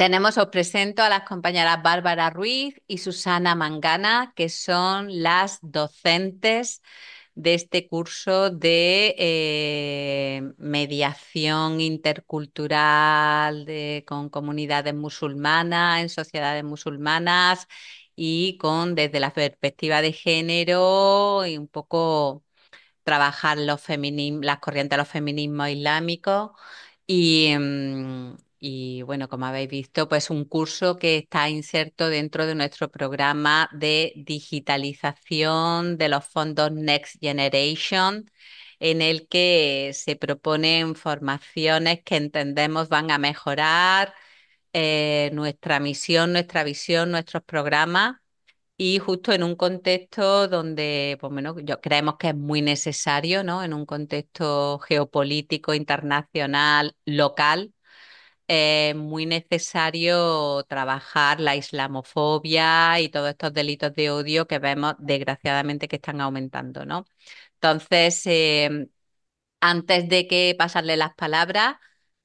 Tenemos, os presento a las compañeras Bárbara Ruiz y Susana Mangana, que son las docentes de este curso de eh, mediación intercultural con comunidades musulmanas, en sociedades musulmanas y con desde la perspectiva de género y un poco trabajar los las corrientes de los feminismos islámicos y, mm, y bueno, como habéis visto, pues un curso que está inserto dentro de nuestro programa de digitalización de los fondos Next Generation, en el que se proponen formaciones que entendemos van a mejorar eh, nuestra misión, nuestra visión, nuestros programas y justo en un contexto donde, pues bueno, yo creemos que es muy necesario, ¿no? En un contexto geopolítico, internacional, local, muy necesario trabajar la islamofobia y todos estos delitos de odio que vemos desgraciadamente que están aumentando, ¿no? Entonces, eh, antes de que pasarle las palabras,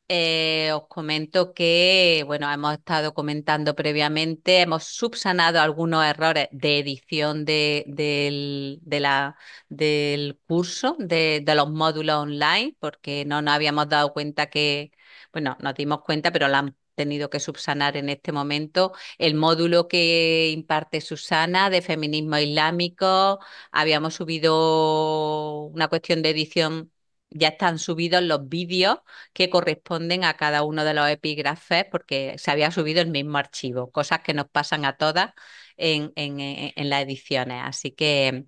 eh, os comento que, bueno, hemos estado comentando previamente, hemos subsanado algunos errores de edición de, del curso, de los módulos online, porque no nos habíamos dado cuenta que bueno, nos dimos cuenta, pero la han tenido que subsanar en este momento el módulo que imparte Susana de feminismo islámico. Habíamos subido una cuestión de edición, ya están subidos los vídeos que corresponden a cada uno de los epígrafes porque se había subido el mismo archivo, cosas que nos pasan a todas en, en, las ediciones. Así que,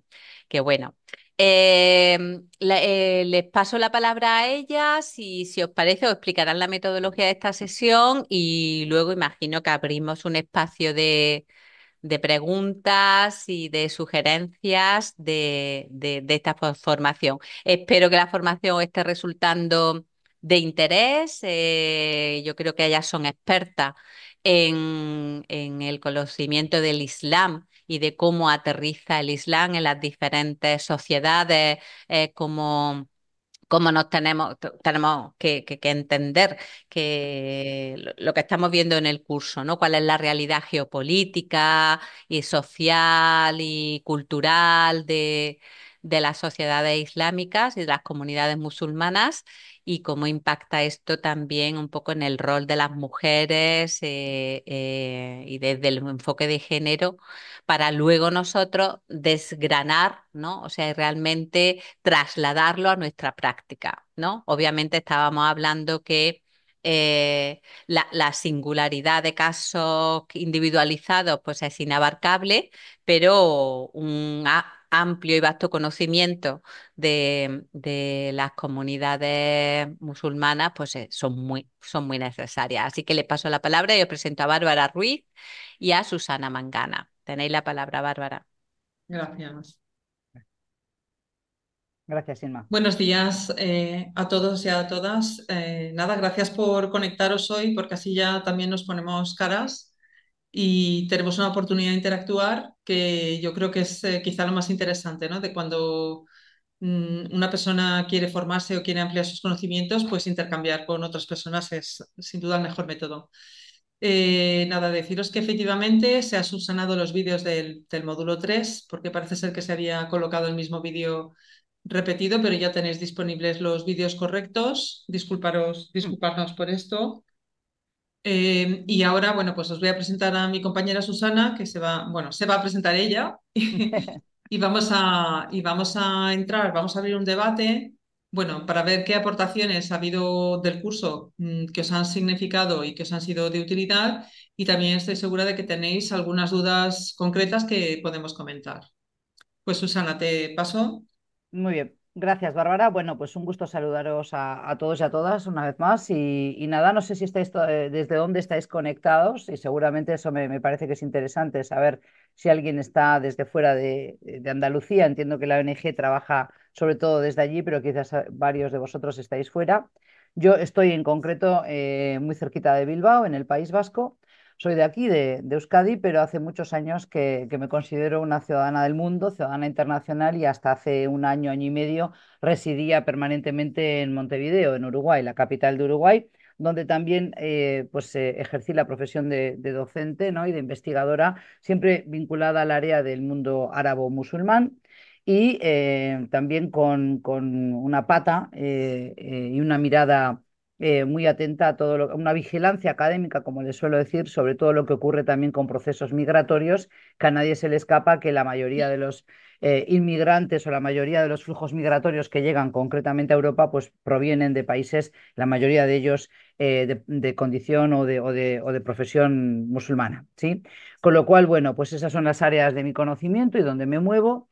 que bueno. Em, eh, les paso la palabra a ellas y si os parece os explicarán la metodología de esta sesión y luego imagino que abrimos un espacio de, preguntas y de sugerencias de, esta formación. Espero que la formación esté resultando de interés. Eh, yo creo que ellas son expertas en el conocimiento del Islam y de cómo aterriza el Islam en las diferentes sociedades, eh, como cómo nos tenemos, que, entender que lo, que estamos viendo en el curso, ¿no? Cuál es la realidad geopolítica y social y cultural de, de las sociedades islámicas y de las comunidades musulmanas y cómo impacta esto también un poco en el rol de las mujeres eh, eh, y desde el enfoque de género para luego nosotros desgranar, ¿no? O sea, realmente trasladarlo a nuestra práctica, ¿no? Obviamente estábamos hablando que eh, la, singularidad de casos individualizados pues es inabarcable, pero un, amplio y vasto conocimiento de, las comunidades musulmanas, pues eh, son muy, son muy necesarias. Así que le paso la palabra y os presento a Bárbara Ruiz y a Susana Mangana. Tenéis la palabra, Bárbara. Gracias. Gracias, Irma. Buenos días eh, a todos y a todas. Eh, nada, gracias por conectaros hoy, porque así ya también nos ponemos caras y tenemos una oportunidad de interactuar que yo creo que es eh, quizá lo más interesante, ¿no? De cuando mm, una persona quiere formarse o quiere ampliar sus conocimientos, pues intercambiar con otras personas es sin duda el mejor método. Eh, nada, deciros que efectivamente se han subsanado los vídeos del, módulo 3, porque parece ser que se había colocado el mismo vídeo repetido, pero ya tenéis disponibles los vídeos correctos. Disculparos, mm. disculparnos por esto. Eh, y ahora, bueno, pues os voy a presentar a mi compañera Susana, que se va, bueno, se va a presentar ella. y, vamos a, vamos a entrar, vamos a abrir un debate, bueno, para ver qué aportaciones ha habido del curso mm, que os han significado y que os han sido de utilidad. Y también estoy segura de que tenéis algunas dudas concretas que podemos comentar. Pues Susana, te paso. Muy bien. Gracias, Bárbara. Bueno, pues un gusto saludaros a, todos y a todas una vez más. Y, nada, no sé si estáis eh, desde dónde estáis conectados y seguramente eso me, parece que es interesante, saber si alguien está desde fuera de, Andalucía. Entiendo que la ONG trabaja sobre todo desde allí, pero quizás eh, varios de vosotros estáis fuera. Yo estoy en concreto eh, muy cerquita de Bilbao, en el País Vasco soy de aquí, de, Euskadi, pero hace muchos años que, me considero una ciudadana del mundo, ciudadana internacional y hasta hace un año, año y medio residía permanentemente en Montevideo, en Uruguay, la capital de Uruguay donde también eh, pues, eh, ejercí la profesión de, docente ¿no? y de investigadora, siempre vinculada al área del mundo árabo-musulmán y eh, también con, con, una pata y una mirada eh, muy atenta a todo una vigilancia académica, como les suelo decir, sobre todo lo que ocurre también con procesos migratorios, que a nadie se le escapa que la mayoría de los eh, inmigrantes o la mayoría de los flujos migratorios que llegan concretamente a Europa, pues provienen de países, la mayoría de ellos eh, de, condición o de, o, de, profesión musulmana, ¿sí? Con lo cual, bueno, pues esas son las áreas de mi conocimiento y donde me muevo.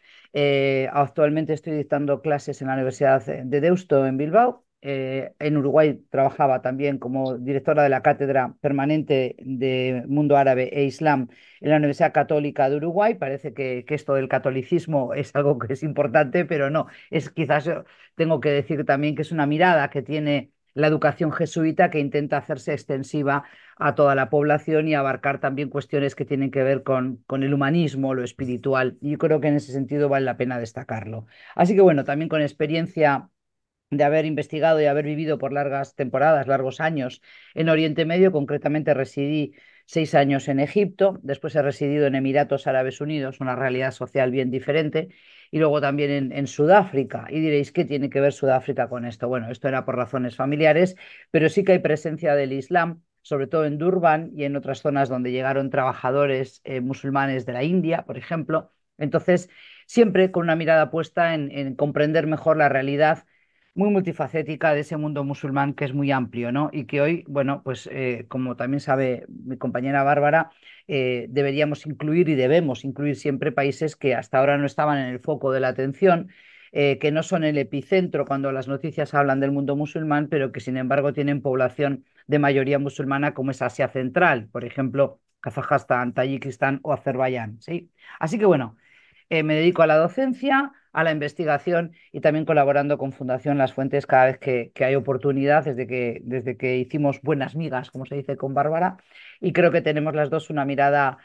actualmente estoy dictando clases en la Universidad de Deusto en Bilbao eh, en Uruguay trabajaba también como directora de la Cátedra Permanente de Mundo Árabe e Islam en la Universidad Católica de Uruguay. Parece que, esto del catolicismo es algo que es importante, pero no, es quizás eh, tengo que decir también que es una mirada que tiene la educación jesuita que intenta hacerse extensiva a toda la población y abarcar también cuestiones que tienen que ver con, con el humanismo, lo espiritual. Y yo creo que en ese sentido vale la pena destacarlo. Así que bueno, también con experiencia de haber investigado y haber vivido por largas temporadas, largos años en Oriente Medio. Concretamente residí seis años en Egipto, después he residido en Emiratos Árabes Unidos, una realidad social bien diferente, y luego también en, Sudáfrica. Y diréis, ¿qué tiene que ver Sudáfrica con esto? Bueno, esto era por razones familiares, pero sí que hay presencia del Islam sobre todo en Durban y en otras zonas donde llegaron trabajadores eh, musulmanes de la India, por ejemplo. Entonces, siempre con una mirada puesta en, en comprender mejor la realidad muy multifacética de ese mundo musulmán que es muy amplio, ¿no? Y que hoy, bueno, pues eh, como también sabe mi compañera Bárbara, eh, deberíamos incluir y debemos incluir siempre países que hasta ahora no estaban en el foco de la atención. Eh, que no son el epicentro cuando las noticias hablan del mundo musulmán, pero que sin embargo tienen población de mayoría musulmana como es Asia Central, por ejemplo, Kazajstán, Tayikistán o Azerbaiyán. ¿sí? Así que bueno, me dedico a la docencia, a la investigación y también colaborando con Fundación Las Fuentes cada vez que, hay oportunidad, desde que, desde que hicimos buenas migas, como se dice con Bárbara, y creo que tenemos las dos una mirada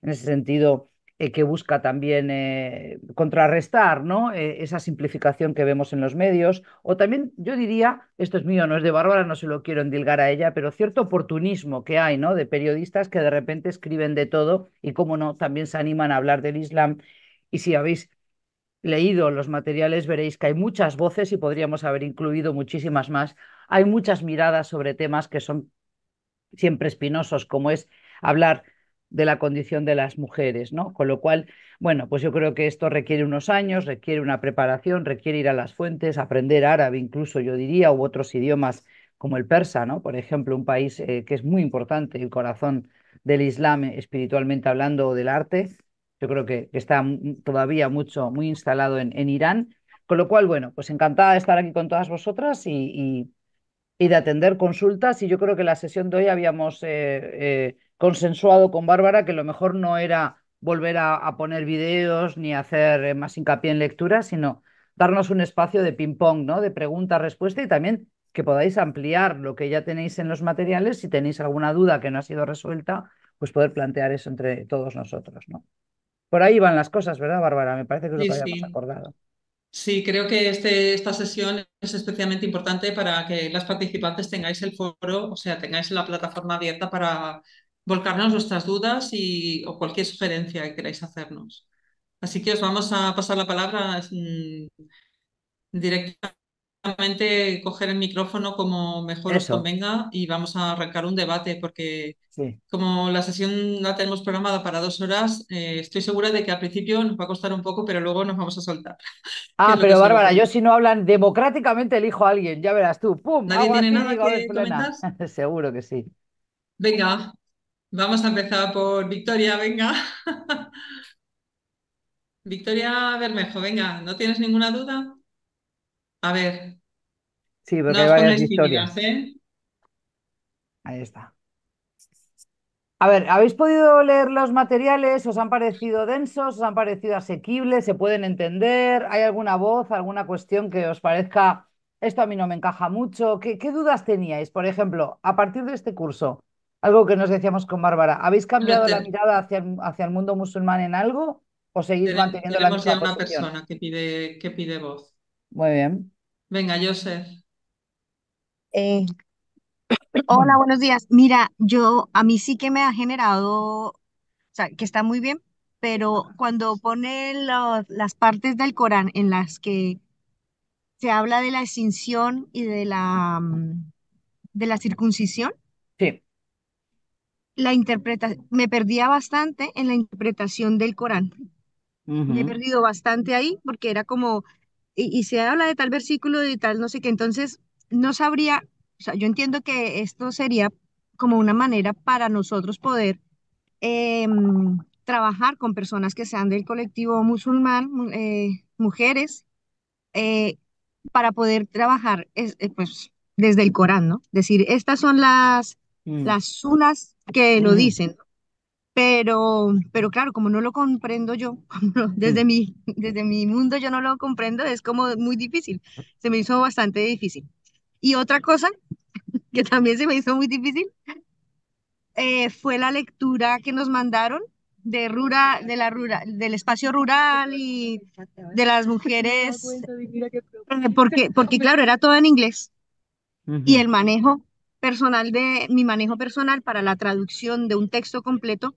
en ese sentido eh, que busca también eh, contrarrestar ¿no? Eh, esa simplificación que vemos en los medios, o también yo diría, esto es mío, no es de Bárbara, no se lo quiero endilgar a ella, pero cierto oportunismo que hay ¿no? de periodistas que de repente escriben de todo y, como no, también se animan a hablar del Islam. Y si habéis leído los materiales veréis que hay muchas voces y podríamos haber incluido muchísimas más. Hay muchas miradas sobre temas que son siempre espinosos, como es hablar de la condición de las mujeres, ¿no? Con lo cual, bueno, pues yo creo que esto requiere unos años, requiere una preparación, requiere ir a las fuentes, aprender árabe incluso, yo diría, u otros idiomas como el persa, ¿no? Por ejemplo, un país eh, que es muy importante, el corazón del Islam eh, espiritualmente hablando o del arte, yo creo que, está todavía mucho, muy instalado en, Irán. Con lo cual, bueno, pues encantada de estar aquí con todas vosotras y, y, de atender consultas. Y yo creo que la sesión de hoy habíamos eh, eh, consensuado con Bárbara que lo mejor no era volver a, poner videos ni hacer eh, más hincapié en lectura, sino darnos un espacio de ping-pong, ¿no? De pregunta-respuesta y también que podáis ampliar lo que ya tenéis en los materiales. Si tenéis alguna duda que no ha sido resuelta, pues poder plantear eso entre todos nosotros, ¿no? Por ahí van las cosas, ¿verdad, Bárbara? Me parece que lo que acordado. Sí, creo que este, esta sesión es especialmente importante para que las participantes tengáis el foro, o sea, tengáis la plataforma abierta para volcarnos vuestras dudas y, o cualquier sugerencia que queráis hacernos. Así que os vamos a pasar la palabra mm, directamente coger el micrófono como mejor os convenga y vamos a arrancar un debate porque como la sesión la tenemos programada para dos horas, eh, estoy segura de que al principio nos va a costar un poco, pero luego nos vamos a soltar. Ah, pero Bárbara, yo si no hablan democráticamente elijo a alguien, ya verás tú. ¡Pum! ¿Nadie tiene nada que comentar? Seguro que sí. Venga, vamos a empezar por Victoria, venga. Victoria Bermejo, venga, ¿no tienes ninguna duda? A ver, Sí, porque varias historias. Ahí está. A ver, ¿habéis podido leer los materiales? ¿Os han parecido densos? ¿Os han parecido asequibles? ¿Se pueden entender? ¿Hay alguna voz, alguna cuestión que os parezca, esto a mí no me encaja mucho? ¿Qué, dudas teníais? Por ejemplo, a partir de este curso, algo que nos decíamos con Bárbara, ¿habéis cambiado la mirada hacia el, mundo musulmán en algo o seguís manteniendo la Tenemos una persona que pide, que pide voz. Muy bien. Venga, Joseph. Eh, hola, buenos días. Mira, yo a mí sí que me ha generado, o sea, que está muy bien, pero cuando pone las partes del Corán en las que se habla de la extinción y de la, mm, de la circuncisión, Sí, la interpreta me perdía bastante en la interpretación del Corán. Me he perdido bastante ahí porque era como, y se habla de tal versículo y tal, no sé qué, entonces no sabría, o sea, yo entiendo que esto sería como una manera para nosotros poder em, trabajar con personas que sean del colectivo musulmán, eh, mujeres, eh, para poder trabajar eh, pues, desde el Corán, ¿no? Decir, estas son las, mm. las sunas que lo mm. dicen, pero, pero claro, como no lo comprendo yo, desde, mi, desde mi mundo yo no lo comprendo, es como muy difícil, se me hizo bastante difícil. Y otra cosa que también se me hizo muy difícil eh, fue la lectura que nos mandaron de rura, de la del espacio rural y de las mujeres, eh, porque, porque claro, era todo en inglés. Y el manejo personal de, mi manejo personal para la traducción de un texto completo,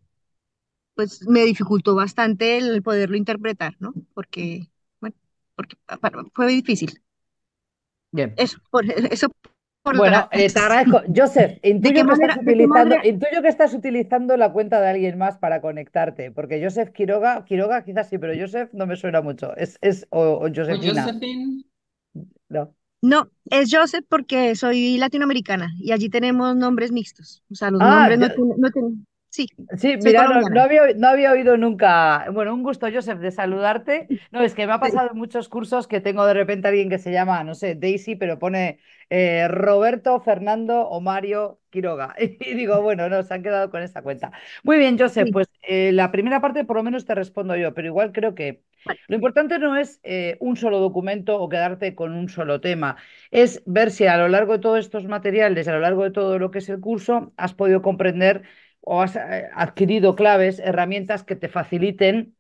pues me dificultó bastante el poderlo interpretar, ¿no? Porque, bueno, porque fue difícil. Bien. Eso por, eso bueno, te agradezco. Joseph, intuyo, que estás utilizando, la cuenta de alguien más para conectarte, porque Joseph Quiroga, Quiroga quizás sí, pero Joseph no me suena mucho. Es, es o, pues No. No, es Joseph porque soy latinoamericana y allí tenemos nombres mixtos. O sea, los ah, nombres no, no, Sí. Sí, mira, no, había, oído nunca. Bueno, un gusto, Joseph, de saludarte. No, es que me ha pasado en muchos cursos que tengo de repente alguien que se llama, no sé, Daisy, pero pone eh, Roberto, Fernando o Mario Quiroga. Y digo, bueno, no, se han quedado con esa cuenta. Muy bien, Joseph, pues eh, la primera parte por lo menos te respondo yo, pero igual creo que lo importante no es eh, un solo documento o quedarte con un solo tema, es ver si a lo largo de todos estos materiales, a lo largo de todo lo que es el curso, has podido comprender o has eh, adquirido claves, herramientas que te faciliten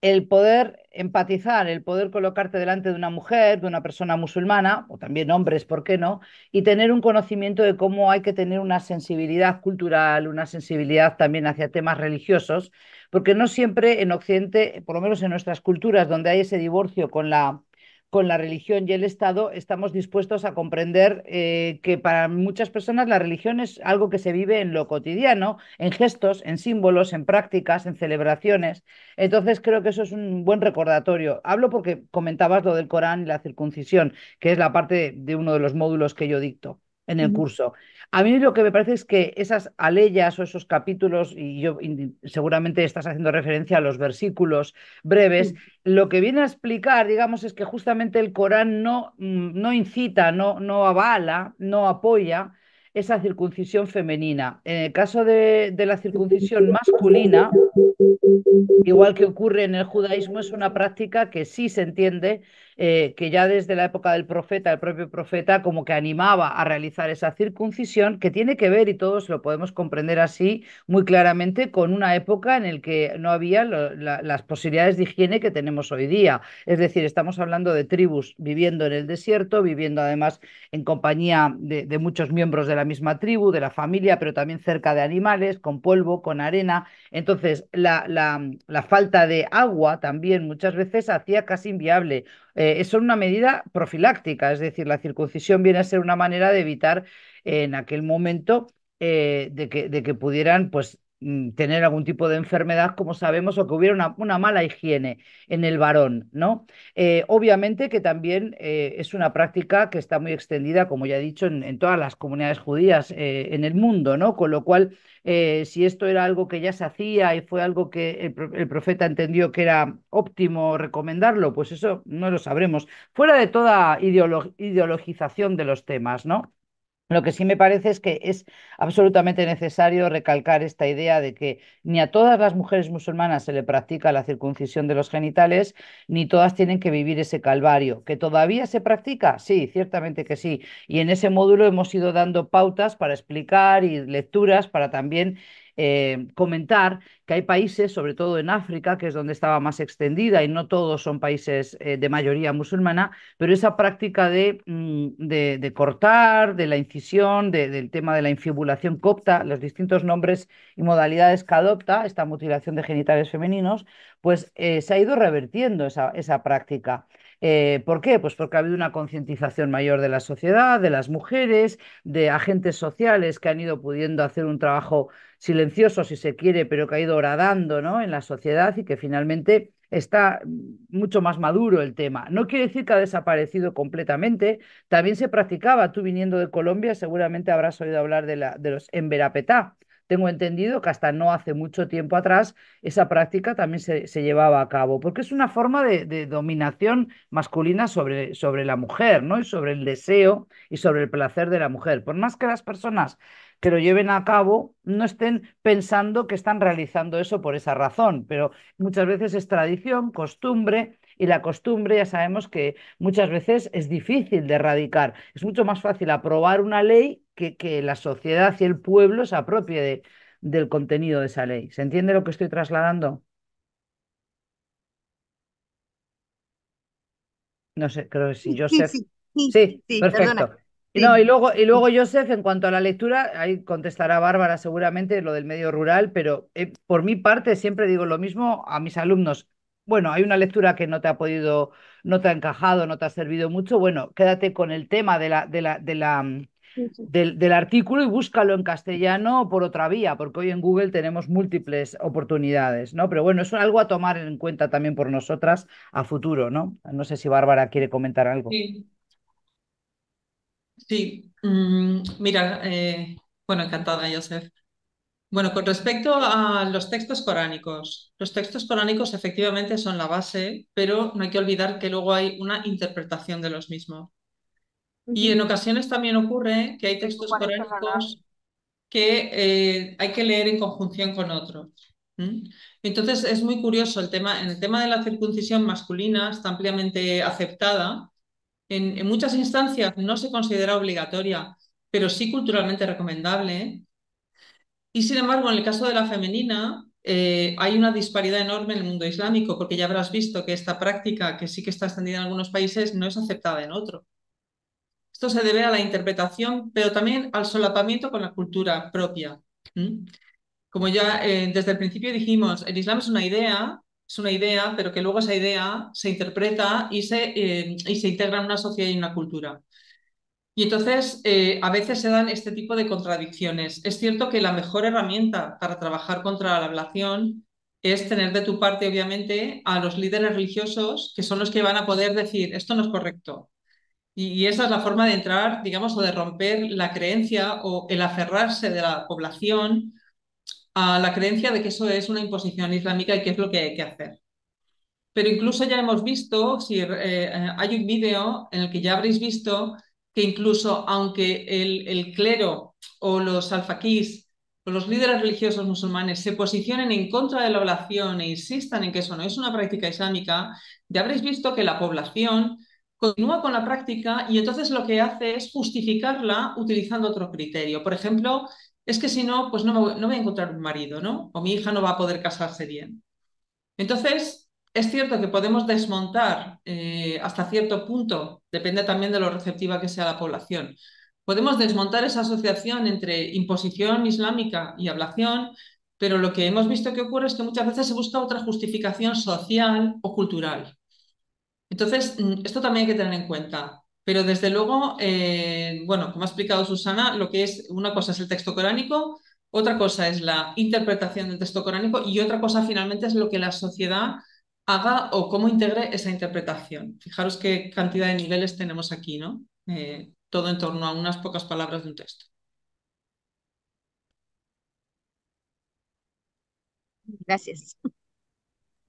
el poder empatizar, el poder colocarte delante de una mujer, de una persona musulmana, o también hombres, ¿por qué no? Y tener un conocimiento de cómo hay que tener una sensibilidad cultural, una sensibilidad también hacia temas religiosos, porque no siempre en Occidente, por lo menos en nuestras culturas, donde hay ese divorcio con la con la religión y el Estado, estamos dispuestos a comprender eh, que para muchas personas la religión es algo que se vive en lo cotidiano, en gestos, en símbolos, en prácticas, en celebraciones. Entonces creo que eso es un buen recordatorio. Hablo porque comentabas lo del Corán y la circuncisión, que es la parte de uno de los módulos que yo dicto en el curso. A mí lo que me parece es que esas aleyas o esos capítulos, y yo seguramente estás haciendo referencia a los versículos breves, lo que viene a explicar, digamos, es que justamente el Corán no, mm, no incita, no, no avala, no apoya esa circuncisión femenina. En el caso de, la circuncisión masculina, igual que ocurre en el judaísmo, es una práctica que sí se entiende eh, que ya desde la época del profeta, el propio profeta, como que animaba a realizar esa circuncisión, que tiene que ver, y todos lo podemos comprender así muy claramente, con una época en la que no había las posibilidades de higiene que tenemos hoy día. Es decir, estamos hablando de tribus viviendo en el desierto, viviendo además en compañía de, muchos miembros de la misma tribu, de la familia, pero también cerca de animales, con polvo, con arena. Entonces, la falta de agua también muchas veces hacía casi inviable eh, es una medida profiláctica, es decir, la circuncisión viene a ser una manera de evitar eh, en aquel momento eh, de, que, de, que, pudieran pues, Mm, tener algún tipo de enfermedad, como sabemos, o que hubiera una, mala higiene en el varón, ¿no? Eh, obviamente que también eh, es una práctica que está muy extendida, como ya he dicho, en, todas las comunidades judías eh, en el mundo, ¿no? Con lo cual, si esto era algo que ya se hacía y fue algo que el, profeta entendió que era óptimo recomendarlo, pues eso no lo sabremos. Fuera de toda ideologización de los temas, ¿no? Lo que sí me parece es que es absolutamente necesario recalcar esta idea de que ni a todas las mujeres musulmanas se le practica la circuncisión de los genitales, ni todas tienen que vivir ese calvario. ¿Que todavía se practica? Sí, ciertamente que sí. Y en ese módulo hemos ido dando pautas para explicar y lecturas para también eh, comentar que hay países, sobre todo en África, que es donde estaba más extendida y no todos son países eh, de mayoría musulmana, pero esa práctica de, mm, cortar, de la incisión, del tema de la infibulación copta, los distintos nombres y modalidades que adopta esta mutilación de genitales femeninos, pues eh, se ha ido revertiendo esa práctica. Eh, ¿Por qué? Pues porque ha habido una concientización mayor de la sociedad, de las mujeres, de agentes sociales que han ido pudiendo hacer un trabajo silencioso, si se quiere, pero que ha ido horadando en la sociedad y que finalmente está mm, mucho más maduro el tema. No quiere decir que ha desaparecido completamente. También se practicaba, tú viniendo de Colombia, seguramente habrás oído hablar de, de los enverapetá tengo entendido que hasta no hace mucho tiempo atrás esa práctica también se, llevaba a cabo, porque es una forma de, dominación masculina sobre, sobre la mujer, ¿no? Y sobre el deseo y sobre el placer de la mujer. Por más que las personas que lo lleven a cabo no estén pensando que están realizando eso por esa razón, pero muchas veces es tradición, costumbre y la costumbre ya sabemos que muchas veces es difícil de erradicar. Es mucho más fácil aprobar una ley que, que la sociedad y el pueblo se apropie de, del contenido de esa ley. ¿Se entiende lo que estoy trasladando? No sé, creo que sí, Joseph. Sí, perfecto. No, y luego, y luego, Joseph, en cuanto a la lectura, ahí contestará Bárbara seguramente lo del medio rural, pero eh, por mi parte siempre digo lo mismo a mis alumnos bueno, hay una lectura que no te ha podido, no te ha encajado, no te ha servido mucho, bueno, quédate con el tema de la, de la, de la, mm, Del, artículo y búscalo en castellano por otra vía, porque hoy en Google tenemos múltiples oportunidades, ¿no? Pero bueno, es algo a tomar en cuenta también por nosotras a futuro, ¿no? No sé si Bárbara quiere comentar algo. Sí, sí. Mm, mira, eh, bueno, encantada, Joseph. Bueno, con respecto a los textos coránicos, los textos coránicos efectivamente son la base, pero no hay que olvidar que luego hay una interpretación de los mismos. Y en ocasiones también ocurre que hay textos coránicos que eh, hay que leer en conjunción con otros. Entonces es muy curioso el tema, en el tema de la circuncisión masculina está ampliamente aceptada. en muchas instancias no se considera obligatoria, pero sí culturalmente recomendable. Y sin embargo, en el caso de la femenina, eh, hay una disparidad enorme en el mundo islámico, porque ya habrás visto que esta práctica, que sí que está extendida en algunos países, no es aceptada en otro. Esto se debe a la interpretación, pero también al solapamiento con la cultura propia. Como ya eh, desde el principio dijimos, el Islam es una idea, es una idea, pero que luego esa idea se interpreta y se, eh, y se integra en una sociedad y en una cultura. Y entonces eh, a veces se dan este tipo de contradicciones. Es cierto que la mejor herramienta para trabajar contra la ablación es tener de tu parte, obviamente, a los líderes religiosos, que son los que van a poder decir, esto no es correcto. Y, esa es la forma de entrar, digamos, o de romper la creencia o el aferrarse de la población a la creencia de que eso es una imposición islámica y que es lo que hay que hacer. Pero incluso ya hemos visto, si eh, eh, hay un vídeo en el que ya habréis visto, que incluso aunque el, clero o los alfaquís o los líderes religiosos musulmanes se posicionen en contra de la oración e insistan en que eso no es una práctica islámica, ya habréis visto que la población continúa con la práctica y entonces lo que hace es justificarla utilizando otro criterio. Por ejemplo, es que si no, pues no, no voy a encontrar un marido, ¿no? O mi hija no va a poder casarse bien. Entonces, es cierto que podemos desmontar eh, hasta cierto punto, depende también de lo receptiva que sea la población. Podemos desmontar esa asociación entre imposición islámica y ablación, pero lo que hemos visto que ocurre es que muchas veces se busca otra justificación social o cultural. Entonces, mm, esto también hay que tener en cuenta. Pero desde luego, eh, bueno, como ha explicado Susana, lo que es una cosa es el texto coránico, otra cosa es la interpretación del texto coránico y otra cosa finalmente es lo que la sociedad haga o cómo integre esa interpretación. Fijaros qué cantidad de niveles tenemos aquí, ¿no? Eh, todo en torno a unas pocas palabras de un texto. Gracias.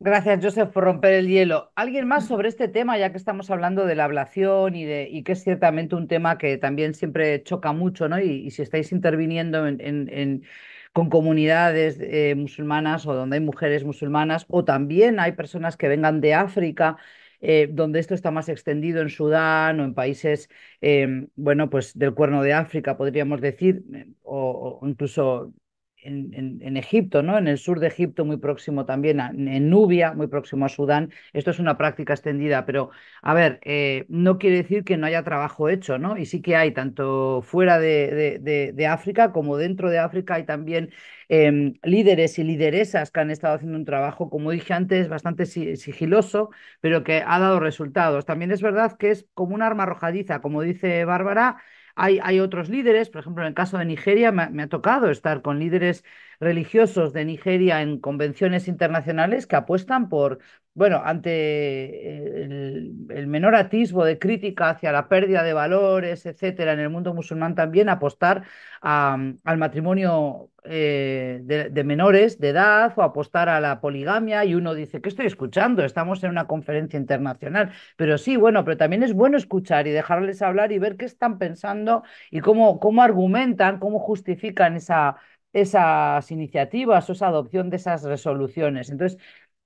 Gracias, Joseph, por romper el hielo. ¿Alguien más sobre este tema, ya que estamos hablando de la ablación y, de, y que es ciertamente un tema que también siempre choca mucho, ¿no? Y, si estáis interviniendo en, en, con comunidades eh, musulmanas o donde hay mujeres musulmanas, o también hay personas que vengan de África. Eh, donde esto está más extendido en Sudán o en países, eh, bueno, pues del cuerno de África, podríamos decir, o incluso en, Egipto, ¿no? en el sur de Egipto, muy próximo también, a, en Nubia, muy próximo a Sudán. Esto es una práctica extendida, pero a ver, eh, no quiere decir que no haya trabajo hecho, ¿no? Y sí que hay, tanto fuera de, África como dentro de África, hay también em, líderes y lideresas que han estado haciendo un trabajo, como dije antes, bastante sigiloso, pero que ha dado resultados. También es verdad que es como una arma arrojadiza, como dice Bárbara hay, otros líderes, por ejemplo, en el caso de Nigeria me ha tocado estar con líderes religiosos de Nigeria en convenciones internacionales que apuestan por, bueno, ante eh, el, menor atisbo de crítica hacia la pérdida de valores, etcétera, en el mundo musulmán también apostar al matrimonio eh, de, menores de edad o apostar a la poligamia y uno dice, ¿qué estoy escuchando? Estamos en una conferencia internacional. Pero sí, bueno, pero también es bueno escuchar y dejarles hablar y ver qué están pensando y cómo, cómo argumentan, cómo justifican esa, esas iniciativas o esa adopción de esas resoluciones. Entonces,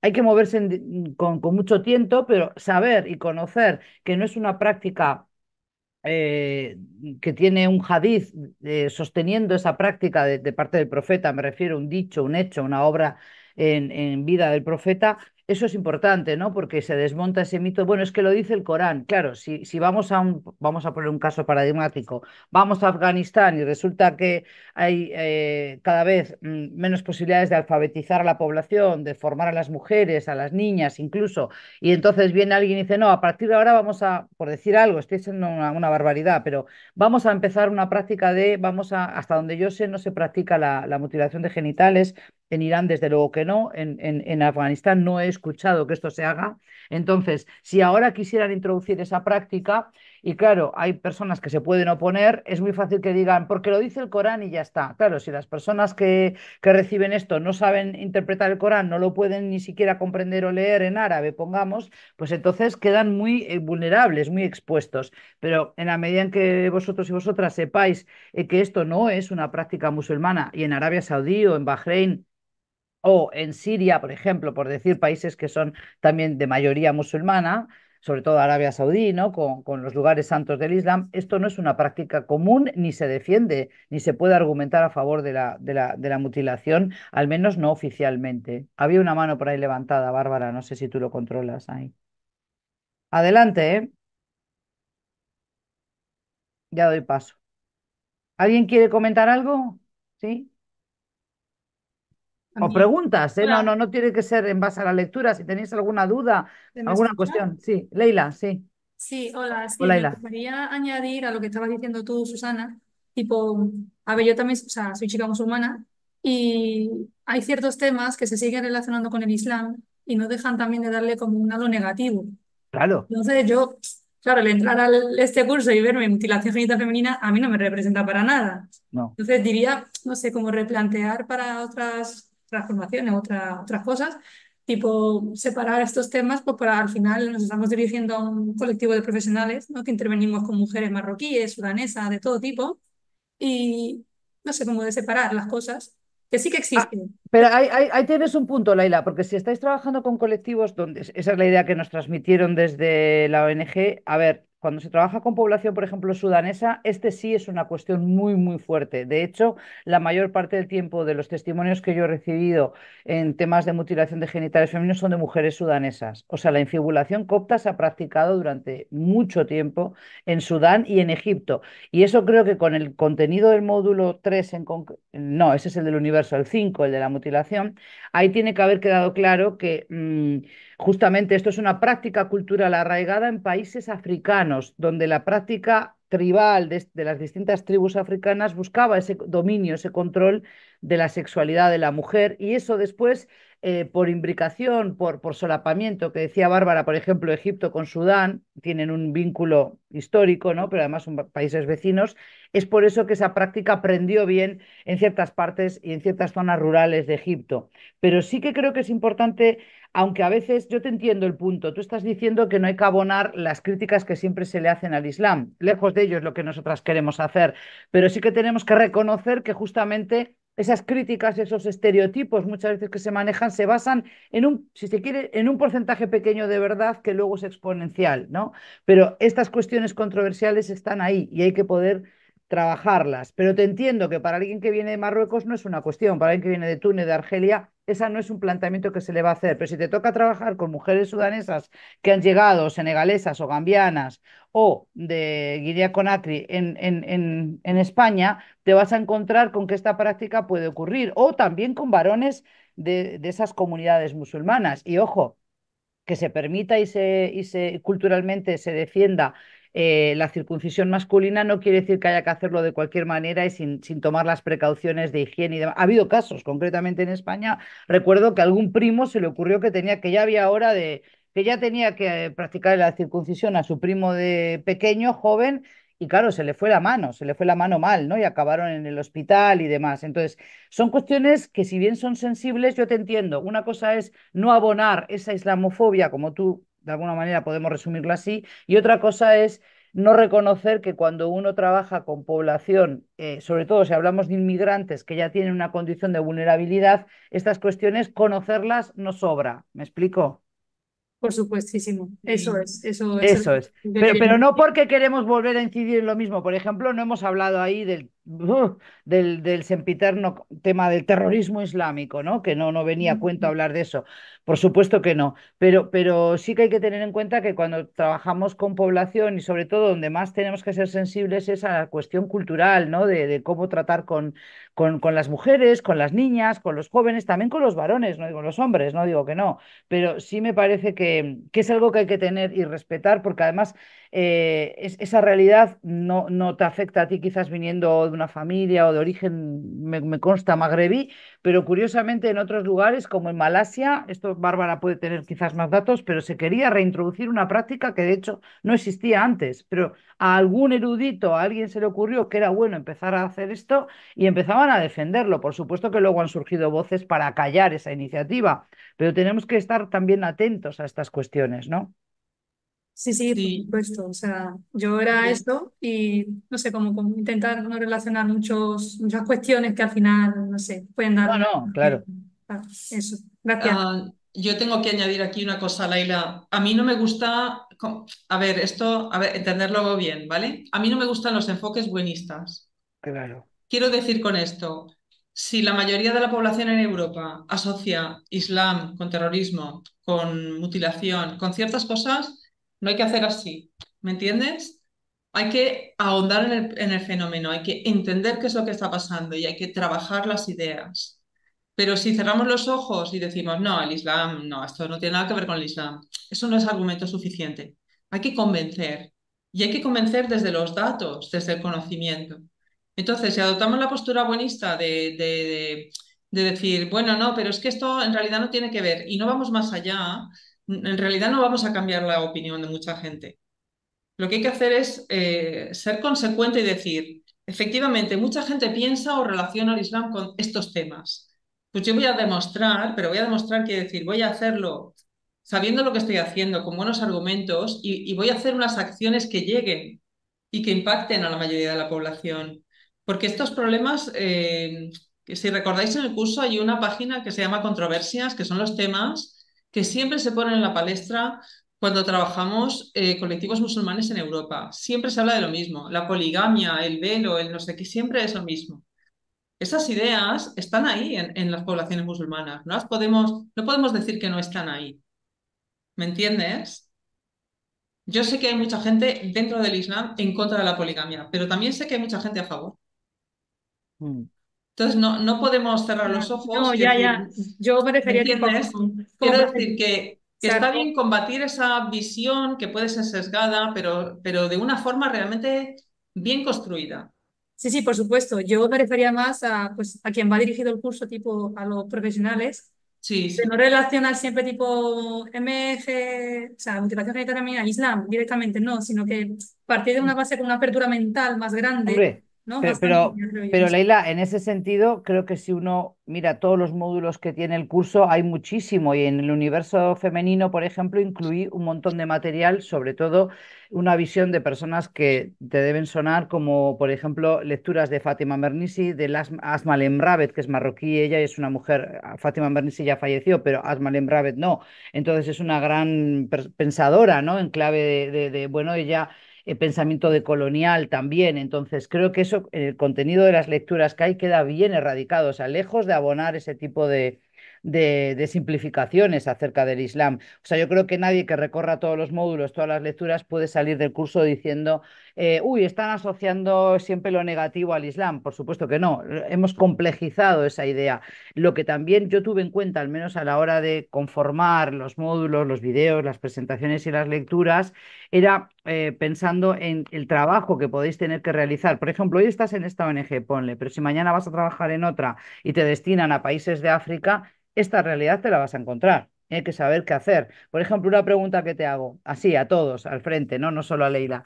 hay que moverse con, mucho tiento, pero saber y conocer que no es una práctica eh, que tiene un hadiz eh, sosteniendo esa práctica de, parte del profeta, me refiero a un dicho, un hecho, una obra en vida del profeta, eso es importante, ¿no? Porque se desmonta ese mito. Bueno, es que lo dice el Corán. Claro, si, si vamos a vamos a poner un caso paradigmático, vamos a Afganistán y resulta que hay eh, cada vez mm, menos posibilidades de alfabetizar a la población, de formar a las mujeres, a las niñas incluso, y entonces viene alguien y dice, no, a partir de ahora vamos a, por decir algo, estoy siendo una, barbaridad, pero vamos a empezar una práctica de, vamos a, hasta donde yo sé, no se practica la mutilación de genitales, en Irán desde luego que no, en, en, Afganistán no he escuchado que esto se haga. Entonces, si ahora quisieran introducir esa práctica, y claro, hay personas que se pueden oponer, es muy fácil que digan, porque lo dice el Corán y ya está. Claro, si las personas que, que reciben esto no saben interpretar el Corán, no lo pueden ni siquiera comprender o leer en árabe, pongamos, pues entonces quedan muy eh, vulnerables, muy expuestos. Pero en la medida en que vosotros y vosotras sepáis eh, que esto no es una práctica musulmana, y en Arabia Saudí o en Bahrein, o en Siria, por ejemplo, por decir países que son también de mayoría musulmana, sobre todo Arabia Saudí, ¿no? con, los lugares santos del Islam, esto no es una práctica común ni se defiende, ni se puede argumentar a favor de la, de la, de la mutilación, al menos no oficialmente. Había una mano por ahí levantada, Bárbara, no sé si tú lo controlas ahí. Adelante, ¿eh? Ya doy paso. ¿Alguien quiere comentar algo? ¿Sí? O preguntas, ¿eh? No, no, no tiene que ser en base a la lectura. Si tenéis alguna duda, alguna cuestión. Sí, Leila, sí. Sí, hola. es que me gustaría añadir a lo que estabas diciendo tú, Susana. Tipo, a ver, yo también, o sea, soy chica musulmana y hay ciertos temas que se siguen relacionando con el Islam y no dejan también de darle como un lado negativo. Claro. Entonces yo, claro, al entrar a este curso y ver mi mutilación genital femenina, a mí no me representa para nada. No. Entonces diría, no sé, como replantear para otras formación formaciones, otra, otras cosas, tipo separar estos temas, pues al final nos estamos dirigiendo a un colectivo de profesionales, ¿no? que intervenimos con mujeres marroquíes, sudanesas, de todo tipo, y no sé cómo de separar las cosas, que sí que ah, existen. pero ahí, tienes un punto, Laila, porque si estáis trabajando con colectivos, donde esa es la idea que nos transmitieron desde la ONG, a ver, cuando se trabaja con población, por ejemplo, sudanesa, este sí es una cuestión muy, muy fuerte. De hecho, la mayor parte del tiempo de los testimonios que yo he recibido en temas de mutilación de genitales femeninos son de mujeres sudanesas. O sea, la infibulación copta se ha practicado durante mucho tiempo en Sudán y en Egipto. Y eso creo que con el contenido del módulo 3, en no, ese es el del universo, el 5, el de la mutilación, ahí tiene que haber quedado claro que... Mm, Justamente esto es una práctica cultural arraigada en países africanos, donde la práctica tribal de, las distintas tribus africanas buscaba ese dominio, ese control de la sexualidad de la mujer y eso después eh, por imbricación, por, por solapamiento, que decía Bárbara, por ejemplo, Egipto con Sudán tienen un vínculo histórico, ¿no? pero además son países vecinos, es por eso que esa práctica prendió bien en ciertas partes y en ciertas zonas rurales de Egipto. Pero sí que creo que es importante aunque a veces yo te entiendo el punto, tú estás diciendo que no hay que abonar las críticas que siempre se le hacen al Islam, lejos de ello es lo que nosotras queremos hacer, pero sí que tenemos que reconocer que justamente esas críticas, esos estereotipos muchas veces que se manejan se basan en un, si se quiere, en un porcentaje pequeño de verdad que luego es exponencial, ¿no? Pero estas cuestiones controversiales están ahí y hay que poder trabajarlas. Pero te entiendo que para alguien que viene de Marruecos no es una cuestión, para alguien que viene de Túnez, de Argelia, esa no es un planteamiento que se le va a hacer. Pero si te toca trabajar con mujeres sudanesas que han llegado, senegalesas o gambianas o de Guinea Conakry en, en, España, te vas a encontrar con que esta práctica puede ocurrir. O también con varones de, de esas comunidades musulmanas. Y ojo, que se permita y, y se, culturalmente se defienda eh, la circuncisión masculina no quiere decir que haya que hacerlo de cualquier manera y sin, sin tomar las precauciones de higiene y demás. Ha habido casos, concretamente en España, recuerdo que a algún primo se le ocurrió que tenía, que ya había hora de, que ya tenía que eh, practicar la circuncisión a su primo de pequeño, joven, y claro, se le fue la mano, se le fue la mano mal, ¿no? Y acabaron en el hospital y demás. Entonces, son cuestiones que si bien son sensibles, yo te entiendo. Una cosa es no abonar esa islamofobia, como tú de alguna manera podemos resumirlo así, y otra cosa es no reconocer que cuando uno trabaja con población, eh, sobre todo si hablamos de inmigrantes que ya tienen una condición de vulnerabilidad, estas cuestiones conocerlas no sobra. ¿Me explico? Por supuestísimo, eso es. Eso, eso, es. Pero, pero, no porque queremos volver a incidir en lo mismo. Por ejemplo, no hemos hablado ahí del del, sempiterno tema del terrorismo islámico, ¿no? Que no, no venía a cuento hablar de eso. Por supuesto que no. Pero, pero sí que hay que tener en cuenta que cuando trabajamos con población y sobre todo donde más tenemos que ser sensibles es a la cuestión cultural, ¿no? De, cómo tratar con, con, las mujeres, con las niñas, con los jóvenes, también con los varones, no digo los hombres, no digo que no. Pero sí me parece que, que es algo que hay que tener y respetar, porque además eh, esa realidad no, no, te afecta a ti quizás viniendo de una familia o de origen, me, me consta, magrebí, pero curiosamente en otros lugares como en Malasia, esto Bárbara puede tener quizás más datos, pero se quería reintroducir una práctica que de hecho no existía antes, pero a algún erudito, a alguien se le ocurrió que era bueno empezar a hacer esto y empezaban a defenderlo. Por supuesto que luego han surgido voces para callar esa iniciativa, pero tenemos que estar también atentos a estas cuestiones, ¿no? Sí, sí, por O sea, yo era esto y no sé, cómo intentar no relacionar muchos, muchas cuestiones que al final, no sé, pueden dar no, no, claro. Ah, eso, gracias. Ah, yo tengo que añadir aquí una cosa, Laila. A mí no me gusta, a ver, esto, a ver, entenderlo bien, ¿vale? A mí no me gustan los enfoques buenistas. Claro, Quiero decir con esto, si la mayoría de la población en Europa asocia Islam con terrorismo, con mutilación, con ciertas cosas, no hay que hacer así, ¿me entiendes? Hay que ahondar en el, fenómeno, hay que entender qué es lo que está pasando y hay que trabajar las ideas. Pero si cerramos los ojos y decimos, no, el Islam, no, esto no tiene nada que ver con el Islam, eso no es argumento suficiente. Hay que convencer. Y hay que convencer desde los datos, desde el conocimiento. Entonces, si adoptamos la postura buenista de, de decir, bueno, no, pero es que esto en realidad no tiene que ver y no vamos más allá, en realidad no vamos a cambiar la opinión de mucha gente. Lo que hay que hacer es eh, ser consecuente y decir, efectivamente, mucha gente piensa o relaciona al Islam con estos temas. Pues yo voy a demostrar, pero voy a demostrar, que decir, voy a hacerlo sabiendo lo que estoy haciendo, con buenos argumentos, y, voy a hacer unas acciones que lleguen y que impacten a la mayoría de la población. Porque estos problemas, eh, si recordáis en el curso, hay una página que se llama Controversias, que son los temas que siempre se ponen en la palestra cuando trabajamos eh, colectivos musulmanes en Europa. Siempre se habla de lo mismo, la poligamia, el velo, el no sé qué, siempre es lo mismo. Esas ideas están ahí en, las poblaciones musulmanas, no, las podemos, no podemos decir que no están ahí. ¿Me entiendes? Yo sé que hay mucha gente dentro del Islam en contra de la poligamia, pero también sé que hay mucha gente a favor. Mm. Entonces no, podemos cerrar los ojos. No, ya, ya. Yo me refería Quiero decir que, que está bien combatir esa visión que puede ser sesgada, pero, pero de una forma realmente bien construida. Sí, sí, por supuesto. Yo me refería más a, pues, a quien va dirigido el curso, tipo a los profesionales. Sí, sí. no relaciona siempre tipo MF, o sea, motivación a Islam directamente, no, sino que partir de una mm. base con una apertura mental más grande. Pero, pero, Leila, en ese sentido, creo que si uno mira todos los módulos que tiene el curso, hay muchísimo. Y en el universo femenino, por ejemplo, incluí un montón de material, sobre todo una visión de personas que te deben sonar, como por ejemplo lecturas de Fátima Bernisi, de Asma Rabet, que es marroquí, ella es una mujer, Fátima Bernisi ya falleció, pero Asma Rabet no. Entonces es una gran pensadora, ¿no? En clave de bueno, ella el eh, pensamiento decolonial también. Entonces, creo que eso, en el contenido de las lecturas que hay queda bien erradicado, o sea, lejos de abonar ese tipo de, de, simplificaciones acerca del Islam. O sea, yo creo que nadie que recorra todos los módulos, todas las lecturas, puede salir del curso diciendo, eh, uy, están asociando siempre lo negativo al Islam. Por supuesto que no, hemos complejizado esa idea. Lo que también yo tuve en cuenta, al menos a la hora de conformar los módulos, los videos, las presentaciones y las lecturas, era eh, pensando en el trabajo que podéis tener que realizar. Por ejemplo, hoy estás en esta ONG, ponle, pero si mañana vas a trabajar en otra y te destinan a países de África, esta realidad te la vas a encontrar. Hay que saber qué hacer. Por ejemplo, una pregunta que te hago, así a todos, al frente, no, no solo a Leila.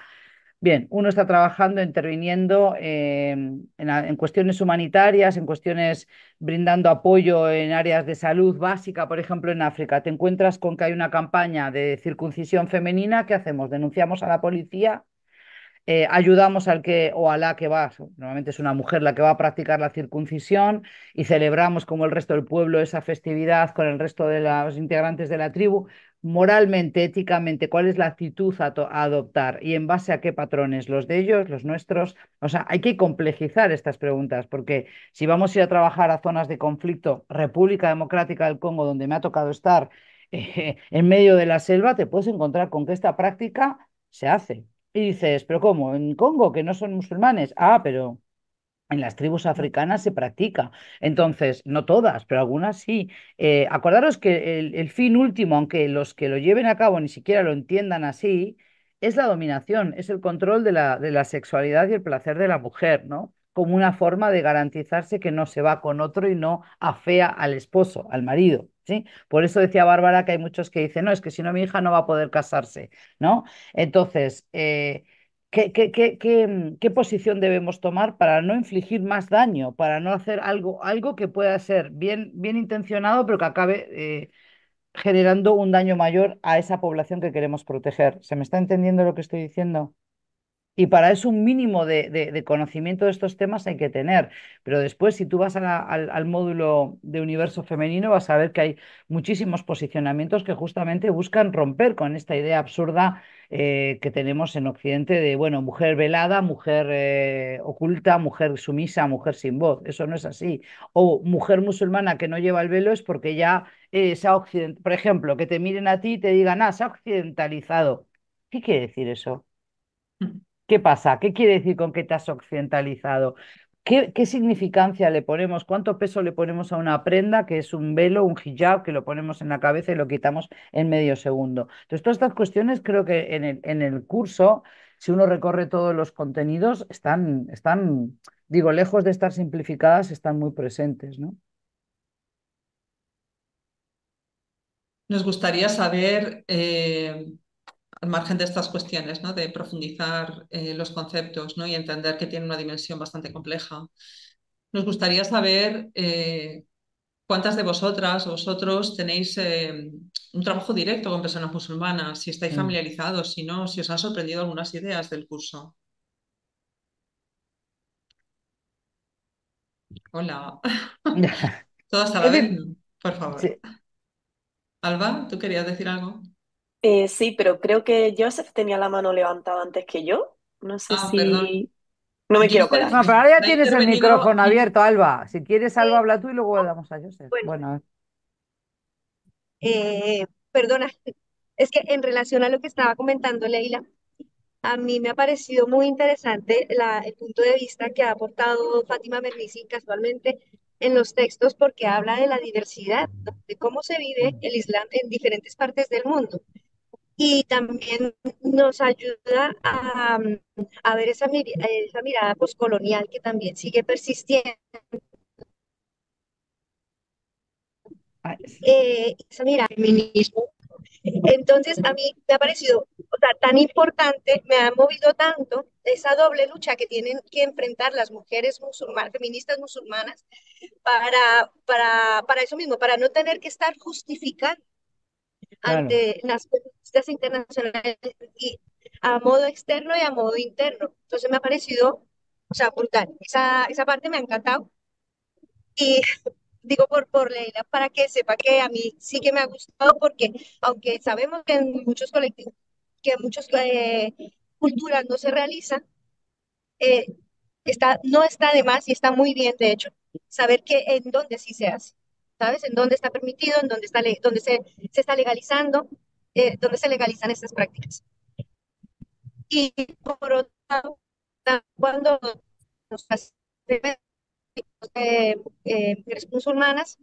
Bien, uno está trabajando, interviniendo em, en, en, cuestiones humanitarias, en cuestiones brindando apoyo en áreas de salud básica, por ejemplo, en África. Te encuentras con que hay una campaña de circuncisión femenina, ¿qué hacemos? ¿Denunciamos a la policía? Eh, ayudamos al que o a la que va, normalmente es una mujer la que va a practicar la circuncisión y celebramos como el resto del pueblo esa festividad con el resto de los integrantes de la tribu. Moralmente, éticamente, ¿cuál es la actitud a, adoptar y en base a qué patrones? ¿Los de ellos, los nuestros? O sea, hay que complejizar estas preguntas porque si vamos a ir a trabajar a zonas de conflicto, República Democrática del Congo, donde me ha tocado estar en medio de la selva, te puedes encontrar con que esta práctica se hace y dices, ¿pero cómo? ¿En Congo, que no son musulmanes? Ah, pero en las tribus africanas se practica. Entonces, no todas, pero algunas sí. Eh, acordaros que el, fin último, aunque los que lo lleven a cabo ni siquiera lo entiendan así, es la dominación, es el control de la, de la sexualidad y el placer de la mujer, ¿no? Como una forma de garantizarse que no se va con otro y no afea al esposo, al marido. Por eso decía Bárbara que hay muchos que dicen, no, es que si no mi hija no va a poder casarse, ¿no? Entonces, eh, ¿qué, posición debemos tomar para no infligir más daño, para no hacer algo, algo que pueda ser bien, bien intencionado, pero que acabe eh, generando un daño mayor a esa población que queremos proteger? ¿Se me está entendiendo lo que estoy diciendo? Y para eso un mínimo de, conocimiento de estos temas hay que tener. Pero después, si tú vas al, módulo de universo femenino, vas a ver que hay muchísimos posicionamientos que justamente buscan romper con esta idea absurda eh, que tenemos en Occidente de, bueno, mujer velada, mujer eh, oculta, mujer sumisa, mujer sin voz. Eso no es así. O mujer musulmana que no lleva el velo es porque ya eh, se ha Por ejemplo, que te miren a ti y te digan, ah, se ha occidentalizado. ¿Qué quiere decir eso? Mm. ¿Qué pasa? ¿Qué quiere decir con qué te has occidentalizado? ¿Qué, significancia le ponemos? ¿Cuánto peso le ponemos a una prenda que es un velo, un hijab, que lo ponemos en la cabeza y lo quitamos en medio segundo? Entonces, todas estas cuestiones creo que en el, en el curso, si uno recorre todos los contenidos, están, están, digo, lejos de estar simplificadas, están muy presentes, ¿no? Nos gustaría saber eh, al margen de estas cuestiones, ¿no? de profundizar eh, los conceptos ¿no? y entender que tiene una dimensión bastante compleja. Nos gustaría saber eh, cuántas de vosotras vosotros tenéis eh, un trabajo directo con personas musulmanas, si estáis familiarizados, si no, si os han sorprendido algunas ideas del curso. Hola. Todas a la vez, por favor. Alba, ¿tú querías decir algo? Eh, sí, pero creo que Joseph tenía la mano levantada antes que yo. No sé ah, si... No me quiero colar. No, pero ahora ya tienes el micrófono abierto, Alba. Si quieres, Alba, eh, habla tú y luego damos a Joseph. Bueno, eh, perdona, es que en relación a lo que estaba comentando Leila, a mí me ha parecido muy interesante la- el punto de vista que ha aportado Fátima Mernissi casualmente en los textos porque habla de la diversidad, de cómo se vive el Islam en diferentes partes del mundo y también nos ayuda a, mm, ver esa, esa mirada poscolonial que también sigue persistiendo. Eh, esa mirada feminismo. Entonces, a mí me ha parecido tan importante, me ha movido tanto esa doble lucha que tienen que enfrentar las mujeres musulmanas, feministas musulmanas, para, para, para eso mismo, para no tener que estar justificando ante las políticas internacionales y a modo externo y a modo interno. Entonces me ha parecido, o sea, brutal. Esa, esa parte me ha encantado. Y digo por, por Leila, para que sepa que a mí sí que me ha gustado, porque aunque sabemos que en muchos colectivos, que en muchas eh, culturas no se realizan, eh, está, no está de más y está muy bien, de hecho, saber que en dónde sí se hace. ¿sabes? En dónde está permitido, en dónde, está, se, se está legalizando, eh, dónde se legalizan estas prácticas. Y por otro lado, cuando nos eh, eh, musulmanas,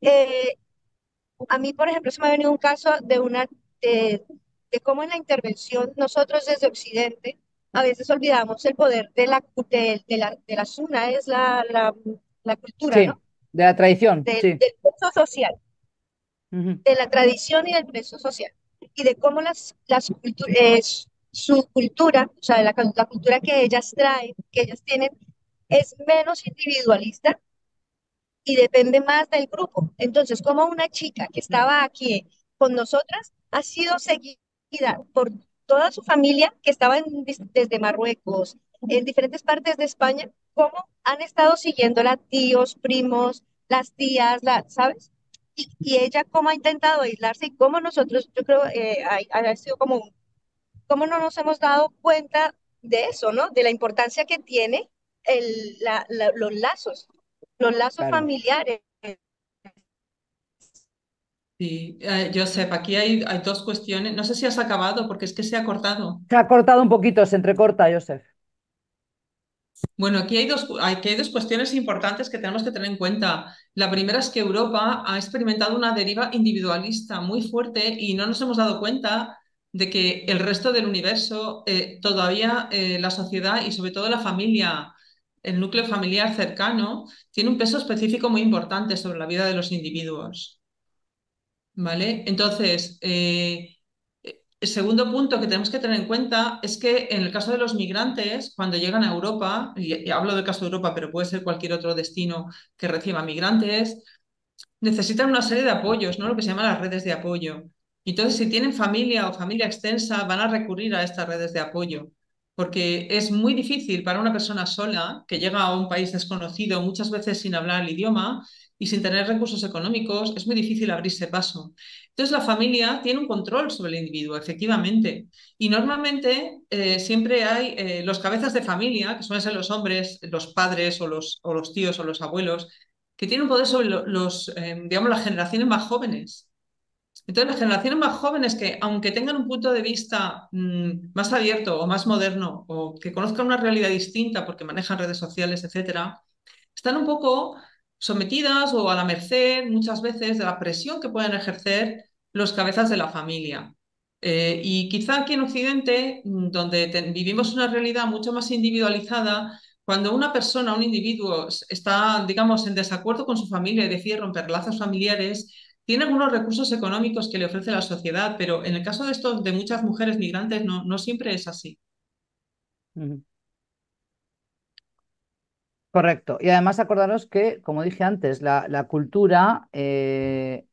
eh, a mí, por ejemplo, se me ha venido un caso de una de, cómo en la intervención nosotros desde Occidente a veces olvidamos el poder de la de, la, de la suna, es la, la, cultura, ¿no? De la tradición. Del, peso social. De la tradición y del peso social. Y de cómo las, las su cultura, o sea, la, la cultura que ellas traen, que ellas tienen, es menos individualista y depende más del grupo. Entonces, como una chica que estaba aquí con nosotras ha sido seguida por toda su familia que estaba desde Marruecos, en diferentes partes de España, cómo han estado siguiendo siguiéndola tíos, primos, las tías, la, ¿sabes? Y, ella cómo ha intentado aislarse y cómo nosotros, yo creo, eh, ha, sido como, un, cómo no nos hemos dado cuenta de eso, ¿no? De la importancia que tiene el, la, los lazos, los lazos familiares. Sí, Joseph. Josep, aquí hay, hay dos cuestiones. No sé si has acabado porque es que se ha cortado. Se ha cortado un poquito, se entrecorta, Josep. Bueno, aquí hay, dos, dos cuestiones importantes que tenemos que tener en cuenta. La primera es que Europa ha experimentado una deriva individualista muy fuerte y no nos hemos dado cuenta de que el resto del universo, eh, todavía eh, la sociedad y sobre todo la familia, el núcleo familiar cercano, tiene un peso específico muy importante sobre la vida de los individuos. ¿Vale? Entonces, eh, el segundo punto que tenemos que tener en cuenta es que en el caso de los migrantes, cuando llegan a Europa, y, hablo del caso de Europa, pero puede ser cualquier otro destino que reciba migrantes, necesitan una serie de apoyos, ¿no? lo que se llama las redes de apoyo. Entonces, si tienen familia o familia extensa, van a recurrir a estas redes de apoyo, porque es muy difícil para una persona sola que llega a un país desconocido, muchas veces sin hablar el idioma, y sin tener recursos económicos es muy difícil abrirse paso. Entonces la familia tiene un control sobre el individuo, efectivamente. Y normalmente eh, siempre hay eh, los cabezas de familia, que suelen ser los hombres, los padres o los, o los tíos o los abuelos, que tienen poder sobre los, em, digamos, las generaciones más jóvenes. Entonces, las generaciones más jóvenes que, aunque tengan un punto de vista mm, más abierto o más moderno, o que conozcan una realidad distinta porque manejan redes sociales, etc., están un poco sometidas o a la merced muchas veces de la presión que pueden ejercer los cabezas de la familia. Eh, y quizá aquí en Occidente, mm, donde vivimos una realidad mucho más individualizada, cuando una persona, un individuo, está, digamos, en desacuerdo con su familia y decide romper lazos familiares, tiene algunos recursos económicos que le ofrece la sociedad, pero en el caso de esto, de muchas mujeres migrantes, no, siempre es así. Correcto. Y además acordaros que, como dije antes, la, cultura eh,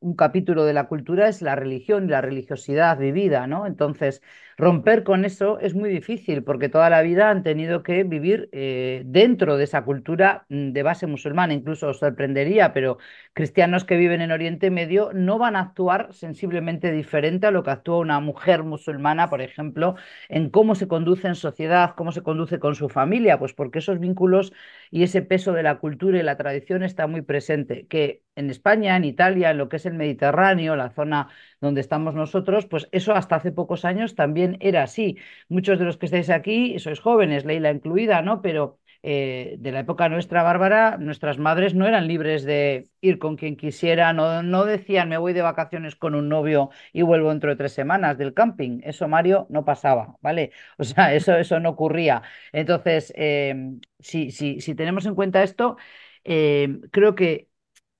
un capítulo de la cultura es la religión y la religiosidad vivida, ¿no? Entonces, romper con eso es muy difícil porque toda la vida han tenido que vivir eh, dentro de esa cultura mm, de base musulmana. Incluso os sorprendería, pero cristianos que viven en Oriente Medio no van a actuar sensiblemente diferente a lo que actúa una mujer musulmana, por ejemplo, en cómo se conduce en sociedad, cómo se conduce con su familia, pues porque esos vínculos y ese peso de la cultura y la tradición está muy presente. Que en España, en Italia, en lo que es el Mediterráneo, la zona donde estamos nosotros, pues eso hasta hace pocos años también era así. Muchos de los que estáis aquí sois jóvenes, Leila incluida, ¿no? Pero eh, de la época nuestra, Bárbara, nuestras madres no eran libres de ir con quien quisieran, no, no decían me voy de vacaciones con un novio y vuelvo dentro de tres semanas del camping. Eso, Mario, no pasaba, ¿vale? O sea, eso, eso no ocurría. Entonces, eh, si, si, si tenemos en cuenta esto, eh, creo que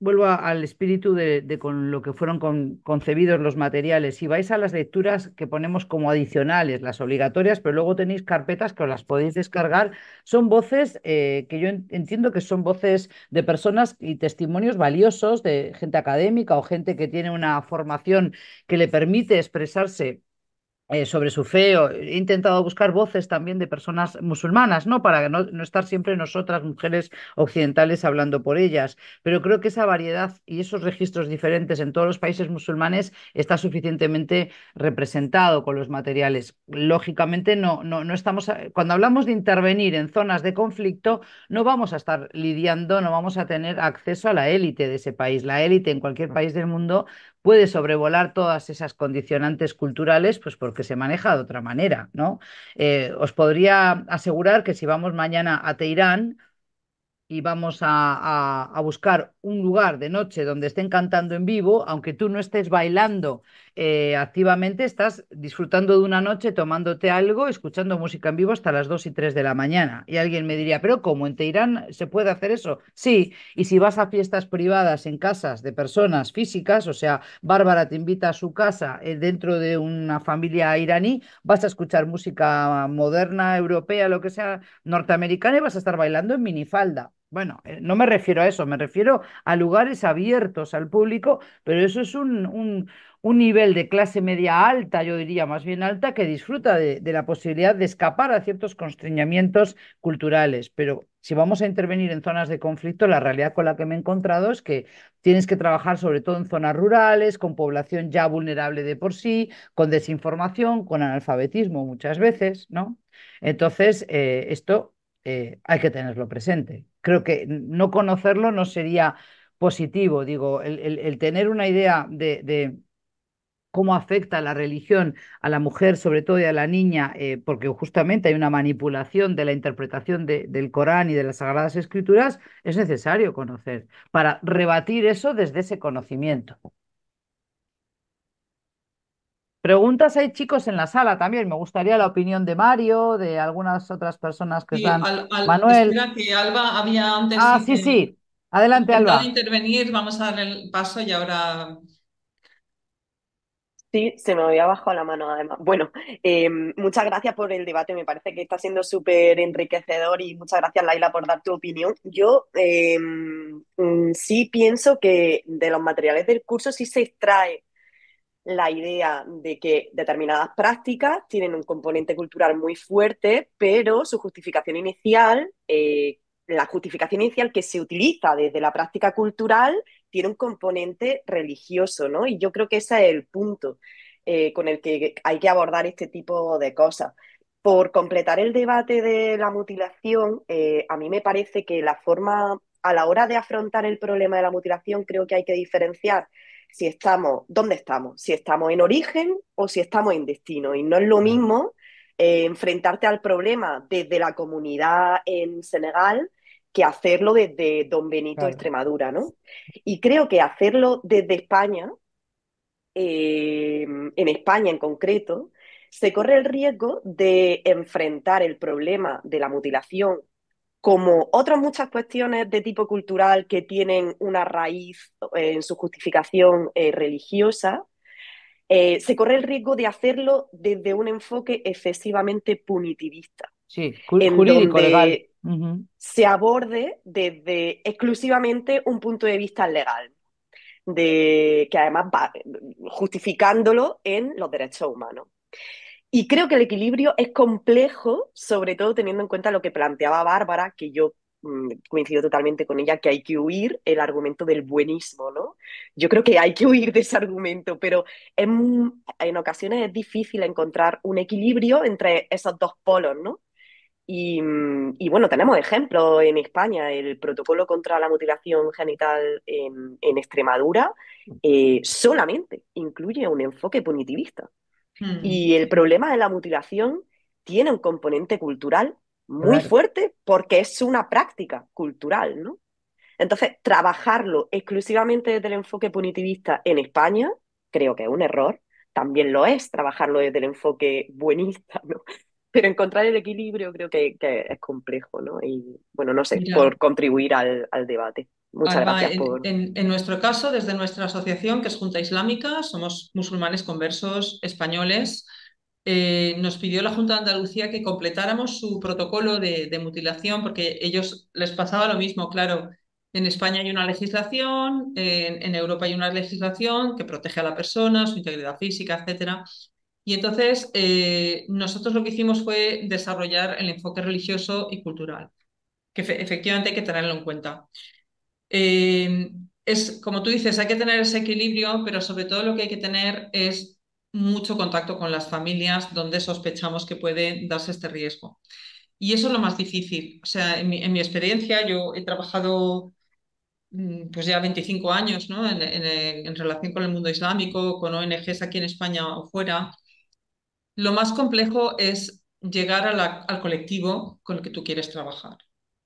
vuelvo al espíritu de, con lo que fueron concebidos los materiales. Si vais a las lecturas que ponemos como adicionales, las obligatorias, pero luego tenéis carpetas que os las podéis descargar, son voces eh, que yo entiendo que son voces de personas y testimonios valiosos de gente académica o gente que tiene una formación que le permite expresarse eh, sobre su fe. He intentado buscar voces también de personas musulmanas, ¿no? Para no, estar siempre nosotras, mujeres occidentales, hablando por ellas. Pero creo que esa variedad y esos registros diferentes en todos los países musulmanes está suficientemente representado con los materiales. Lógicamente, no, no, no estamos. Cuando hablamos de intervenir en zonas de conflicto, no vamos a estar lidiando, no vamos a tener acceso a la élite de ese país. La élite en cualquier país del mundo puede sobrevolar todas esas condicionantes culturales, pues porque se maneja de otra manera, ¿no? Eh, os podría asegurar que si vamos mañana a Teherán, y vamos a, a, buscar un lugar de noche donde estén cantando en vivo, aunque tú no estés bailando eh, activamente estás disfrutando de una noche, tomándote algo, escuchando música en vivo hasta las 2 y 3 de la mañana. Y alguien me diría, pero ¿cómo en Teherán se puede hacer eso? Sí, y si vas a fiestas privadas en casas de personas físicas, o sea, Bárbara te invita a su casa eh, dentro de una familia iraní, vas a escuchar música moderna, europea, lo que sea, norteamericana y vas a estar bailando en minifalda. Bueno, eh, no me refiero a eso, me refiero a lugares abiertos al público, pero eso es un, un nivel de clase media alta, yo diría más bien alta, que disfruta de, la posibilidad de escapar a ciertos constreñamientos culturales. Pero si vamos a intervenir en zonas de conflicto, la realidad con la que me he encontrado es que tienes que trabajar sobre todo en zonas rurales, con población ya vulnerable de por sí, con desinformación, con analfabetismo muchas veces, ¿no? Entonces, eh, esto eh, hay que tenerlo presente. Creo que no conocerlo no sería positivo, digo, el, tener una idea de cómo afecta la religión a la mujer, sobre todo y a la niña, eh, porque justamente hay una manipulación de la interpretación del Corán y de las Sagradas Escrituras, es necesario conocer para rebatir eso desde ese conocimiento. Preguntas hay chicos en la sala también. Me gustaría la opinión de Mario, de algunas otras personas que están. Manuel. que Alba había antes. Ah, sí, sí. Adelante, Alba. intervenir, vamos a dar el paso y ahora Sí, se me había bajado la mano además. Bueno, em, muchas gracias por el debate, me parece que está siendo súper enriquecedor y muchas gracias Laila por dar tu opinión. Yo em, mm, sí pienso que de los materiales del curso sí se extrae la idea de que determinadas prácticas tienen un componente cultural muy fuerte, pero su justificación inicial, eh, la justificación inicial que se utiliza desde la práctica cultural, tiene un componente religioso, ¿no? Y yo creo que ese es el punto eh, con el que hay que abordar este tipo de cosas. Por completar el debate de la mutilación, eh, a mí me parece que la forma, a la hora de afrontar el problema de la mutilación, creo que hay que diferenciar si estamos, dónde estamos, si estamos en origen o si estamos en destino. Y no es lo mismo eh, enfrentarte al problema desde la comunidad en Senegal que hacerlo desde Don Benito Extremadura, ¿no? Y creo que hacerlo desde España, em, en España en concreto, se corre el riesgo de enfrentar el problema de la mutilación como otras muchas cuestiones de tipo cultural que tienen una raíz eh, en su justificación eh, religiosa, eh, se corre el riesgo de hacerlo desde un enfoque excesivamente punitivista. Sí, jurídico, legal se aborde desde exclusivamente un punto de vista legal, de, que además va justificándolo en los derechos humanos. Y creo que el equilibrio es complejo, sobre todo teniendo en cuenta lo que planteaba Bárbara, que yo mm, coincido totalmente con ella, que hay que huir el argumento del buenismo, ¿no? Yo creo que hay que huir de ese argumento, pero en, en ocasiones es difícil encontrar un equilibrio entre esos dos polos, ¿no? Mm, y, bueno, tenemos ejemplos en España, el protocolo contra la mutilación genital en, Extremadura eh, solamente incluye un enfoque punitivista. Mm. Y el problema de la mutilación tiene un componente cultural muy fuerte porque es una práctica cultural, ¿no? Entonces, trabajarlo exclusivamente desde el enfoque punitivista en España creo que es un error, también lo es trabajarlo desde el enfoque buenista, ¿no? pero encontrar el equilibrio creo que, es complejo, ¿no? Y bueno, no sé, por contribuir al, debate. Muchas gracias por... en, nuestro caso, desde nuestra asociación, que es Junta Islámica, somos musulmanes conversos españoles, eh, nos pidió la Junta de Andalucía que completáramos su protocolo de, mutilación, porque ellos les pasaba lo mismo, claro. En España hay una legislación, en, en, Europa hay una legislación que protege a la persona, su integridad física, etcétera. Y entonces eh, nosotros lo que hicimos fue desarrollar el enfoque religioso y cultural, que efectivamente hay que tenerlo en cuenta. Eh, es, como tú dices, hay que tener ese equilibrio, pero sobre todo lo que hay que tener es mucho contacto con las familias donde sospechamos que puede darse este riesgo. Y eso es lo más difícil. O sea, en mi, experiencia yo he trabajado mm, pues ya 25 años en, relación con el mundo islámico, con ONGs aquí en España o fuera, lo más complejo es llegar al colectivo con el que tú quieres trabajar.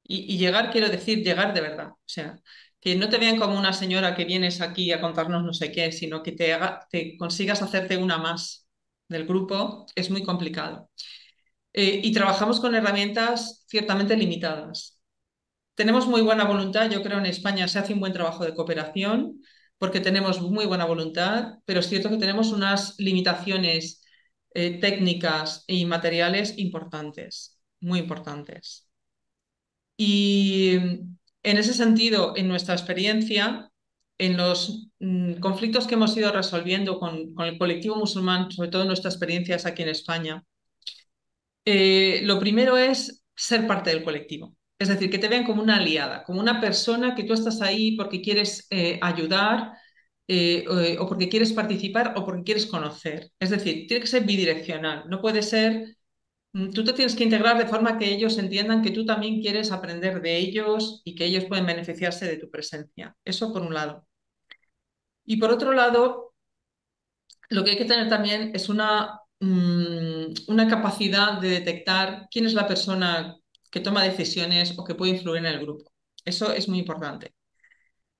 Y, llegar, quiero decir, llegar de verdad. O sea, que no te vean como una señora que vienes aquí a contarnos no sé qué, sino que te, te consigas hacerte una más del grupo, es muy complicado. Eh, y trabajamos con herramientas ciertamente limitadas. Tenemos muy buena voluntad, yo creo en España se hace un buen trabajo de cooperación porque tenemos muy buena voluntad, pero es cierto que tenemos unas limitaciones eh, técnicas y materiales importantes, muy importantes. Y en ese sentido, en nuestra experiencia, en los mm, conflictos que hemos ido resolviendo con, el colectivo musulmán, sobre todo en nuestras experiencias aquí en España, eh, lo primero es ser parte del colectivo. Es decir, que te vean como una aliada, como una persona que tú estás ahí porque quieres eh, ayudar, eh, eh, o porque quieres participar o porque quieres conocer. Es decir, tiene que ser bidireccional. No puede ser, mm, tú te tienes que integrar de forma que ellos entiendan que tú también quieres aprender de ellos y que ellos pueden beneficiarse de tu presencia. Eso por un lado. Y por otro lado, lo que hay que tener también es una mm, capacidad de detectar quién es la persona que toma decisiones o que puede influir en el grupo. Eso es muy importante.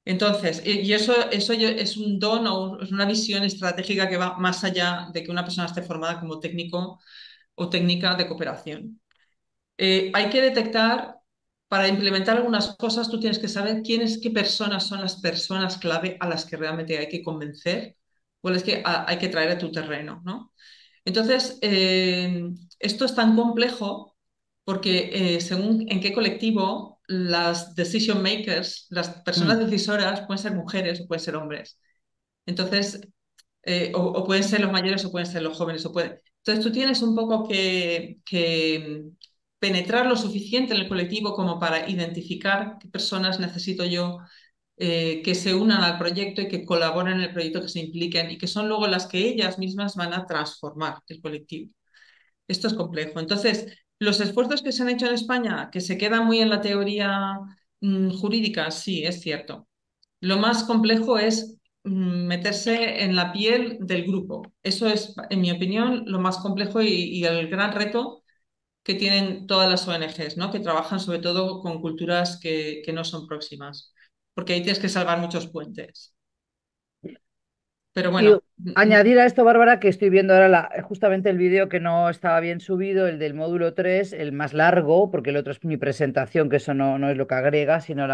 Entonces, y eso, es un don o es una visión estratégica que va más allá de que una persona esté formada como técnico o técnica de cooperación. Eh, hay que detectar, para implementar algunas cosas, tú tienes que saber quiénes, qué personas son las personas clave a las que realmente hay que convencer o las que hay que traer a tu terreno, ¿no? Entonces, eh, esto es tan complejo porque eh, según en qué colectivo las decision makers, las personas mm. decisoras, pueden ser mujeres o pueden ser hombres. Entonces, eh, o, pueden ser los mayores o pueden ser los jóvenes. O pueden... Entonces, tú tienes un poco que, que mm, penetrar lo suficiente en el colectivo como para identificar qué personas necesito yo eh, que se unan al proyecto y que colaboren en el proyecto, que se impliquen y que son luego las que ellas mismas van a transformar el colectivo. Esto es complejo. Entonces, los esfuerzos que se han hecho en España, que se quedan muy en la teoría mm, jurídica, sí, es cierto. Lo más complejo es mm, meterse en la piel del grupo. Eso es, en mi opinión, lo más complejo y, el gran reto que tienen todas las ONGs, ¿no? que trabajan sobre todo con culturas que, que no son próximas, porque ahí tienes que salvar muchos puentes. Pero bueno. Mm, mm. añadir a esto, Bárbara, que estoy viendo ahora justamente el vídeo que no estaba bien subido, el del módulo 3, el más largo, porque el otro es mi presentación, que eso no, no es lo que agrega, sino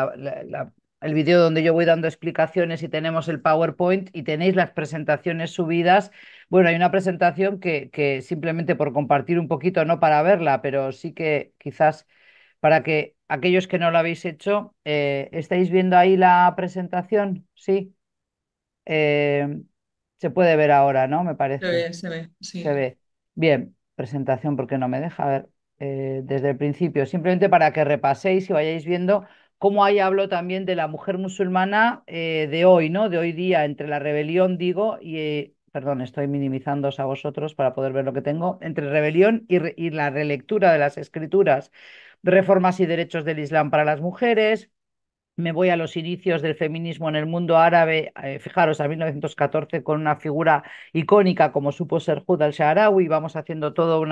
el vídeo donde yo voy dando explicaciones y tenemos el PowerPoint y tenéis las presentaciones subidas. Bueno, hay una presentación que, que simplemente por compartir un poquito, no para verla, pero sí que quizás para que aquellos que no lo habéis hecho, eh, ¿estáis viendo ahí la presentación? Sí. Eh, se puede ver ahora, ¿no? Me parece. Se ve, se ve, sí. Se ve. Bien, presentación porque no me deja ver eh, desde el principio, simplemente para que repaséis y vayáis viendo cómo ahí hablo también de la mujer musulmana eh, de hoy, ¿no? De hoy día, entre la rebelión, digo, y, eh, perdón, estoy minimizándoos a vosotros para poder ver lo que tengo, entre rebelión y la relectura de las escrituras, reformas y derechos del Islam para las mujeres, me voy a los inicios del feminismo en el mundo árabe, eh, fijaros, a 1914 con una figura icónica como supo ser Jud al-Saharawi, vamos haciendo todo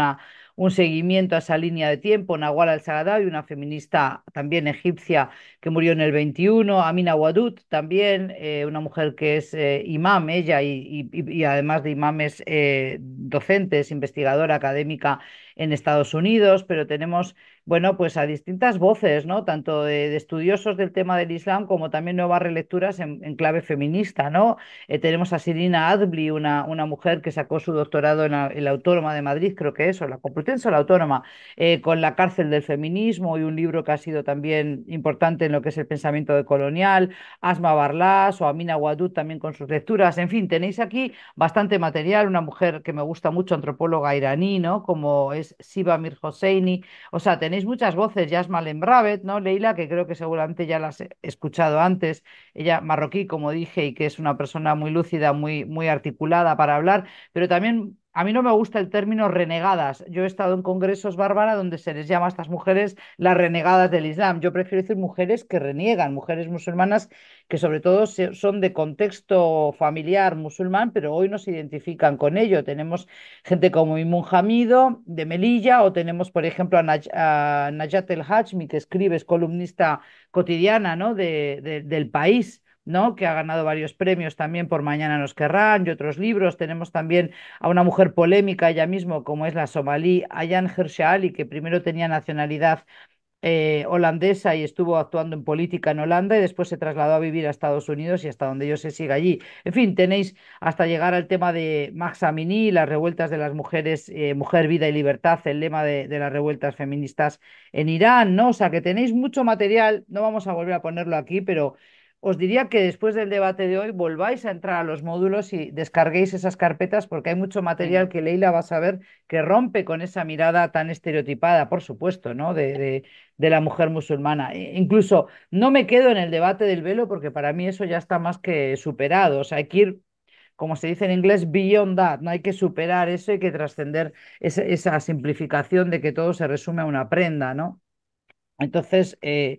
un seguimiento a esa línea de tiempo, Nawal al-Saharawi, una feminista también egipcia que murió en el 21, Amina Wadud también, eh, una mujer que es eh, imam ella y, además de imames docentes, investigadora académica en Estados Unidos, pero tenemos, bueno, pues a distintas voces, ¿no? Tanto de, estudiosos del tema del Islam como también nuevas relecturas en, clave feminista, ¿no? Eh, tenemos a Sirina Adbli, una, una mujer que sacó su doctorado en la, Autónoma de Madrid, creo que es, o la Complutense o la Autónoma, eh, con la cárcel del feminismo y un libro que ha sido también importante en lo que es el pensamiento decolonial, Asma Barlas o Amina Wadud también con sus lecturas, en fin, tenéis aquí bastante material, una mujer que me gusta mucho, antropóloga iraní, ¿no? Como es Siba Mir Hosseini. O sea, tenéis muchas voces, Yasma Lembravet, ¿no? Leila, que creo que seguramente ya las he escuchado antes, ella marroquí, como dije, y que es una persona muy lúcida, muy, muy articulada para hablar, pero también a mí no me gusta el término renegadas. Yo he estado en congresos, Bárbara, donde se les llama a estas mujeres las renegadas del Islam. Yo prefiero decir mujeres que reniegan, mujeres musulmanas que sobre todo son de contexto familiar musulmán, pero hoy no se identifican con ello. Tenemos gente como Imun Hamido de Melilla o tenemos, por ejemplo, a, Najat El Hajmi, que escribe, es columnista cotidiana ¿no? del país. ¿no? que ha ganado varios premios también por Mañana nos querrán y otros libros. Tenemos también a una mujer polémica ella mismo, como es la somalí Ayan Hersha que primero tenía nacionalidad eh, holandesa y estuvo actuando en política en Holanda y después se trasladó a vivir a Estados Unidos y hasta donde yo se sigue allí. En fin, tenéis hasta llegar al tema de Max Amini, las revueltas de las mujeres, eh, mujer, vida y libertad, el lema de, de, las revueltas feministas en Irán, ¿no? O sea que tenéis mucho material, no vamos a volver a ponerlo aquí, pero os diría que después del debate de hoy volváis a entrar a los módulos y descarguéis esas carpetas porque hay mucho material que Leila va a saber que rompe con esa mirada tan estereotipada, por supuesto, ¿no? De, de, la mujer musulmana. E incluso no me quedo en el debate del velo porque para mí eso ya está más que superado. O sea, hay que ir, como se dice en inglés, beyond that. No hay que superar eso, hay que trascender esa, simplificación de que todo se resume a una prenda, ¿no? Entonces, eh,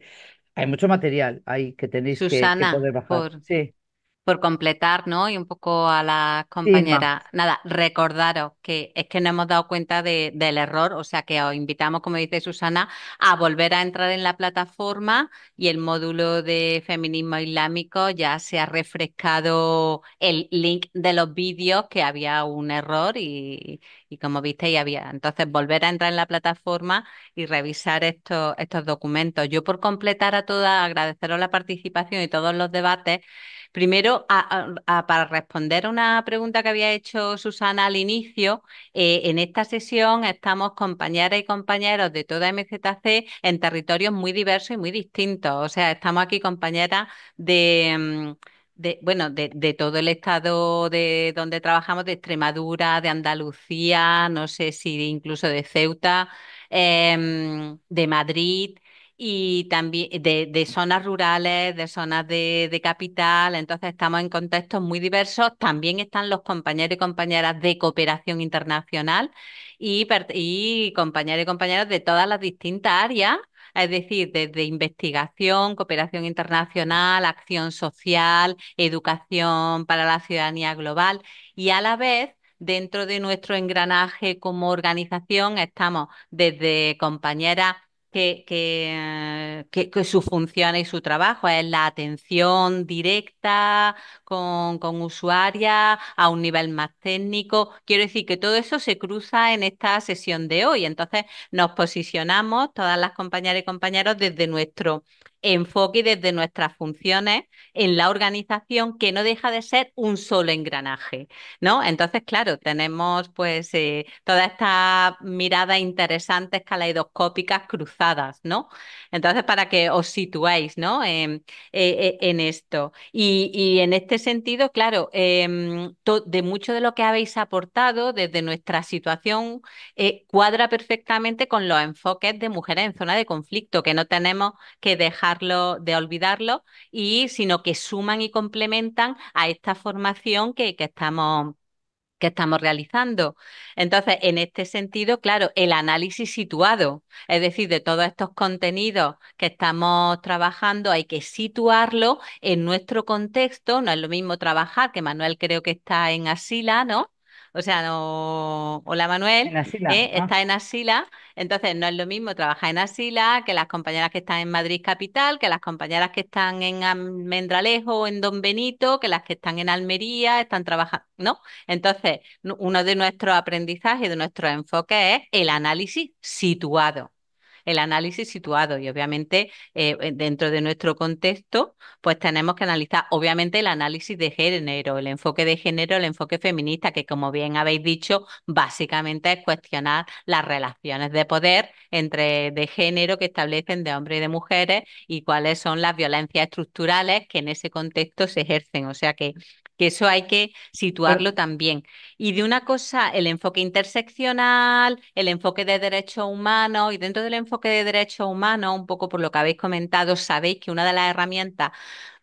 hay mucho material ahí que tenéis que, que, poder bajar. sí por completar, ¿no? Y un poco a la compañera. Nada, recordaros que es que no hemos dado cuenta del error, o sea que os invitamos, como dice Susana, a volver a entrar en la plataforma y el módulo de feminismo islámico ya se ha refrescado el link de los vídeos que había un error y, y como visteis había. Entonces, volver a entrar en la plataforma y revisar estos, estos documentos. Yo por completar a todas, agradeceros la participación y todos los debates. Primero, para responder a una pregunta que había hecho Susana al inicio, eh, en esta sesión estamos compañeras y compañeros de toda MZC en territorios muy diversos y muy distintos. O sea, estamos aquí compañeras de... Mm, bueno, de, todo el estado de donde trabajamos, de Extremadura, de Andalucía, no sé si incluso de Ceuta, em, de Madrid, y también de, zonas rurales, de zonas de, capital, entonces estamos en contextos muy diversos. También están los compañeros y compañeras de cooperación internacional y, y compañeros y compañeras de todas las distintas áreas es decir, desde investigación, cooperación internacional, acción social, educación para la ciudadanía global y a la vez... Dentro de nuestro engranaje como organización estamos desde compañeras eh, que, su función y su trabajo es la atención directa con, con a un nivel más técnico. Quiero decir que todo eso se cruza en esta sesión de hoy. Entonces nos posicionamos, todas las compañeras y compañeros, desde nuestro enfoque desde nuestras funciones en la organización que no deja de ser un solo engranaje, ¿no? Entonces, claro, tenemos pues eh, todas estas miradas interesantes caleidoscópicas cruzadas, ¿no? Entonces, para que os situéis, ¿no? en e, e, esto. Y, y, en este sentido, claro, em, de mucho de lo que habéis aportado desde nuestra situación eh, cuadra perfectamente con los enfoques de mujeres en zona de conflicto, que no tenemos que dejar de olvidarlo, y sino que suman y complementan a esta formación que, que estamos que estamos realizando. Entonces, en este sentido, claro, el análisis situado, es decir, de todos estos contenidos que estamos trabajando, hay que situarlo en nuestro contexto. No es lo mismo trabajar, que Manuel creo que está en Asila, ¿no? o sea, no, hola Manuel, ¿eh? está en Asila, entonces no es lo mismo trabajar en Asila que las compañeras que están en Madrid Capital, que las compañeras que están en Mendralejo en Don Benito, que las que están en Almería, están trabajando, ¿no? Entonces, uno de nuestros aprendizajes, de nuestro enfoque es el análisis situado el análisis situado y obviamente eh, eh, dentro de nuestro contexto, pues tenemos que analizar obviamente el análisis de género, el enfoque de género, el enfoque feminista, que como bien habéis dicho, básicamente es cuestionar las relaciones de poder entre de género que establecen de hombres y de mujeres y cuáles son las violencias estructurales que en ese contexto se ejercen. O sea que que eso hay que situarlo también. Y de una cosa, el enfoque interseccional, el enfoque de derechos humanos, y dentro del enfoque de derechos humanos, un poco por lo que habéis comentado, sabéis que una de las herramientas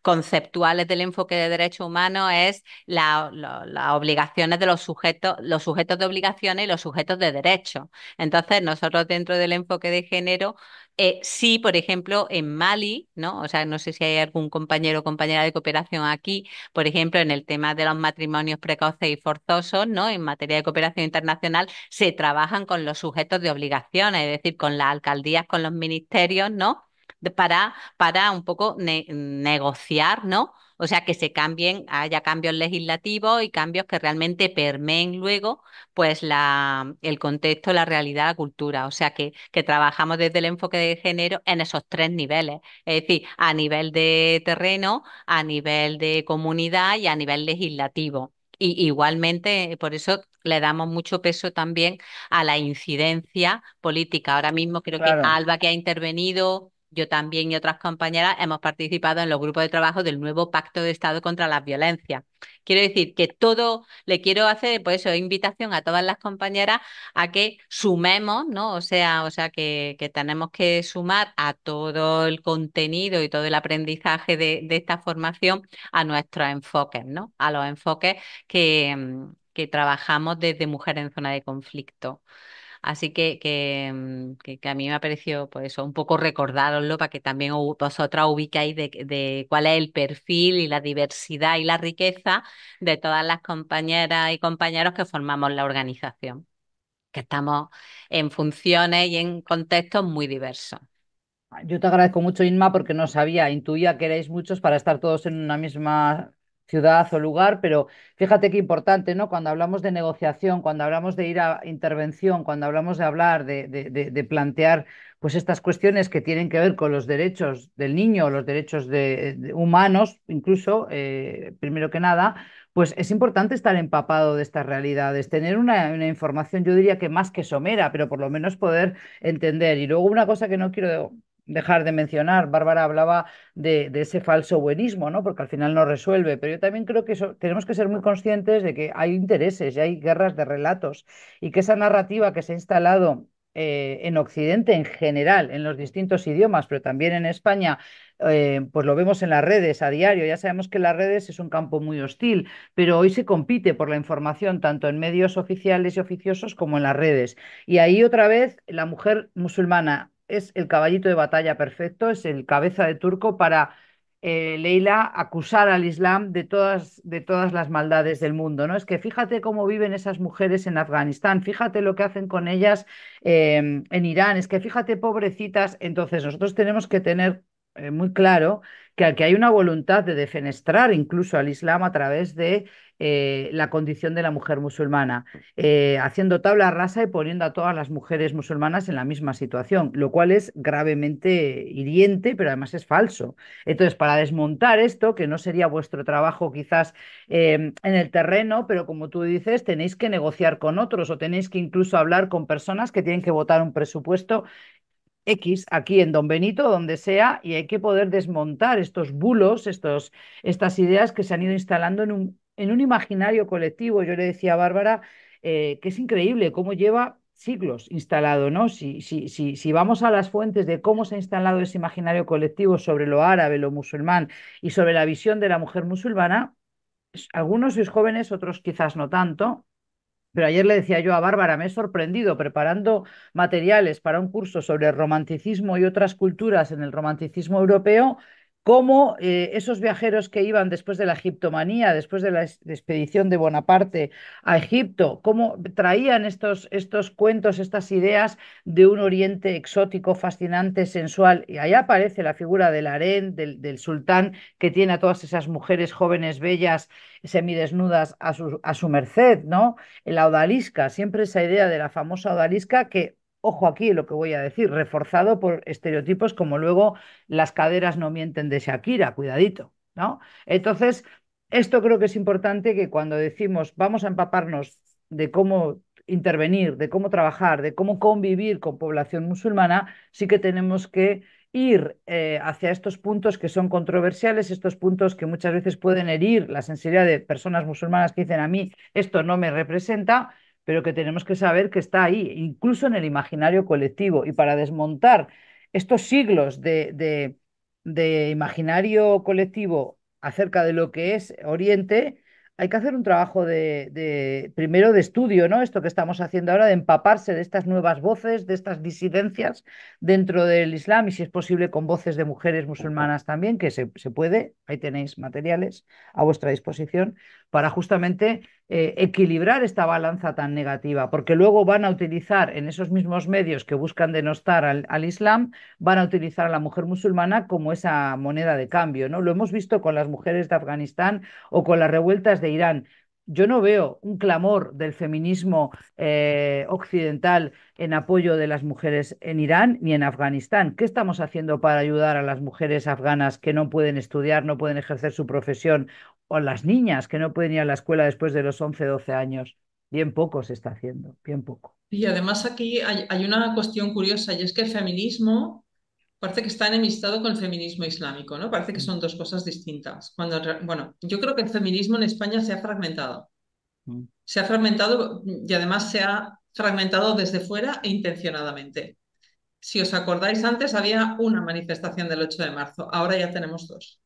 conceptuales del enfoque de derechos humanos es las la, obligaciones de los sujetos, los sujetos de obligaciones y los sujetos de derechos. Entonces, nosotros dentro del enfoque de género eh, sí, por ejemplo, en Mali, ¿no? O sea, no sé si hay algún compañero o compañera de cooperación aquí, por ejemplo, en el tema de los matrimonios precoces y forzosos, ¿no? En materia de cooperación internacional, se trabajan con los sujetos de obligaciones, es decir, con las alcaldías, con los ministerios, ¿no? Para, para un poco negociar, ¿no? O sea, que se cambien, haya cambios legislativos y cambios que realmente permeen luego pues la, el contexto, la realidad, la cultura. O sea, que, que trabajamos desde el enfoque de género en esos tres niveles. Es decir, a nivel de terreno, a nivel de comunidad y a nivel legislativo. Y igualmente, por eso le damos mucho peso también a la incidencia política. Ahora mismo creo que Alba que ha intervenido yo también y otras compañeras hemos participado en los grupos de trabajo del nuevo Pacto de Estado contra la Violencia. Quiero decir que todo, le quiero hacer, por eso, invitación a todas las compañeras a que sumemos, ¿no? O sea, o sea que, tenemos que sumar a todo el contenido y todo el aprendizaje de, esta formación a nuestros enfoques, ¿no? A los enfoques que, que trabajamos desde Mujer en Zona de Conflicto. Así mm, que, que, a mí me ha parecido pues un poco recordároslo para que también vosotras ubicáis de, de cuál es el perfil y la diversidad y la riqueza de todas las compañeras y compañeros que formamos la organización, que estamos en funciones y en contextos muy diversos. Yo te agradezco mucho, Inma, porque no sabía, intuía que erais muchos para estar todos en una misma ciudad o lugar, pero fíjate qué importante, ¿no? Cuando hablamos de negociación, cuando hablamos de ir a intervención, cuando hablamos de hablar, de, plantear pues estas cuestiones que tienen que ver con los derechos del niño, los derechos de, humanos, incluso, eh, primero que nada, pues es importante estar empapado de estas realidades, tener una, información, yo diría que más que somera, pero por lo menos poder entender. Y luego una cosa que no quiero dejar de mencionar. Bárbara hablaba de, ese falso buenismo, ¿no? Porque al final no resuelve. Pero yo también creo que eso, tenemos que ser muy conscientes de que hay intereses y hay guerras de relatos y que esa narrativa que se ha instalado eh, en Occidente en general, en los distintos idiomas, pero también en España, eh, pues lo vemos en las redes a diario. Ya sabemos que las redes es un campo muy hostil, pero hoy se compite por la información tanto en medios oficiales y oficiosos como en las redes. Y ahí otra vez la mujer musulmana es el caballito de batalla perfecto, es el cabeza de turco para eh, Leila acusar al Islam de todas, de todas las maldades del mundo. ¿no? Es que fíjate cómo viven esas mujeres en Afganistán, fíjate lo que hacen con ellas em, en Irán, es que fíjate pobrecitas. Entonces nosotros tenemos que tener es eh, muy claro que aquí hay una voluntad de defenestrar incluso al Islam a través de eh, la condición de la mujer musulmana, eh, haciendo tabla rasa y poniendo a todas las mujeres musulmanas en la misma situación, lo cual es gravemente hiriente, pero además es falso. Entonces, para desmontar esto, que no sería vuestro trabajo quizás em, en el terreno, pero como tú dices, tenéis que negociar con otros o tenéis que incluso hablar con personas que tienen que votar un presupuesto X aquí en Don Benito, donde sea, y hay que poder desmontar estos bulos, estos, estas ideas que se han ido instalando en un, en un imaginario colectivo. Yo le decía a Bárbara eh, que es increíble cómo lleva siglos instalado, ¿no? Si, si, vamos a las fuentes de cómo se ha instalado ese imaginario colectivo sobre lo árabe, lo musulmán y sobre la visión de la mujer musulmana, algunos sus jóvenes, otros quizás no tanto, pero ayer le decía yo a Bárbara, me he sorprendido preparando materiales para un curso sobre romanticismo y otras culturas en el romanticismo europeo, cómo eh, esos viajeros que iban después de la egiptomanía, después de la expedición de Bonaparte a Egipto, cómo traían estos, estos cuentos, estas ideas de un oriente exótico, fascinante, sensual. Y ahí aparece la figura del harén, del, sultán, que tiene a todas esas mujeres jóvenes, bellas, semidesnudas a su, merced, ¿no? La odalisca, siempre esa idea de la famosa odalisca que ojo aquí lo que voy a decir, reforzado por estereotipos como luego las caderas no mienten de Shakira, cuidadito, ¿no? Entonces, esto creo que es importante que cuando decimos vamos a empaparnos de cómo intervenir, de cómo trabajar, de cómo convivir con población musulmana, sí que tenemos que ir eh, hacia estos puntos que son controversiales, estos puntos que muchas veces pueden herir la sensibilidad de personas musulmanas que dicen a mí esto no me representa pero que tenemos que saber que está ahí, incluso en el imaginario colectivo. Y para desmontar estos siglos de, imaginario colectivo acerca de lo que es Oriente, hay que hacer un trabajo de, primero de estudio, ¿no? Esto que estamos haciendo ahora, de empaparse de estas nuevas voces, de estas disidencias dentro del Islam y si es posible con voces de mujeres musulmanas también, que se, se puede, ahí tenéis materiales a vuestra disposición, para justamente eh, equilibrar esta balanza tan negativa, porque luego van a utilizar en esos mismos medios que buscan denostar al, al, Islam, van a utilizar a la mujer musulmana como esa moneda de cambio, ¿no? Lo hemos visto con las mujeres de Afganistán o con las revueltas de Irán. Yo no veo un clamor del feminismo eh, occidental en apoyo de las mujeres en Irán ni en Afganistán. ¿Qué estamos haciendo para ayudar a las mujeres afganas que no pueden estudiar, no pueden ejercer su profesión o las niñas que no pueden ir a la escuela después de los 11, 12 años. Bien poco se está haciendo, bien poco. Y además aquí hay, una cuestión curiosa y es que el feminismo parece que está enemistado con el feminismo islámico, ¿no? Parece que son dos cosas distintas. Cuando, bueno, yo creo que el feminismo en España se ha fragmentado. Mm. Se ha fragmentado y además se ha fragmentado desde fuera e intencionadamente. Si os acordáis, antes había una manifestación del 8 de marzo, ahora ya tenemos dos.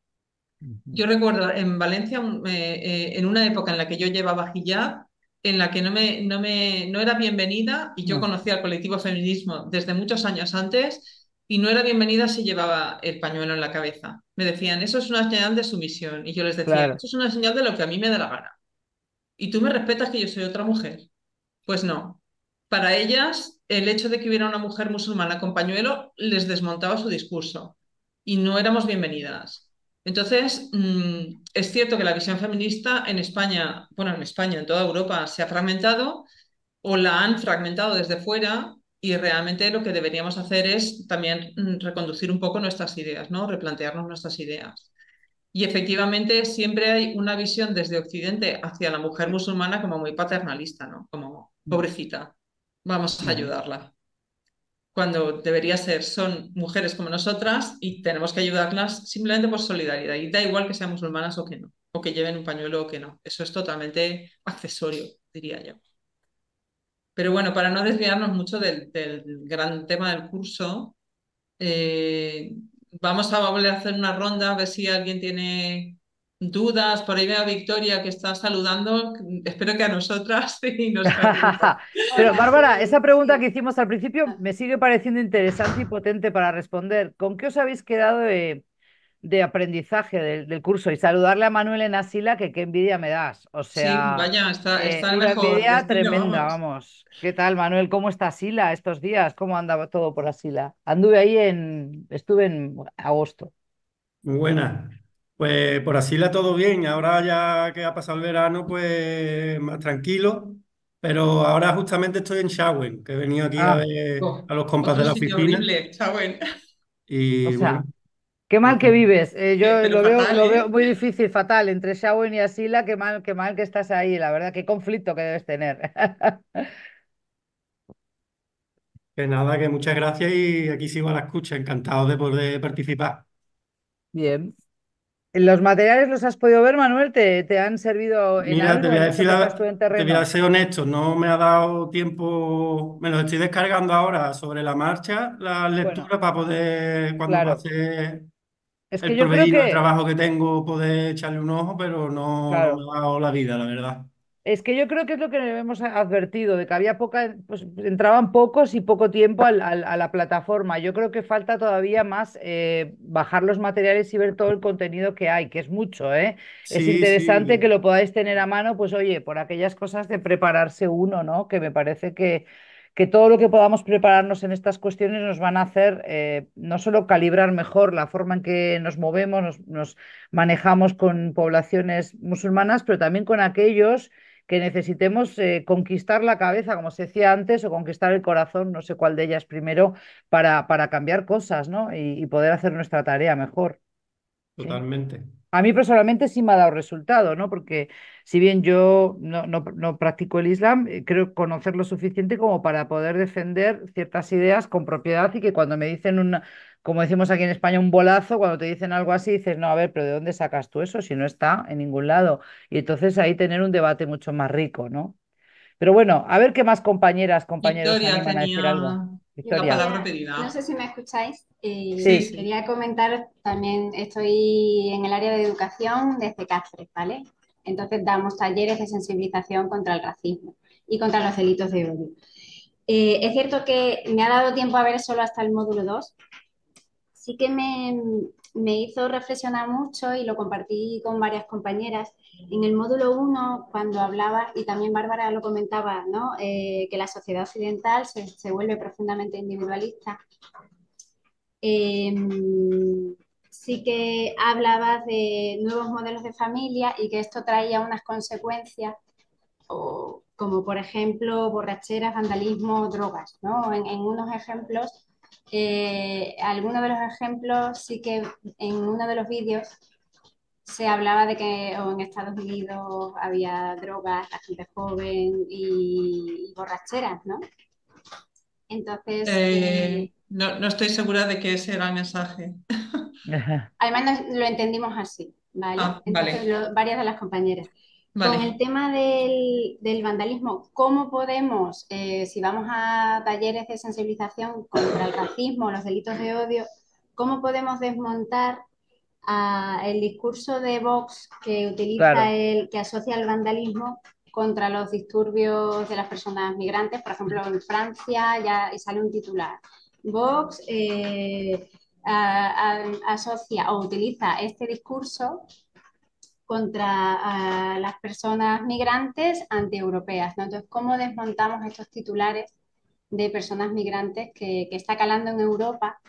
Yo recuerdo en Valencia, eh, eh, en una época en la que yo llevaba hijab, en la que no, me, no, me, no era bienvenida, y yo mm. conocía al colectivo feminismo desde muchos años antes, y no era bienvenida si llevaba el pañuelo en la cabeza. Me decían, eso es una señal de sumisión. Y yo les decía, eso es una señal de lo que a mí me da la gana. Y tú me respetas que yo soy otra mujer. Pues no. Para ellas, el hecho de que hubiera una mujer musulmana con pañuelo les desmontaba su discurso. Y no éramos bienvenidas. Entonces, mm, es cierto que la visión feminista en España, bueno, en España, en toda Europa, se ha fragmentado o la han fragmentado desde fuera y realmente lo que deberíamos hacer es también mm, reconducir un poco nuestras ideas, ¿no? Replantearnos nuestras ideas. Y efectivamente siempre hay una visión desde Occidente hacia la mujer musulmana como muy paternalista, ¿no? Como pobrecita, vamos a ayudarla cuando debería ser, son mujeres como nosotras y tenemos que ayudarlas simplemente por solidaridad. Y da igual que sean musulmanas o que no, o que lleven un pañuelo o que no. Eso es totalmente accesorio, diría yo. Pero bueno, para no desviarnos mucho del, gran tema del curso, eh, vamos a volver a hacer una ronda, a ver si alguien tiene dudas, por ahí a Victoria que está saludando, espero que a nosotras y nos Pero Bárbara, esa pregunta que hicimos al principio me sigue pareciendo interesante y potente para responder. ¿Con qué os habéis quedado de, aprendizaje del, curso? Y saludarle a Manuel en Asila, que qué envidia me das. O sea, sí, vaya, está, eh, está envidia tremenda, vamos. ¿Qué tal, Manuel? ¿Cómo está Asila estos días? ¿Cómo andaba todo por Asila? Anduve ahí en, estuve en agosto. Muy buena. Pues por Asila todo bien. Ahora ya que ha pasado el verano, pues más tranquilo. Pero ahora justamente estoy en Shawen, que he venido aquí a ah, ver oh, a los compas de la oficina. Y qué mal que vives. Eh, yo lo ¿eh? veo, muy difícil, fatal, entre Shawen y Asila, qué mal, qué mal que estás ahí, la verdad, qué conflicto que debes tener. que nada, que muchas gracias y aquí sigo a la escucha. Encantado de poder participar. Bien. ¿Los materiales los has podido ver, Manuel? ¿Te, te han servido en Mira, te voy te voy a ser honesto, no me ha dado tiempo, me los estoy descargando ahora sobre la marcha, la lectura para poder, cuando pase el yo el trabajo que tengo, poder echarle un ojo, pero no, no me ha dado la vida, la verdad. Es que yo creo que es lo que hemos advertido, de que había poca, pues, entraban pocos y poco tiempo a la plataforma. Yo creo que falta todavía más eh, bajar los materiales y ver todo el contenido que hay, que es mucho, ¿eh? es interesante que lo podáis tener a mano, pues oye, por aquellas cosas de prepararse uno, ¿no? Que me parece que, todo lo que podamos prepararnos en estas cuestiones nos van a hacer eh, no solo calibrar mejor la forma en que nos movemos, nos manejamos con poblaciones musulmanas, pero también con aquellos que necesitemos eh, conquistar la cabeza, como se decía antes, o conquistar el corazón, no sé cuál de ellas primero, para, para cambiar cosas ¿no? y, poder hacer nuestra tarea mejor. Totalmente. A mí personalmente sí me ha dado resultado, ¿no? Porque si bien yo no, practico el Islam, eh, creo conocer lo suficiente como para poder defender ciertas ideas con propiedad y que cuando me dicen un como decimos aquí en España, un bolazo, cuando te dicen algo así, dices, no, a ver, pero ¿de dónde sacas tú eso si no está en ningún lado? Y entonces ahí tener un debate mucho más rico, ¿no? Pero bueno, a ver qué más compañeras, compañeros Victoria, a decir algo no sé si me escucháis. Eh, quería comentar, también estoy en el área de educación desde Castres, ¿vale? Entonces damos talleres de sensibilización contra el racismo y contra los delitos de odio. Eh, es cierto que me ha dado tiempo a ver solo hasta el módulo 2. Sí que me, me hizo reflexionar mucho y lo compartí con varias compañeras. En el módulo 1, cuando hablaba, y también Bárbara lo comentaba, ¿no? Eh, que la sociedad occidental se, vuelve profundamente individualista, em, sí que hablabas de nuevos modelos de familia y que esto traía unas consecuencias, como por ejemplo borracheras, vandalismo, drogas, ¿no? en, en unos ejemplos eh, algunos de los ejemplos sí que en uno de los vídeos se hablaba de que en Estados Unidos había drogas, la gente joven y, borracheras, ¿no? Entonces... Eh, eh, no, estoy segura de que ese era el mensaje. Al menos lo entendimos así, ¿vale? Ah, varias de las compañeras. Con el tema del, vandalismo, ¿cómo podemos, eh, si vamos a talleres de sensibilización contra el racismo, los delitos de odio, cómo podemos desmontar el discurso de Vox que utiliza el, que asocia el vandalismo contra los disturbios de las personas migrantes? Por ejemplo, en Francia ya sale un titular. Vox eh, asocia o utiliza este discurso contra ah, las personas migrantes antieuropeas. ¿no? Entonces, ¿cómo desmontamos estos titulares de personas migrantes que, está calando en Europa?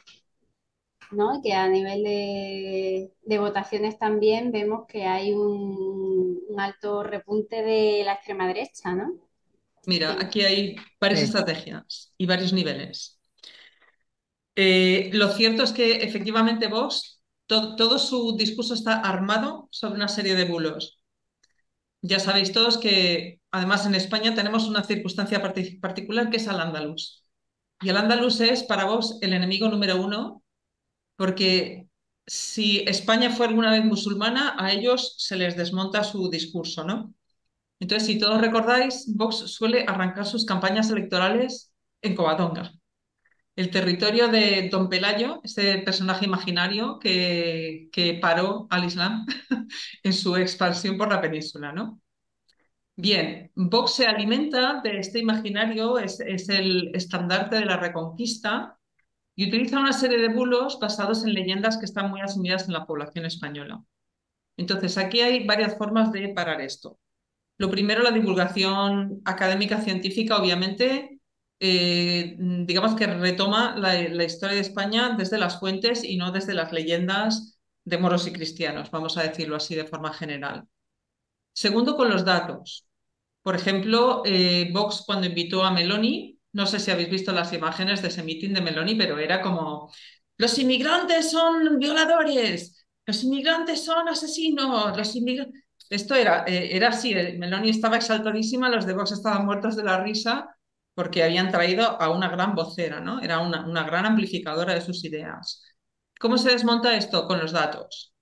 ¿no? que a nivel de, votaciones también vemos que hay un, alto repunte de la extrema derecha. ¿no? Mira, aquí hay varias estrategias y varios niveles. Eh, lo cierto es que efectivamente vos todo, su discurso está armado sobre una serie de bulos. Ya sabéis todos que además en España tenemos una circunstancia particular que es al andaluz. Y el andaluz es para vos el enemigo número uno, porque si España fue alguna vez musulmana, a ellos se les desmonta su discurso, ¿no? Entonces, si todos recordáis, Vox suele arrancar sus campañas electorales en Covadonga el territorio de Don Pelayo, ese personaje imaginario que, paró al Islam en su expansión por la península, Bien, Vox se alimenta de este imaginario, es, es, el estandarte de la reconquista y utiliza una serie de bulos basados en leyendas que están muy asumidas en la población española. Entonces, aquí hay varias formas de parar esto. Lo primero, la divulgación académica científica, obviamente, eh, mm, digamos que retoma la, historia de España desde las fuentes y no desde las leyendas de moros y cristianos, vamos a decirlo así de forma general. Segundo, con los datos. Por ejemplo, eh, Vox cuando invitó a Meloni, no sé si habéis visto las imágenes de ese mitin de Meloni, pero era como, los inmigrantes son violadores, los inmigrantes son asesinos, los inmigrantes... Esto era, eh, era así, Meloni estaba exaltadísima, los de Vox estaban muertos de la risa, porque habían traído a una gran vocera, ¿no? Era una, gran amplificadora de sus ideas. ¿Cómo se desmonta esto? Con los datos.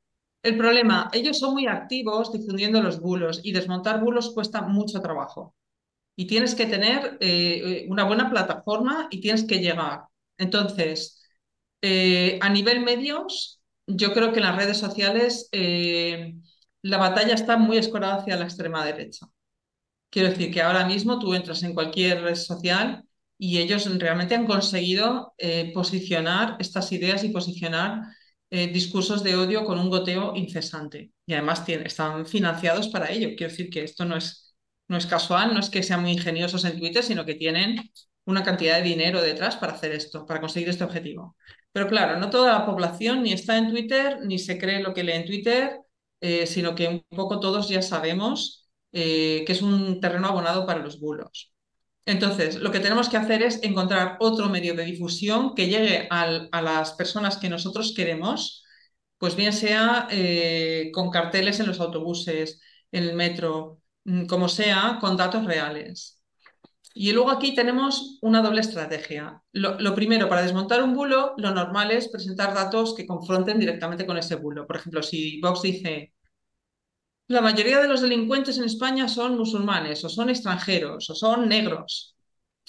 El problema, ellos son muy activos difundiendo los bulos y desmontar bulos cuesta mucho trabajo. Y tienes que tener eh, una buena plataforma y tienes que llegar. Entonces, eh, a nivel medios, yo creo que en las redes sociales eh, la batalla está muy escorada hacia la extrema derecha. Quiero decir que ahora mismo tú entras en cualquier red social y ellos realmente han conseguido eh, posicionar estas ideas y posicionar eh, discursos de odio con un goteo incesante. Y además están financiados para ello. Quiero decir que esto no es, no es casual, no es que sean muy ingeniosos en Twitter, sino que tienen una cantidad de dinero detrás para hacer esto, para conseguir este objetivo. Pero claro, no toda la población ni está en Twitter, ni se cree lo que lee en Twitter, eh, sino que un poco todos ya sabemos eh, que es un terreno abonado para los bulos. Entonces, lo que tenemos que hacer es encontrar otro medio de difusión que llegue a las personas que nosotros queremos, pues bien sea eh, con carteles en los autobuses, en el metro, mm, como sea, con datos reales. Y luego aquí tenemos una doble estrategia. lo, primero, para desmontar un bulo, lo normal es presentar datos que confronten directamente con ese bulo. Por ejemplo, si Vox dice la mayoría de los delincuentes en España son musulmanes o son extranjeros o son negros.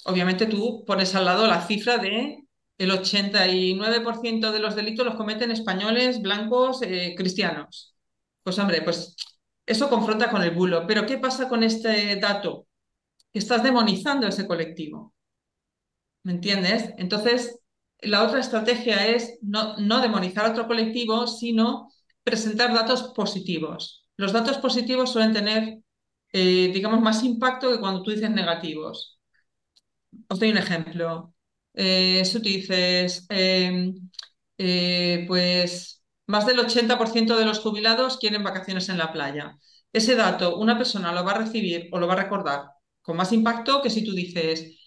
Obviamente tú pones al lado la cifra de el 89% de los delitos los cometen españoles, blancos, eh, cristianos. Pues hombre, pues eso confronta con el bulo. Pero ¿qué pasa con este dato? Estás demonizando a ese colectivo. ¿Me entiendes? Entonces, la otra estrategia es no, no demonizar a otro colectivo, sino presentar datos positivos los datos positivos suelen tener, eh, digamos, más impacto que cuando tú dices negativos. Os doy un ejemplo. Eh, si tú dices, em, eh, pues más del 80% de los jubilados quieren vacaciones en la playa. Ese dato una persona lo va a recibir o lo va a recordar con más impacto que si tú dices,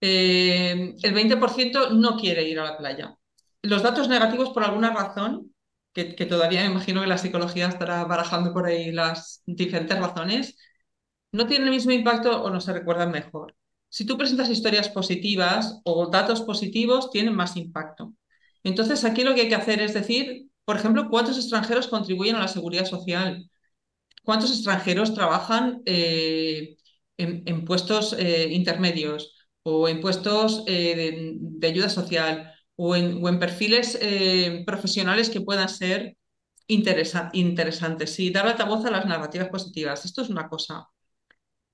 em, el 20% no quiere ir a la playa. Los datos negativos, por alguna razón, que, todavía me imagino que la psicología estará barajando por ahí las diferentes razones, no tienen el mismo impacto o no se recuerdan mejor. Si tú presentas historias positivas o datos positivos, tienen más impacto. Entonces, aquí lo que hay que hacer es decir, por ejemplo, cuántos extranjeros contribuyen a la seguridad social, cuántos extranjeros trabajan eh, en, puestos eh, intermedios o en puestos eh, de ayuda social o en, perfiles eh, profesionales que puedan ser interesantes. y dar altavoz a las narrativas positivas. Esto es una cosa.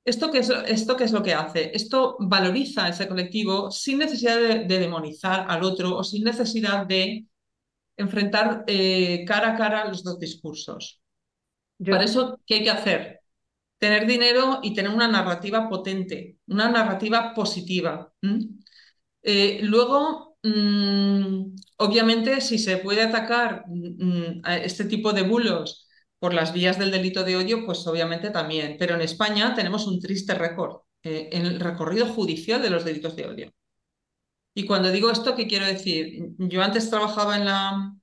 ¿Esto qué, es, ¿Esto es lo que hace? Esto valoriza a ese colectivo sin necesidad de, demonizar al otro o sin necesidad de enfrentar eh, cara a cara los dos discursos. Yo... eso, ¿qué hay que hacer? Tener dinero y tener una narrativa potente, una narrativa positiva. Eh, luego, Mm, obviamente si se puede atacar mm, este tipo de bulos por las vías del delito de odio, pues obviamente también. Pero en España tenemos un triste récord eh, en el recorrido judicial de los delitos de odio. Y cuando digo esto, ¿qué quiero decir? Yo antes trabajaba en la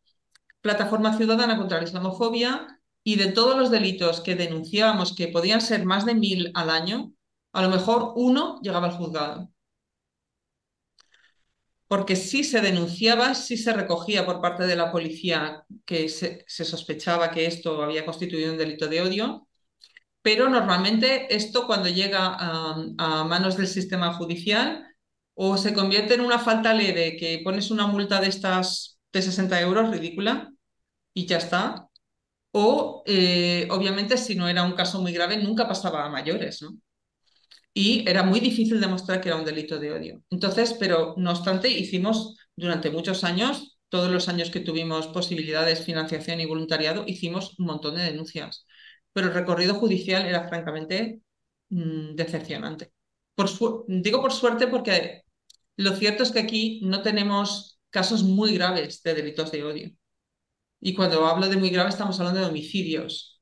plataforma ciudadana contra la islamofobia y de todos los delitos que denunciábamos, que podían ser más de mil al año, a lo mejor uno llegaba al juzgado porque sí se denunciaba, sí se recogía por parte de la policía que se, sospechaba que esto había constituido un delito de odio, pero normalmente esto cuando llega a, manos del sistema judicial o se convierte en una falta leve que pones una multa de estas de 60 euros ridícula y ya está, o eh, obviamente si no era un caso muy grave nunca pasaba a mayores, ¿no? y era muy difícil demostrar que era un delito de odio. Entonces, pero no obstante, hicimos durante muchos años, todos los años que tuvimos posibilidades, financiación y voluntariado, hicimos un montón de denuncias. Pero el recorrido judicial era francamente mm, decepcionante. Por digo por suerte porque lo cierto es que aquí no tenemos casos muy graves de delitos de odio. Y cuando hablo de muy grave estamos hablando de homicidios,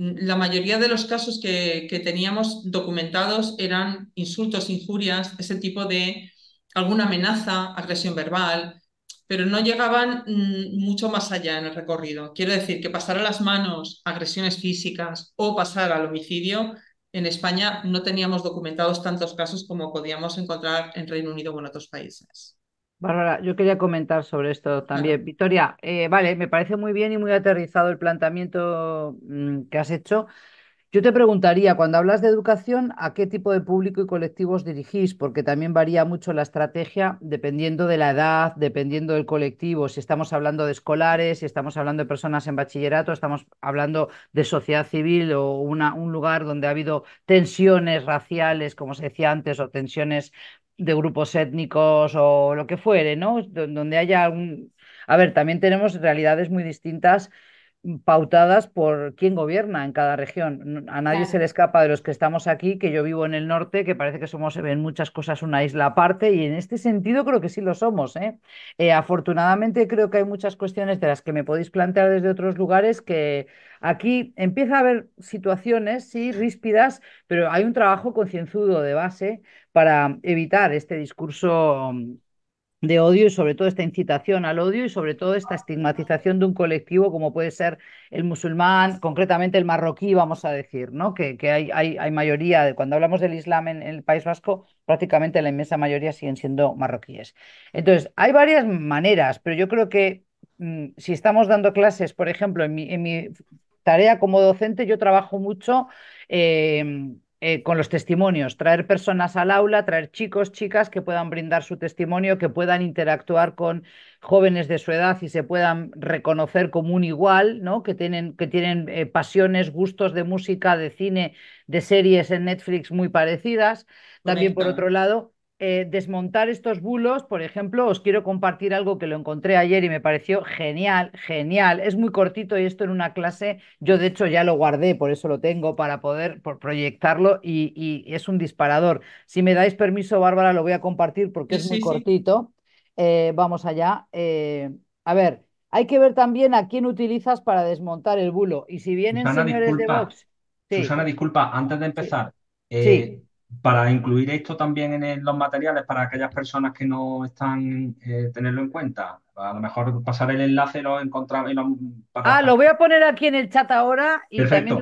la mayoría de los casos que, teníamos documentados eran insultos, injurias, ese tipo de alguna amenaza, agresión verbal, pero no llegaban mm, mucho más allá en el recorrido. Quiero decir que pasar a las manos, agresiones físicas o pasar al homicidio, en España no teníamos documentados tantos casos como podíamos encontrar en Reino Unido o en otros países. Bárbara, yo quería comentar sobre esto también. Victoria, eh, vale, me parece muy bien y muy aterrizado el planteamiento mm, que has hecho. Yo te preguntaría, cuando hablas de educación, ¿a qué tipo de público y colectivos dirigís? Porque también varía mucho la estrategia dependiendo de la edad, dependiendo del colectivo. Si estamos hablando de escolares, si estamos hablando de personas en bachillerato, estamos hablando de sociedad civil o un lugar donde ha habido tensiones raciales, como se decía antes, o tensiones de grupos étnicos o lo que fuere, ¿no? donde haya un... A ver, también tenemos realidades muy distintas pautadas por quién gobierna en cada región. A nadie se le escapa de los que estamos aquí, que yo vivo en el norte, que parece que somos en muchas cosas una isla aparte, y en este sentido creo que sí lo somos. ¿eh? Eh, afortunadamente creo que hay muchas cuestiones de las que me podéis plantear desde otros lugares que aquí empieza a haber situaciones, sí, ríspidas, pero hay un trabajo concienzudo de base para evitar este discurso de odio y sobre todo esta incitación al odio y sobre todo esta estigmatización de un colectivo como puede ser el musulmán, concretamente el marroquí, vamos a decir, ¿no? que, hay, hay, mayoría, cuando hablamos del Islam en, el País Vasco, prácticamente la inmensa mayoría siguen siendo marroquíes. Entonces, hay varias maneras, pero yo creo que mm, si estamos dando clases, por ejemplo, en mi, tarea como docente, yo trabajo mucho... Eh, eh, con los testimonios, traer personas al aula, traer chicos, chicas que puedan brindar su testimonio, que puedan interactuar con jóvenes de su edad y se puedan reconocer como un igual, ¿no? que tienen, que tienen eh, pasiones, gustos de música, de cine, de series en Netflix muy parecidas. También, por otro lado, eh, desmontar estos bulos, por ejemplo, os quiero compartir algo que lo encontré ayer y me pareció genial, genial. Es muy cortito y esto en una clase, yo de hecho ya lo guardé, por eso lo tengo, para poder proyectarlo y, es un disparador. Si me dais permiso, Bárbara, lo voy a compartir porque es muy cortito. Eh, vamos allá. Eh, a ver, hay que ver también a quién utilizas para desmontar el bulo. Y si vienen señores de Vox. Susana, disculpa, antes de empezar. Sí para incluir esto también en los materiales para aquellas personas que no están, eh, tenerlo en cuenta. A lo mejor pasar el enlace lo encontramos. Lo... Ah, lo voy a poner aquí en el chat ahora y también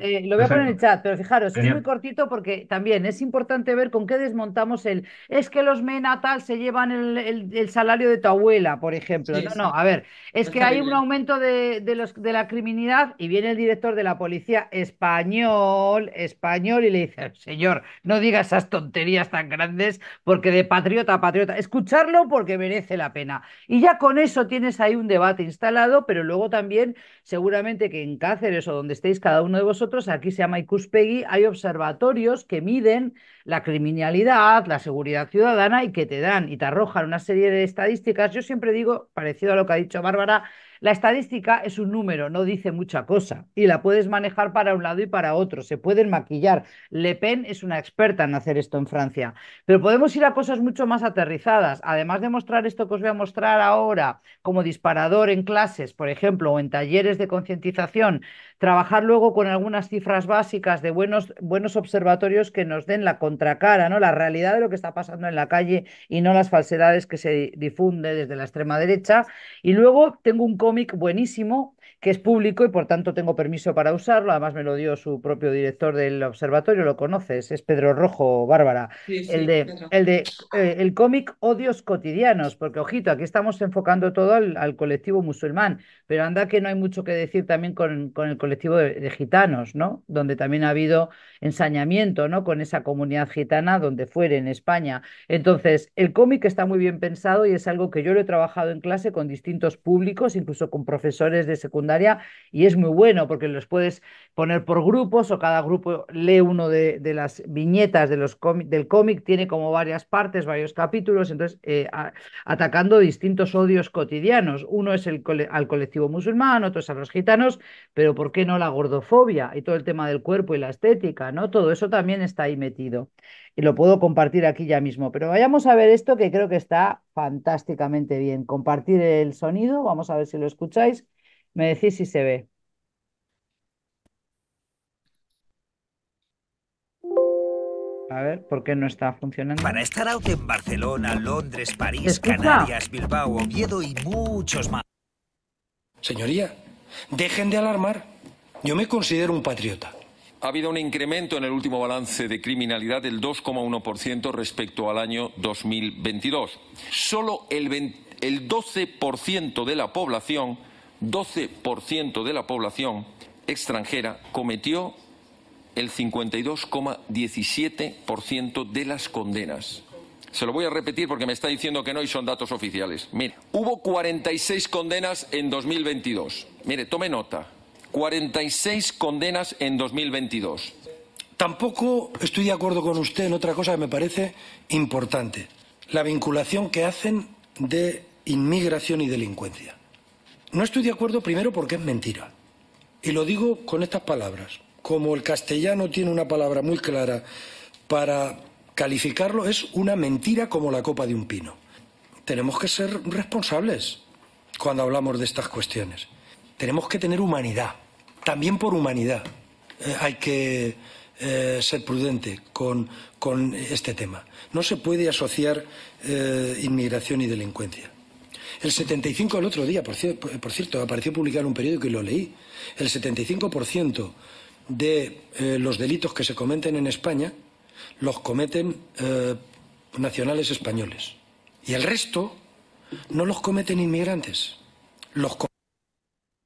eh, lo voy a poner en el chat, pero fijaros, es muy cortito porque también es importante ver con qué desmontamos el. Es que los tal se llevan el, salario de tu abuela, por ejemplo. no, no, a ver, es, que hay un aumento de, los, de la criminalidad y viene el director de la policía español, español, y le dice, señor, no diga esas tonterías tan grandes porque de patriota a patriota, escucharlo porque merece la pena. Y ya con eso tienes ahí un debate instalado, pero luego también seguramente que en Cáceres o donde estéis cada uno de vosotros, aquí se llama Icuspegui, hay observatorios que miden la criminalidad, la seguridad ciudadana y que te dan y te arrojan una serie de estadísticas. Yo siempre digo, parecido a lo que ha dicho Bárbara, la estadística es un número, no dice mucha cosa y la puedes manejar para un lado y para otro, se pueden maquillar. Le Pen es una experta en hacer esto en Francia, pero podemos ir a cosas mucho más aterrizadas. Además de mostrar esto que os voy a mostrar ahora como disparador en clases, por ejemplo, o en talleres de concientización, trabajar luego con algunas cifras básicas de buenos, buenos observatorios que nos den la contracara, ¿no? la realidad de lo que está pasando en la calle y no las falsedades que se difunde desde la extrema derecha. Y luego tengo un buenísimo que es público y por tanto tengo permiso para usarlo. Además me lo dio su propio director del observatorio, lo conoces, es Pedro Rojo, Bárbara. el de, el, de eh, el cómic Odios Cotidianos, porque ojito, aquí estamos enfocando todo al, colectivo musulmán, pero anda que no hay mucho que decir también con, el colectivo de, gitanos, ¿no? Donde también ha habido ensañamiento, ¿no? Con esa comunidad gitana, donde fuere en España. Entonces, el cómic está muy bien pensado y es algo que yo lo he trabajado en clase con distintos públicos, incluso con profesores de secundaria y es muy bueno porque los puedes poner por grupos o cada grupo lee uno de, las viñetas de los del cómic, tiene como varias partes, varios capítulos, entonces eh, atacando distintos odios cotidianos. Uno es el al colectivo musulmán, otro es a los gitanos, pero ¿por qué no la gordofobia y todo el tema del cuerpo y la estética? ¿no? Todo eso también está ahí metido. Y lo puedo compartir aquí ya mismo, pero vayamos a ver esto que creo que está fantásticamente bien. Compartir el sonido, vamos a ver si lo escucháis. Me decís si se ve. A ver, ¿por qué no está funcionando? Para estar out en Barcelona, Londres, París, Canarias, Bilbao, Oviedo y muchos más. Señoría, dejen de alarmar. Yo me considero un patriota. Ha habido un incremento en el último balance de criminalidad del 2,1% respecto al año 2022. Solo el, el 12% de la población 12% de la población extranjera cometió el 52,17% de las condenas. Se lo voy a repetir porque me está diciendo que no y son datos oficiales. Mire, hubo 46 condenas en 2022. Mire, tome nota. 46 condenas en 2022. Tampoco estoy de acuerdo con usted en otra cosa que me parece importante. La vinculación que hacen de inmigración y delincuencia. No estoy de acuerdo primero porque es mentira. Y lo digo con estas palabras. Como el castellano tiene una palabra muy clara para calificarlo, es una mentira como la copa de un pino. Tenemos que ser responsables cuando hablamos de estas cuestiones. Tenemos que tener humanidad. También por humanidad eh, hay que eh, ser prudente con, con, este tema. No se puede asociar eh, inmigración y delincuencia. El 75% el otro día, por, cierto, apareció publicado un periódico y lo leí. El 75% de eh, los delitos que se cometen en España los cometen eh, nacionales españoles. Y el resto no los cometen inmigrantes.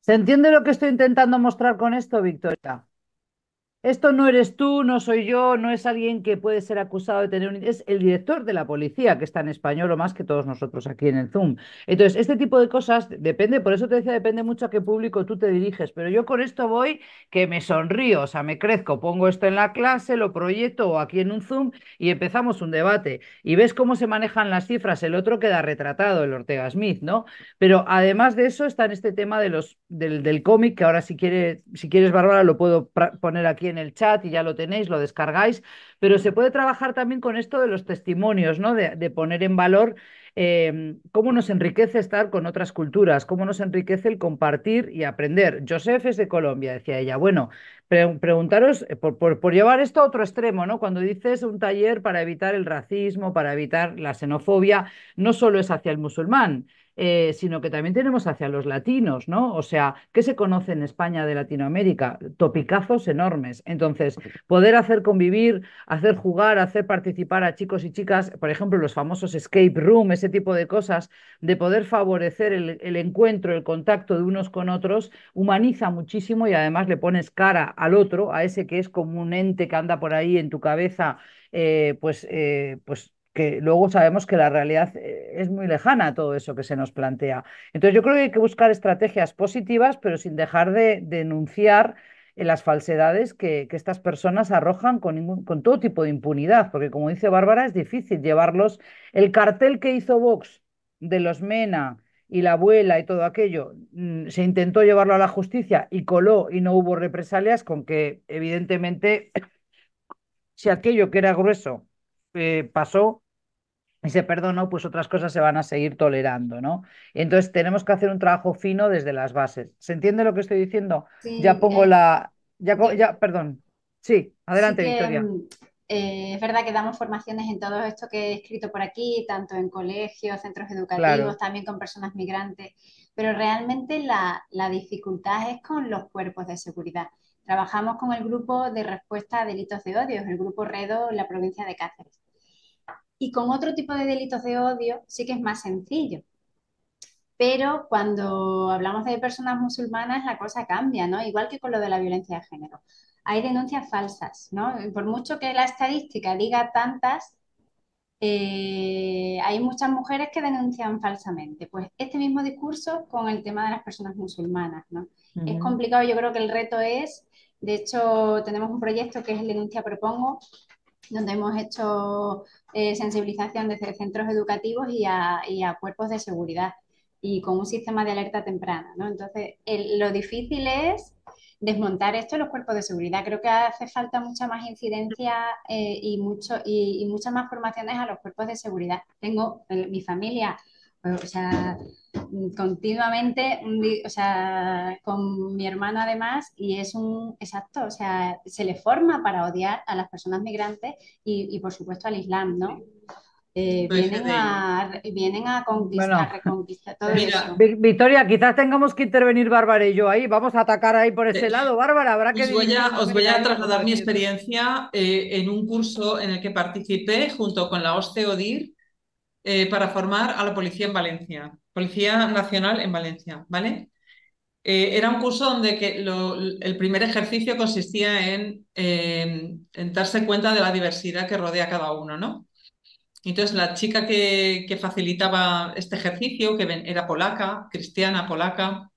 ¿Se entiende lo que estoy intentando mostrar con esto, Victoria? esto no eres tú, no soy yo, no es alguien que puede ser acusado de tener un... Es el director de la policía, que está en español o más que todos nosotros aquí en el Zoom. Entonces, este tipo de cosas depende, por eso te decía, depende mucho a qué público tú te diriges, pero yo con esto voy que me sonrío, o sea, me crezco, pongo esto en la clase, lo proyecto aquí en un Zoom y empezamos un debate. Y ves cómo se manejan las cifras, el otro queda retratado, el Ortega Smith, ¿no? Pero además de eso está en este tema de los, del, cómic, que ahora si, quieres si quieres, Bárbara, lo puedo poner aquí en el chat y ya lo tenéis, lo descargáis, pero se puede trabajar también con esto de los testimonios, ¿no? De, poner en valor em, cómo nos enriquece estar con otras culturas, cómo nos enriquece el compartir y aprender. Joseph es de Colombia, decía ella. Bueno, preguntaros, eh, por, por, llevar esto a otro extremo, ¿no? Cuando dices un taller para evitar el racismo, para evitar la xenofobia, no solo es hacia el musulmán, eh, sino que también tenemos hacia los latinos, ¿no? O sea, ¿qué se conoce en España de Latinoamérica? Topicazos enormes. Entonces, poder hacer convivir, hacer jugar, hacer participar a chicos y chicas, por ejemplo, los famosos escape room, ese tipo de cosas, de poder favorecer el, encuentro, el contacto de unos con otros, humaniza muchísimo y además le pones cara al otro, a ese que es como un ente que anda por ahí en tu cabeza, eh, pues, eh, pues que luego sabemos que la realidad eh, es muy lejana a todo eso que se nos plantea. Entonces yo creo que hay que buscar estrategias positivas, pero sin dejar de denunciar eh, las falsedades que, estas personas arrojan con, con todo tipo de impunidad, porque como dice Bárbara, es difícil llevarlos. El cartel que hizo Vox de los Mena, y la abuela y todo aquello, mm, se intentó llevarlo a la justicia y coló y no hubo represalias, con que evidentemente si aquello que era grueso eh, pasó, y se perdonó, pues otras cosas se van a seguir tolerando, ¿no? Entonces tenemos que hacer un trabajo fino desde las bases. ¿Se entiende lo que estoy diciendo? ya pongo eh, la... Ya, ya, perdón. Sí, adelante, Victoria. Mm, eh, es verdad que damos formaciones en todo esto que he escrito por aquí, tanto en colegios, centros educativos, también con personas migrantes, pero realmente la, la dificultad es con los cuerpos de seguridad. Trabajamos con el grupo de respuesta a delitos de odio, el grupo REDO en la provincia de Cáceres y con otro tipo de delitos de odio sí que es más sencillo. Pero cuando hablamos de personas musulmanas, la cosa cambia, ¿no? Igual que con lo de la violencia de género. Hay denuncias falsas, Por mucho que la estadística diga tantas, eh, hay muchas mujeres que denuncian falsamente. Pues este mismo discurso con el tema de las personas musulmanas, Es complicado, yo creo que el reto es, de hecho, tenemos un proyecto que es el Denuncia Propongo, donde hemos hecho eh, sensibilización desde centros educativos y a, cuerpos de seguridad y con un sistema de alerta temprana. Entonces, lo difícil es desmontar esto en los cuerpos de seguridad. Creo que hace falta mucha más incidencia eh, y, mucho, y, muchas más formaciones a los cuerpos de seguridad. Tengo eh, mi familia o sea, continuamente, o sea, con mi hermano además, y es un, exacto, o sea, se le forma para odiar a las personas migrantes y, y por supuesto al Islam, ¿no? Eh, vienen, a, a conquistar, reconquistar todo eso. Victoria, quizás tengamos que intervenir Bárbara y yo ahí. Vamos a atacar ahí por ese eh, lado, Bárbara. Habrá que os, voy a, trasladar mi experiencia eh, en un curso en el que participé junto con la OsteoDIR eh, para formar a la policía en Valencia, Policía Nacional en Valencia, ¿vale? Eh, era un curso donde el primer ejercicio consistía em, en, darse cuenta de la diversidad que rodea a cada uno, ¿no? Entonces, la chica que facilitaba este ejercicio, que era polaca, cristiana polaca,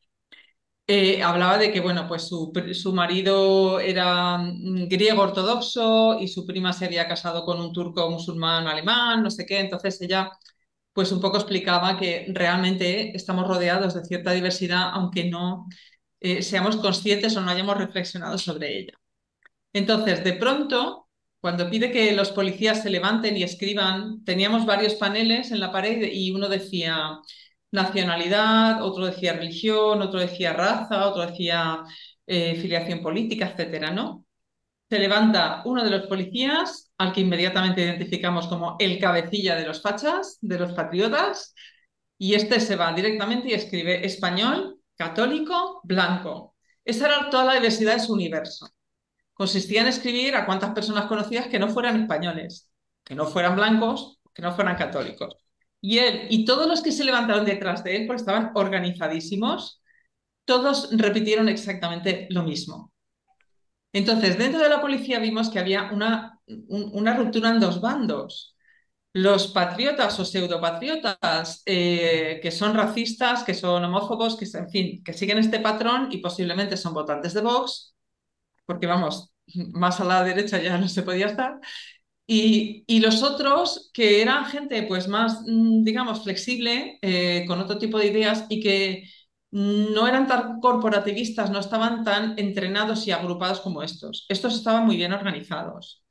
eh, hablaba de que, bueno, pues su, marido era mm, griego ortodoxo y su prima se había casado con un turco musulmán alemán, no sé qué, entonces ella pues un poco explicaba que realmente estamos rodeados de cierta diversidad, aunque no eh, seamos conscientes o no hayamos reflexionado sobre ella. Entonces, de pronto, cuando pide que los policías se levanten y escriban, teníamos varios paneles en la pared y uno decía, nacionalidad, otro decía religión, otro decía raza, otro decía eh, filiación política, etcétera, ¿no? Se levanta uno de los policías, al que inmediatamente identificamos como el cabecilla de los fachas, de los patriotas, y este se va directamente y escribe español, católico, blanco. Esa era toda la diversidad de su universo. Consistía en escribir a cuántas personas conocidas que no fueran españoles, que no fueran blancos, que no fueran católicos. Y él y todos los que se levantaron detrás de él, porque estaban organizadísimos, todos repitieron exactamente lo mismo. Entonces, dentro de la policía vimos que había una, ruptura en dos bandos. Los patriotas o pseudopatriotas, eh, que son racistas, que son homófobos, que, en fin, que siguen este patrón y posiblemente son votantes de Vox, porque vamos, más a la derecha ya no se podía estar, y, los otros, que eran gente pues más, mm, digamos, flexible, eh, con otro tipo de ideas y que no eran tan corporativistas, no estaban tan entrenados y agrupados como estos. Estos estaban muy bien organizados.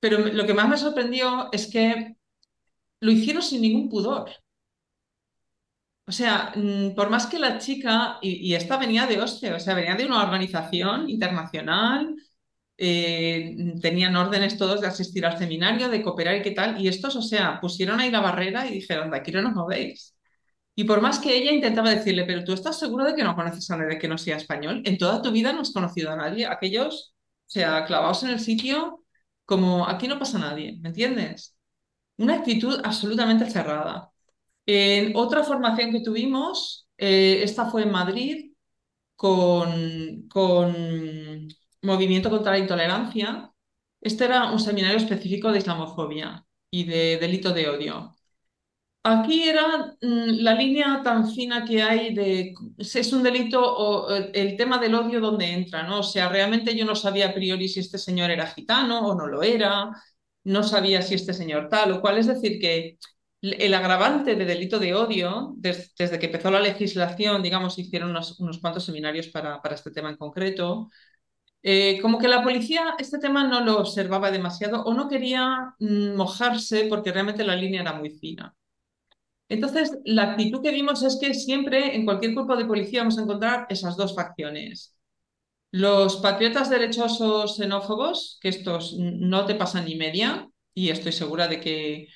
Pero lo que más me sorprendió es que lo hicieron sin ningún pudor. O sea, mm, por más que la chica, y, y esta venía de hostia, o sea, venía de una organización internacional, eh, tenían órdenes todos de asistir al seminario, de cooperar y qué tal, y estos, o sea, pusieron ahí la barrera y dijeron, de aquí no nos movéis. Y por más que ella intentaba decirle, pero tú estás seguro de que no conoces a nadie de que no sea español, en toda tu vida no has conocido a nadie, aquellos, o sea, clavados en el sitio, como aquí no pasa nadie, ¿me entiendes? Una actitud absolutamente cerrada. En otra formación que tuvimos, eh, esta fue en Madrid, con Movimiento contra la Intolerancia. Este era un seminario específico de islamofobia y de delito de odio. Aquí era mm, la línea tan fina que hay de si es un delito o eh, el tema del odio donde entra, ¿no? O sea, realmente yo no sabía a priori si este señor era gitano o no lo era, no sabía si este señor tal o cual. Es decir, que el agravante de delito de odio, desde que empezó la legislación, digamos, hicieron unos, unos cuantos seminarios para, para este tema en concreto, eh, como que la policía este tema no lo observaba demasiado o no quería mm, mojarse porque realmente la línea era muy fina. Entonces, la actitud que vimos es que siempre en cualquier cuerpo de policía vamos a encontrar esas dos facciones. Los patriotas derechosos xenófobos, que estos no te pasan ni media, y estoy segura de que,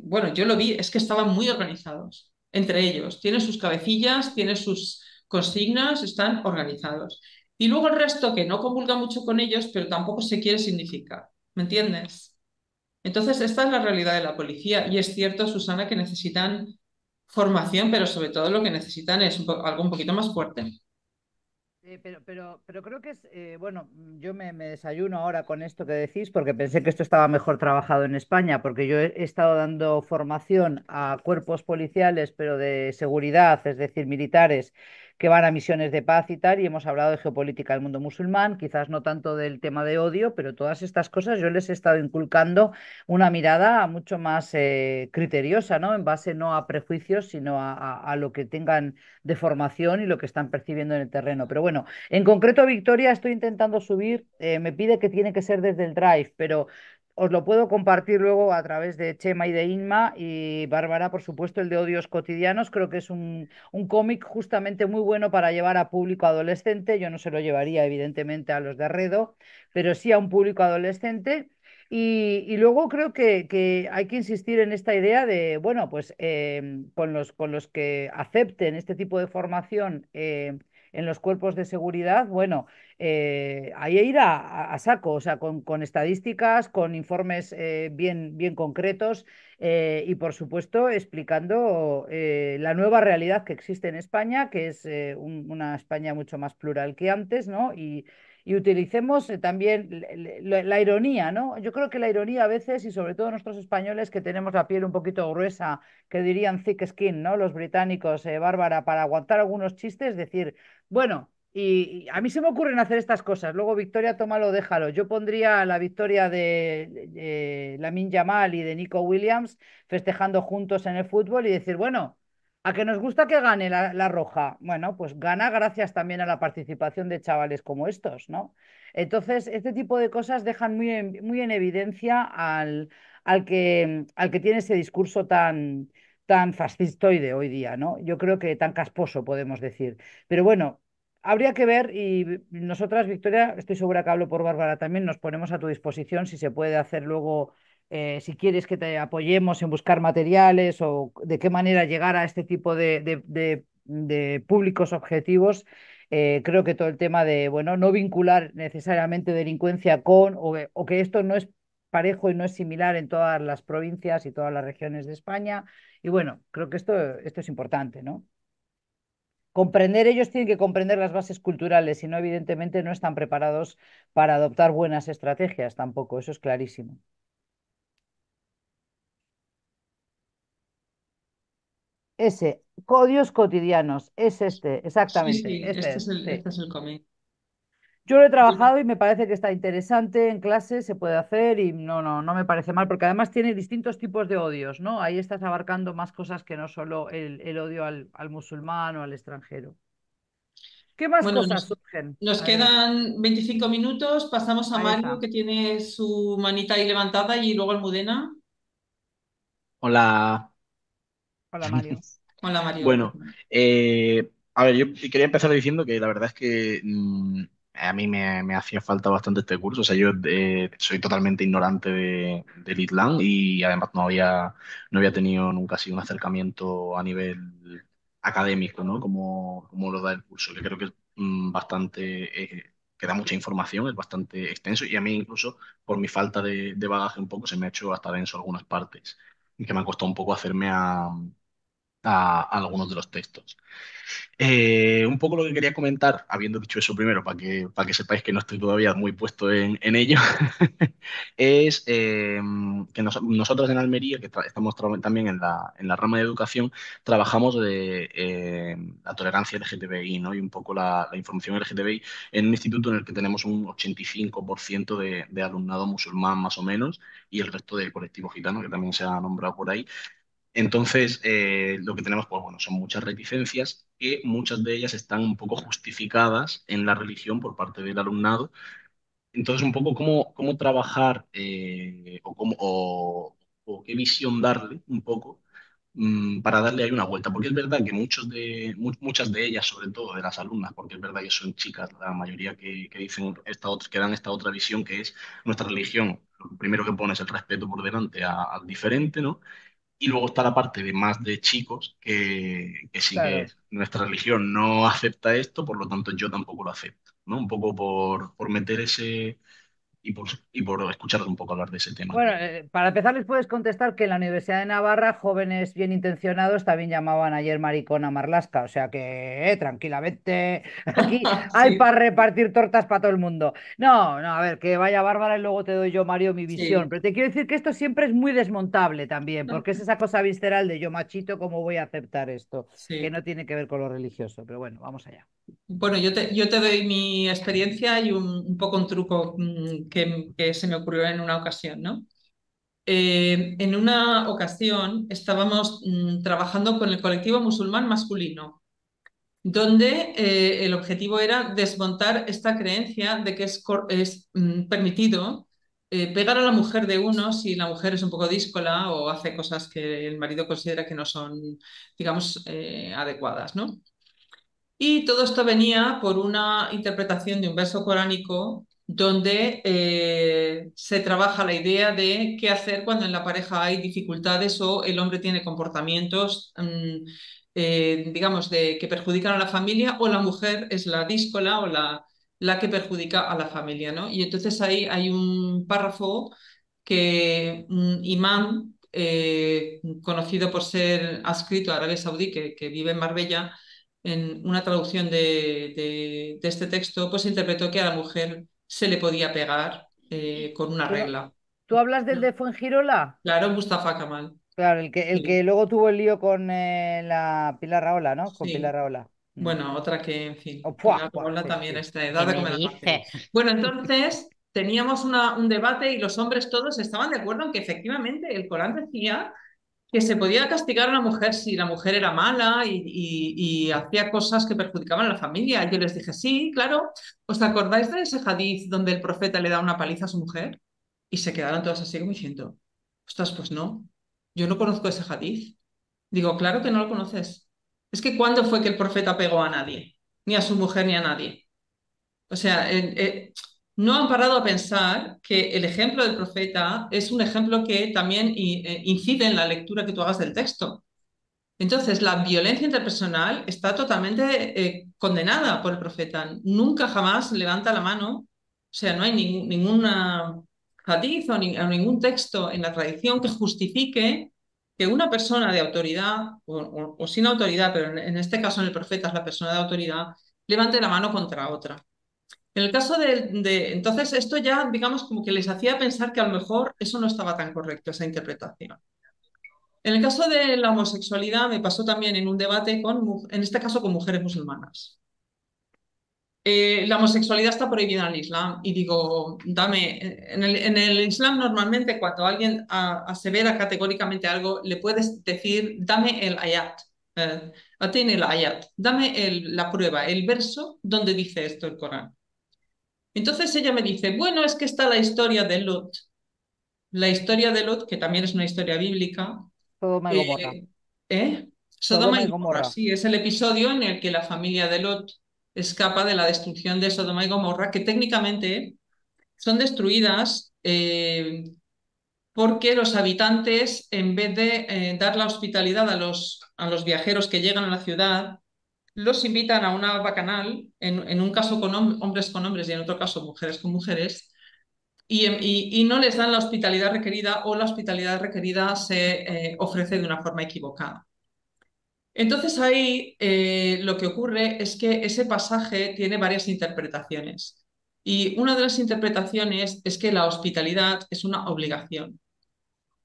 bueno, yo lo vi, es que estaban muy organizados entre ellos. Tienen sus cabecillas, tienen sus consignas, están organizados. Y luego el resto que no comulga mucho con ellos, pero tampoco se quiere significar. ¿Me entiendes? Entonces, esta es la realidad de la policía. Y es cierto, Susana, que necesitan formación, pero sobre todo lo que necesitan es algo un poquito más fuerte. pero, pero, pero creo que es, eh, bueno, yo me, desayuno ahora con esto que decís porque pensé que esto estaba mejor trabajado en España, porque yo he estado dando formación a cuerpos policiales, pero de seguridad, es decir, militares, que van a misiones de paz y tal, y hemos hablado de geopolítica del mundo musulmán, quizás no tanto del tema de odio, pero todas estas cosas yo les he estado inculcando una mirada mucho más eh, criteriosa, ¿no? En base no a prejuicios, sino a, lo que tengan de formación y lo que están percibiendo en el terreno. Pero bueno, en concreto, Victoria, estoy intentando subir, eh, me pide que tiene que ser desde el drive, pero os lo puedo compartir luego a través de Chema y de Inma y Bárbara, por supuesto, el de Odios Cotidianos. Creo que es un, cómic justamente muy bueno para llevar a público adolescente. Yo no se lo llevaría, evidentemente, a los de Arredo, pero sí a un público adolescente. Y, luego creo que, hay que insistir en esta idea de, bueno, pues eh, con, los, con los que acepten este tipo de formación eh, en los cuerpos de seguridad, bueno, eh, ahí hay ir a, saco, o sea, con, estadísticas, con informes eh, bien, bien concretos eh, y, por supuesto, explicando la nueva realidad que existe en España, que es una España mucho más plural que antes, ¿no? Y, y utilicemos eh, también la, ironía, ¿no? Yo creo que la ironía a veces, y sobre todo nuestros españoles que tenemos la piel un poquito gruesa, que dirían thick skin, ¿no? Los británicos, eh, Bárbara, para aguantar algunos chistes, decir, bueno, y, a mí se me ocurren hacer estas cosas. Luego, Victoria, tómalo, déjalo. Yo pondría la victoria de eh, Lamin Yamal y de Nico Williams festejando juntos en el fútbol y decir, bueno, a que nos gusta que gane la, roja. Bueno, pues gana gracias también a la participación de chavales como estos, ¿no? Entonces, este tipo de cosas dejan muy en, muy en evidencia al, que, al que tiene ese discurso tan, tan fascistoide hoy día, ¿no? Yo creo que tan casposo, podemos decir. Pero bueno, habría que ver y nosotras, Victoria, estoy segura que hablo por Bárbara también, nos ponemos a tu disposición si se puede hacer luego eh, si quieres que te apoyemos en buscar materiales o de qué manera llegar a este tipo de, públicos objetivos. Eh, creo que todo el tema de, bueno, no vincular necesariamente delincuencia con, o, que esto no es parejo y no es similar en todas las provincias y todas las regiones de España. Y bueno, creo que esto, esto es importante, ¿no? comprender, ellos tienen que comprender las bases culturales, y no, evidentemente no están preparados para adoptar buenas estrategias tampoco, eso es clarísimo. Ese, códigos cotidianos, es este, exactamente. Sí, este, este, es el, cómic. Yo lo he trabajado y me parece que está interesante en clase, se puede hacer y no, no, no me parece mal, porque además tiene distintos tipos de odios, ¿no? Ahí estás abarcando más cosas que no solo el, odio al, musulmán o al extranjero. ¿Qué más cosas surgen? Nos quedan 25 minutos, pasamos a Mario que tiene su manita ahí levantada y luego Almudena. Hola. Hola Mario. Hola Mario. Bueno, eh, a ver, yo quería empezar diciendo que la verdad es que mm, a mí me, hacía falta bastante este curso. O sea, yo eh, soy totalmente ignorante de, del islam y además no había, no había tenido nunca así un acercamiento a nivel académico, ¿no? Como, lo da el curso, que creo que es mm, bastante... Eh, que da mucha información, es bastante extenso y a mí incluso por mi falta de, de, bagaje un poco se me ha hecho hasta denso algunas partes y que me ha costado un poco hacerme a, a, algunos de los textos. Eh, un poco lo que quería comentar, habiendo dicho eso primero, para que, para que sepáis que no estoy todavía muy puesto en, ello, es em, que nosotros en Almería, que estamos también en la, rama de educación, trabajamos de em, la tolerancia LGTBI ¿no? y un poco la, información LGTBI en un instituto en el que tenemos un 85% de, de alumnado musulmán más o menos y el resto del colectivo gitano, que también se ha nombrado por ahí. Entonces, eh, lo que tenemos, pues bueno, son muchas reticencias que muchas de ellas están un poco justificadas en la religión por parte del alumnado. Entonces, un poco cómo, cómo trabajar eh, o, cómo, o, qué visión darle un poco mm, para darle ahí una vuelta. Porque es verdad que muchos de, muchas de ellas, sobre todo de las alumnas, porque es verdad que son chicas, la mayoría que, dicen esta que dan esta otra visión que es nuestra religión. Lo primero que pone es el respeto por delante al diferente, ¿no? Y luego está la parte de más de chicos que, que sí que nuestra religión no acepta esto, por lo tanto yo tampoco lo acepto, ¿no? Un poco por, por meter ese, y por, y un poco hablar de ese tema. Bueno, eh, para empezar les puedes contestar que en la Universidad de Navarra jóvenes bien intencionados también llamaban ayer maricona Marlasca, o sea que eh, tranquilamente aquí hay para repartir tortas para todo el mundo. No, no, a ver, que vaya Bárbara y luego te doy yo, Mario, mi visión, pero te quiero decir que esto siempre es muy desmontable también, porque es esa cosa visceral de yo machito, ¿cómo voy a aceptar esto? Que no tiene que ver con lo religioso, pero bueno, vamos allá. Bueno, yo te, yo te doy mi experiencia y un, un poco un truco mm, que, se me ocurrió en una ocasión, ¿no? Eh, en una ocasión estábamos mm, trabajando con el colectivo musulmán masculino, donde eh, el objetivo era desmontar esta creencia de que es, mm, permitido eh, pegar a la mujer de uno si la mujer es un poco díscola o hace cosas que el marido considera que no son, digamos, adecuadas, ¿no? Y todo esto venía por una interpretación de un verso coránico donde eh, se trabaja la idea de qué hacer cuando en la pareja hay dificultades o el hombre tiene comportamientos, mm, eh, digamos, de, que perjudican a la familia o la mujer es la díscola o la, la que perjudica a la familia. ¿no? Y entonces ahí hay un párrafo que un mm, imán, eh, conocido por ser adscrito a Arabia Saudí, que, que vive en Marbella, en una traducción de, de este texto, pues interpretó que a la mujer se le podía pegar eh, con una regla. ¿Tú hablas del de Fuengirola? Claro, Mustafa Kamal. Claro, el que, el que luego tuvo el lío con eh, la Pilar Raola, ¿no? Con Pilar Raola. Mm. Bueno, otra que, en fin, oh, Pilar Raola también está Bueno, entonces teníamos una, un debate y los hombres todos estaban de acuerdo en que efectivamente el Corán decía que se podía castigar a una mujer si la mujer era mala y, hacía cosas que perjudicaban a la familia. Yo les dije, sí, claro. ¿Os acordáis de ese hadiz donde el profeta le da una paliza a su mujer? Y se quedaron todas así como diciendo, ostras, pues no, yo no conozco ese hadiz. Digo, claro que no lo conoces. Es que ¿cuándo fue que el profeta pegó a nadie? Ni a su mujer ni a nadie. O sea, en. Eh, no han parado a pensar que el ejemplo del profeta es un ejemplo que también eh, incide en la lectura que tú hagas del texto. Entonces, la violencia interpersonal está totalmente eh, condenada por el profeta. Nunca jamás levanta la mano, o sea, no hay ningún ninguna hadiz o, ningún texto en la tradición que justifique que una persona de autoridad, o, sin autoridad, pero en, en este caso en el profeta es la persona de autoridad, levante la mano contra otra. En el caso de, entonces, esto ya, digamos, como que les hacía pensar que a lo mejor eso no estaba tan correcto, esa interpretación. En el caso de la homosexualidad me pasó también en un debate con, en este caso, con mujeres musulmanas. Eh, la homosexualidad está prohibida en el Islam y digo, dame, en el, Islam normalmente cuando alguien asevera categóricamente algo, le puedes decir, dame el ayat, eh, el ayat, dame la prueba, el verso donde dice esto el Corán. Entonces ella me dice, bueno, es que está la historia de Lot. La historia de Lot, que también es una historia bíblica. Sodoma y Gomorra. Eh, ¿eh? Sodoma, y sí, es el episodio en el que la familia de Lot escapa de la destrucción de Sodoma y Gomorra, que técnicamente son destruidas eh, porque los habitantes, en vez de dar la hospitalidad a los, a los viajeros que llegan a la ciudad, los invitan a una bacanal, en, un caso con hombres con hombres y en otro caso mujeres con mujeres, y, no les dan la hospitalidad requerida o la hospitalidad requerida se eh, ofrece de una forma equivocada. Entonces ahí eh, lo que ocurre es que ese pasaje tiene varias interpretaciones. Y una de las interpretaciones es que la hospitalidad es una obligación.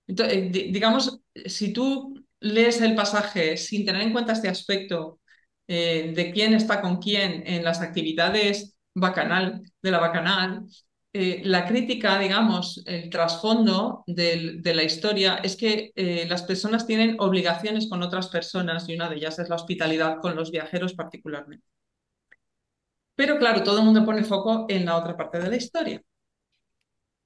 Eh, digamos, si tú lees el pasaje sin tener en cuenta este aspecto eh, de quién está con quién en las actividades bacanal, de la bacanal, eh, la crítica, digamos, el trasfondo de la historia es que eh, las personas tienen obligaciones con otras personas y una de ellas es la hospitalidad con los viajeros particularmente. Pero claro, todo el mundo pone foco en la otra parte de la historia.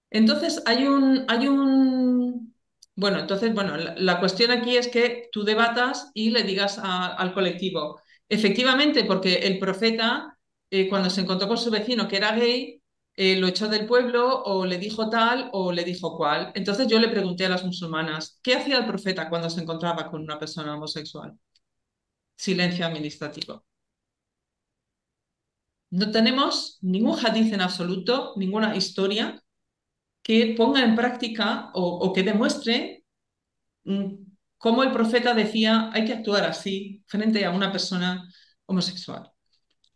Entonces hay un, hay un... bueno, entonces, bueno, la, cuestión aquí es que tú debatas y le digas al colectivo, Efectivamente, porque el profeta, eh, cuando se encontró con su vecino que era gay, eh, lo echó del pueblo o le dijo tal o le dijo cual. Entonces yo le pregunté a las musulmanas, ¿qué hacía el profeta cuando se encontraba con una persona homosexual? Silencio administrativo. No tenemos ningún hadiz en absoluto, ninguna historia que ponga en práctica o, o que demuestre mm, como el profeta decía hay que actuar así frente a una persona homosexual.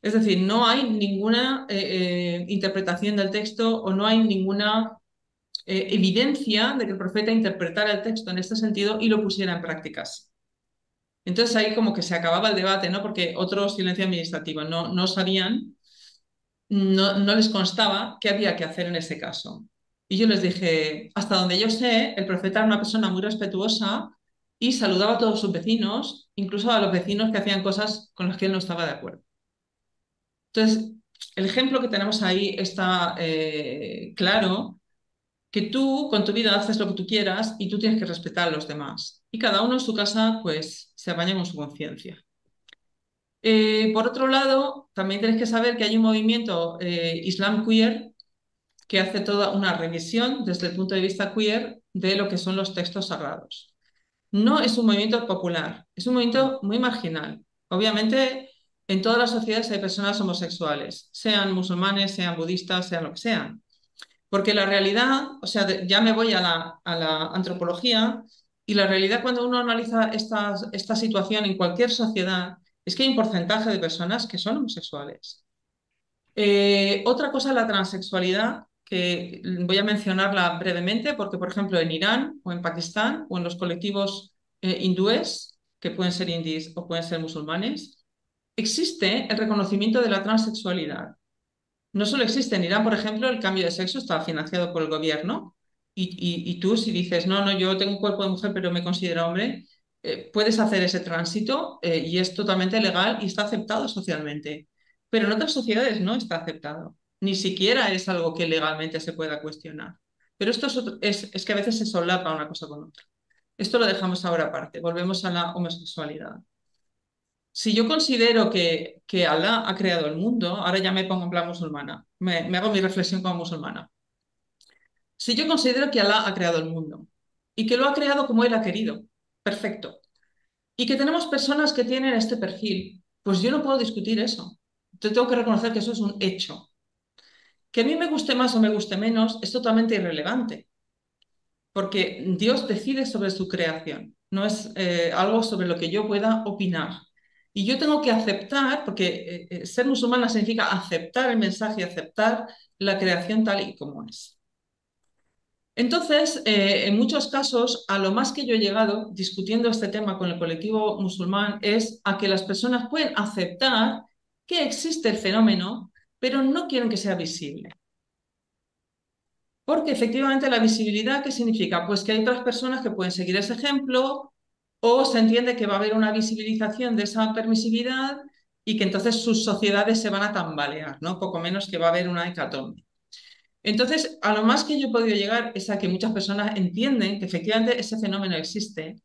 Es decir, no hay ninguna eh, eh, interpretación del texto o no hay ninguna eh, evidencia de que el profeta interpretara el texto en este sentido y lo pusiera en prácticas. Entonces ahí como que se acababa el debate, ¿no? Porque otros silencio administrativo, no, no sabían, no, no les constaba qué había que hacer en ese caso. Y yo les dije, hasta donde yo sé, el profeta era una persona muy respetuosa y saludaba a todos sus vecinos, incluso a los vecinos que hacían cosas con las que él no estaba de acuerdo. Entonces, el ejemplo que tenemos ahí está eh, claro, que tú con tu vida haces lo que tú quieras y tú tienes que respetar a los demás. Y cada uno en su casa, pues, se apaña con su conciencia. Eh, por otro lado, también tienes que saber que hay un movimiento eh, Islam queer que hace toda una revisión desde el punto de vista queer de lo que son los textos sagrados no es un movimiento popular, es un movimiento muy marginal. Obviamente, en todas las sociedades hay personas homosexuales, sean musulmanes, sean budistas, sean lo que sean. Porque la realidad, o sea, ya me voy a la, a la antropología, y la realidad cuando uno analiza esta, esta situación en cualquier sociedad es que hay un porcentaje de personas que son homosexuales. Eh, otra cosa es la transexualidad, que voy a mencionarla brevemente porque, por ejemplo, en Irán o en Pakistán o en los colectivos eh, hindúes, que pueden ser indies o pueden ser musulmanes, existe el reconocimiento de la transexualidad. No solo existe en Irán, por ejemplo, el cambio de sexo está financiado por el gobierno y, tú si dices, no, no, yo tengo un cuerpo de mujer pero me considero hombre, eh, puedes hacer ese tránsito eh, y es totalmente legal y está aceptado socialmente. Pero en otras sociedades no está aceptado ni siquiera es algo que legalmente se pueda cuestionar. Pero esto es, que a veces se solapa una cosa con otra. Esto lo dejamos ahora aparte, volvemos a la homosexualidad. Si yo considero que, que Alá ha creado el mundo, ahora ya me pongo en plan musulmana, me, me hago mi reflexión como musulmana. Si yo considero que Alá ha creado el mundo y que lo ha creado como Él ha querido, perfecto, y que tenemos personas que tienen este perfil, pues yo no puedo discutir eso. Yo tengo que reconocer que eso es un hecho, que a mí me guste más o me guste menos es totalmente irrelevante, porque Dios decide sobre su creación, no es eh, algo sobre lo que yo pueda opinar. Y yo tengo que aceptar, porque eh, eh, ser musulmana significa aceptar el mensaje, y aceptar la creación tal y como es. Entonces, en muchos casos, a lo más que yo he llegado discutiendo este tema con el colectivo musulmán es a que las personas pueden aceptar que existe el fenómeno pero no quieren que sea visible. Porque efectivamente la visibilidad, ¿qué significa? Pues que hay otras personas que pueden seguir ese ejemplo o se entiende que va a haber una visibilización de esa permisividad y que entonces sus sociedades se van a tambalear, ¿no? Poco menos que va a haber una hecatombe. Entonces, a lo más que yo he podido llegar es a que muchas personas entienden que efectivamente ese fenómeno existe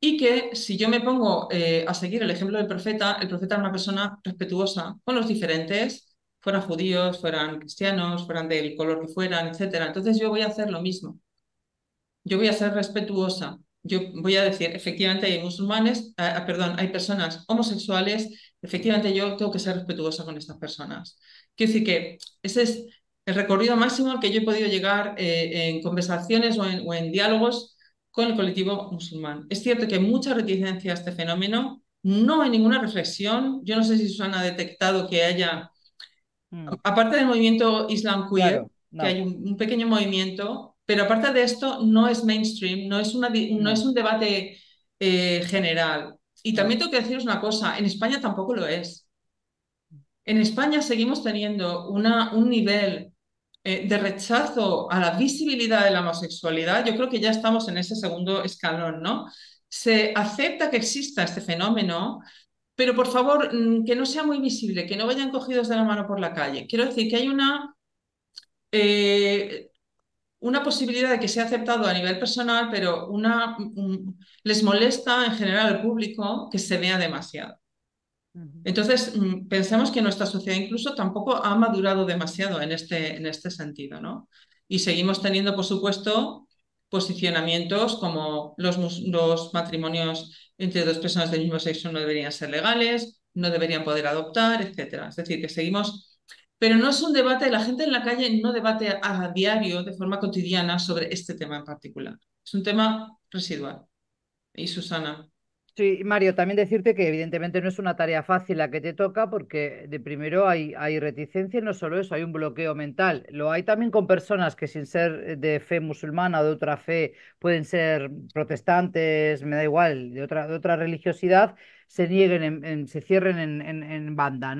y que si yo me pongo eh, a seguir el ejemplo del profeta, el profeta es una persona respetuosa con los diferentes, fueran judíos, fueran cristianos, fueran del color que fueran, etc. Entonces yo voy a hacer lo mismo. Yo voy a ser respetuosa. Yo voy a decir, efectivamente hay musulmanes, ah, ah, perdón, hay personas homosexuales, efectivamente yo tengo que ser respetuosa con estas personas. Quiero decir que ese es el recorrido máximo al que yo he podido llegar eh, en conversaciones o en, diálogos con el colectivo musulmán. Es cierto que hay mucha reticencia a este fenómeno, no hay ninguna reflexión. Yo no sé si se ha detectado que haya Mm. Aparte del movimiento Islam Queer, que hay un, pequeño movimiento, pero aparte de esto, no es mainstream, no es, un debate eh, general. Y también tengo que deciros una cosa, en España tampoco lo es. En España seguimos teniendo una, un nivel eh, de rechazo a la visibilidad de la homosexualidad. Yo creo que ya estamos en ese segundo escalón, ¿no? Se acepta que exista este fenómeno, pero por favor, mm, que no sea muy visible, que no vayan cogidos de la mano por la calle. Quiero decir que hay una, eh, una posibilidad de que sea aceptado a nivel personal, pero una, mm, les molesta en general al público que se vea demasiado. Entonces, mm, pensemos que nuestra sociedad incluso tampoco ha madurado demasiado en este, en este sentido, ¿no? Y seguimos teniendo, por supuesto, posicionamientos como los, los matrimonios entre dos personas del mismo sexo no deberían ser legales, no deberían poder adoptar, etc. Es decir, que seguimos... Pero no es un debate, la gente en la calle no debate a, a diario, de forma cotidiana, sobre este tema en particular. Es un tema residual. Y Susana. Sí, Mario, también decirte que evidentemente no es una tarea fácil la que te toca porque de primero hay, reticencia no solo eso, hay un bloqueo mental. Lo hay también con personas que sin ser de fe musulmana o de otra fe, pueden ser protestantes, me da igual, de otra, otra religiosidad, se nieguen, se cierren en, en, banda,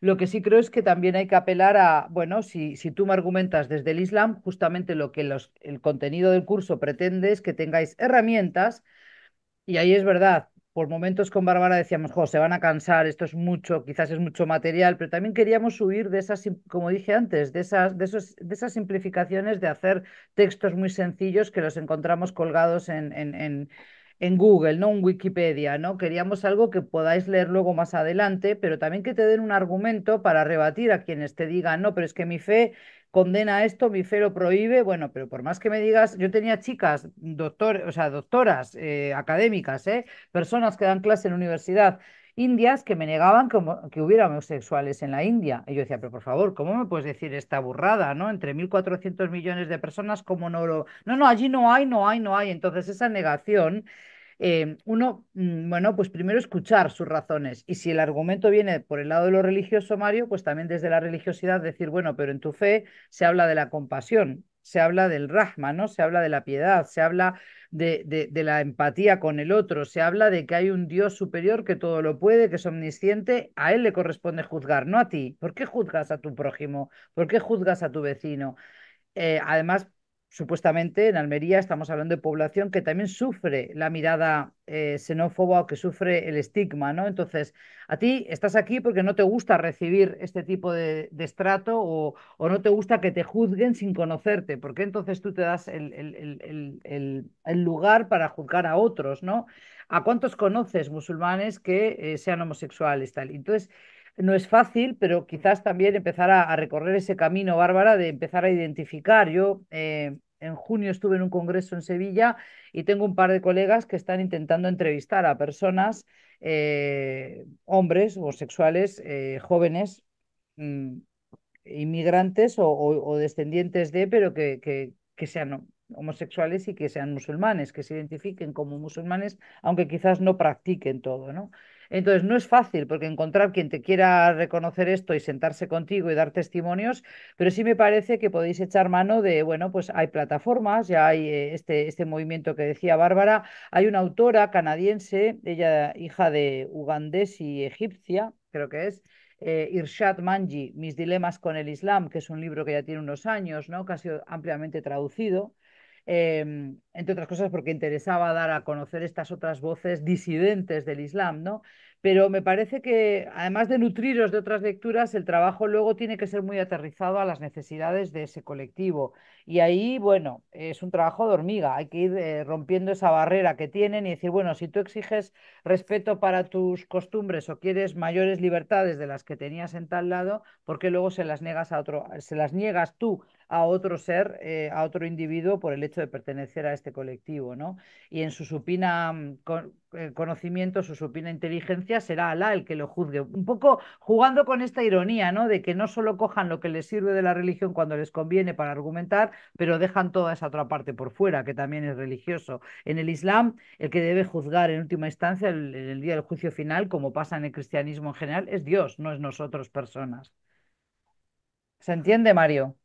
Lo que sí creo es que también hay que apelar a, bueno, si, si tú me argumentas desde el Islam, justamente lo que el contenido del curso pretende es que tengáis herramientas y ahí es verdad, por momentos con Bárbara decíamos, jo, se van a cansar, esto es mucho, quizás es mucho material, pero también queríamos huir de esas, como dije antes, de esas, de esos, de esas simplificaciones de hacer textos muy sencillos que los encontramos colgados en, en, Google, no en Wikipedia, ¿no? Queríamos algo que podáis leer luego más adelante, pero también que te den un argumento para rebatir a quienes te digan, no, pero es que mi fe condena esto, mi fero prohíbe, bueno, pero por más que me digas, yo tenía chicas, doctor, o sea, doctoras, eh, académicas, eh, personas que dan clase en universidad, indias que me negaban que, hubiera homosexuales en la India. Y yo decía, pero por favor, ¿cómo me puedes decir esta burrada, no? Entre 1.400 millones de personas, ¿cómo no lo...? No, no, allí no hay, no hay, no hay. Entonces esa negación eh, uno, mm, bueno, pues primero escuchar sus razones y si el argumento viene por el lado de lo religioso, Mario, pues también desde la religiosidad decir, bueno, pero en tu fe se habla de la compasión, se habla del rahma, ¿no? Se habla de la piedad, se habla de, de, la empatía con el otro, se habla de que hay un Dios superior que todo lo puede, que es omnisciente, a él le corresponde juzgar, no a ti. ¿Por qué juzgas a tu prójimo? ¿Por qué juzgas a tu vecino? Eh, además, supuestamente en Almería estamos hablando de población que también sufre la mirada eh, xenófoba o que sufre el estigma, ¿no? Entonces, a ti estás aquí porque no te gusta recibir este tipo de, estrato o, no te gusta que te juzguen sin conocerte, porque entonces tú te das el, lugar para juzgar a otros, ¿no? ¿A cuántos conoces musulmanes que eh, sean homosexuales, tal? Entonces, no es fácil, pero quizás también empezar a, recorrer ese camino, Bárbara, de empezar a identificar. Yo eh, en junio estuve en un congreso en Sevilla y tengo un par de colegas que están intentando entrevistar a personas, eh, hombres homosexuales, sexuales, eh, jóvenes, mm, inmigrantes o, descendientes de, pero que, que sean homosexuales y que sean musulmanes, que se identifiquen como musulmanes, aunque quizás no practiquen todo, ¿no? Entonces, no es fácil porque encontrar quien te quiera reconocer esto y sentarse contigo y dar testimonios, pero sí me parece que podéis echar mano de, bueno, pues hay plataformas, ya hay eh, este, este movimiento que decía Bárbara, hay una autora canadiense, ella hija de ugandés y egipcia, creo que es, eh, Irshad Manji, Mis dilemas con el Islam, que es un libro que ya tiene unos años, ¿no? casi ampliamente traducido, Em, entre otras cosas porque interesaba dar a conocer estas otras voces disidentes del Islam, ¿no? Pero me parece que, además de nutriros de otras lecturas, el trabajo luego tiene que ser muy aterrizado a las necesidades de ese colectivo. Y ahí, bueno, es un trabajo de hormiga, hay que ir eh, rompiendo esa barrera que tienen y decir, bueno, si tú exiges respeto para tus costumbres o quieres mayores libertades de las que tenías en tal lado, ¿por qué luego se las niegas a otro, se las niegas tú a otro ser, eh, a otro individuo por el hecho de pertenecer a este colectivo, ¿no? Y en su supina mm, eh, conocimiento, su supina inteligencia, será Alá el que lo juzgue. Un poco jugando con esta ironía, ¿no? De que no solo cojan lo que les sirve de la religión cuando les conviene para argumentar, pero dejan toda esa otra parte por fuera, que también es religioso. En el Islam, el que debe juzgar en última instancia en el día del juicio final, como pasa en el cristianismo en general, es Dios, no es nosotros personas. ¿Se entiende, Mario?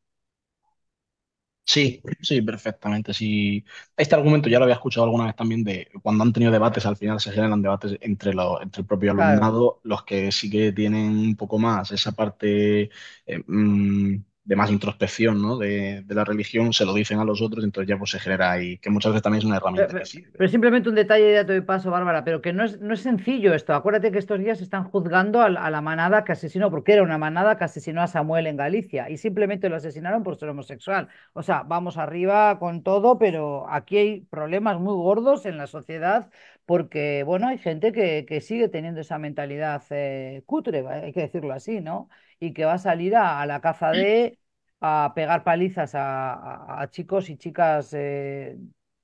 Sí, sí, perfectamente. Sí. Este argumento ya lo había escuchado alguna vez también de cuando han tenido debates, al final se generan debates entre, lo, entre el propio alumnado, los que sí que tienen un poco más esa parte eh, mm, de más introspección ¿no? de, la religión, se lo dicen a los otros, entonces ya pues se genera ahí, que muchas veces también es una herramienta. Pero, que sirve. pero simplemente un detalle, de doy paso, Bárbara, pero que no es, sencillo esto. Acuérdate que estos días están juzgando a, a, la manada que asesinó, porque era una manada que asesinó a Samuel en Galicia y simplemente lo asesinaron por ser homosexual. O sea, vamos arriba con todo, pero aquí hay problemas muy gordos en la sociedad porque bueno, hay gente que, sigue teniendo esa mentalidad eh, cutre, hay que decirlo así, ¿no? Y que va a salir a, la caza de, a pegar palizas a, chicos y chicas eh,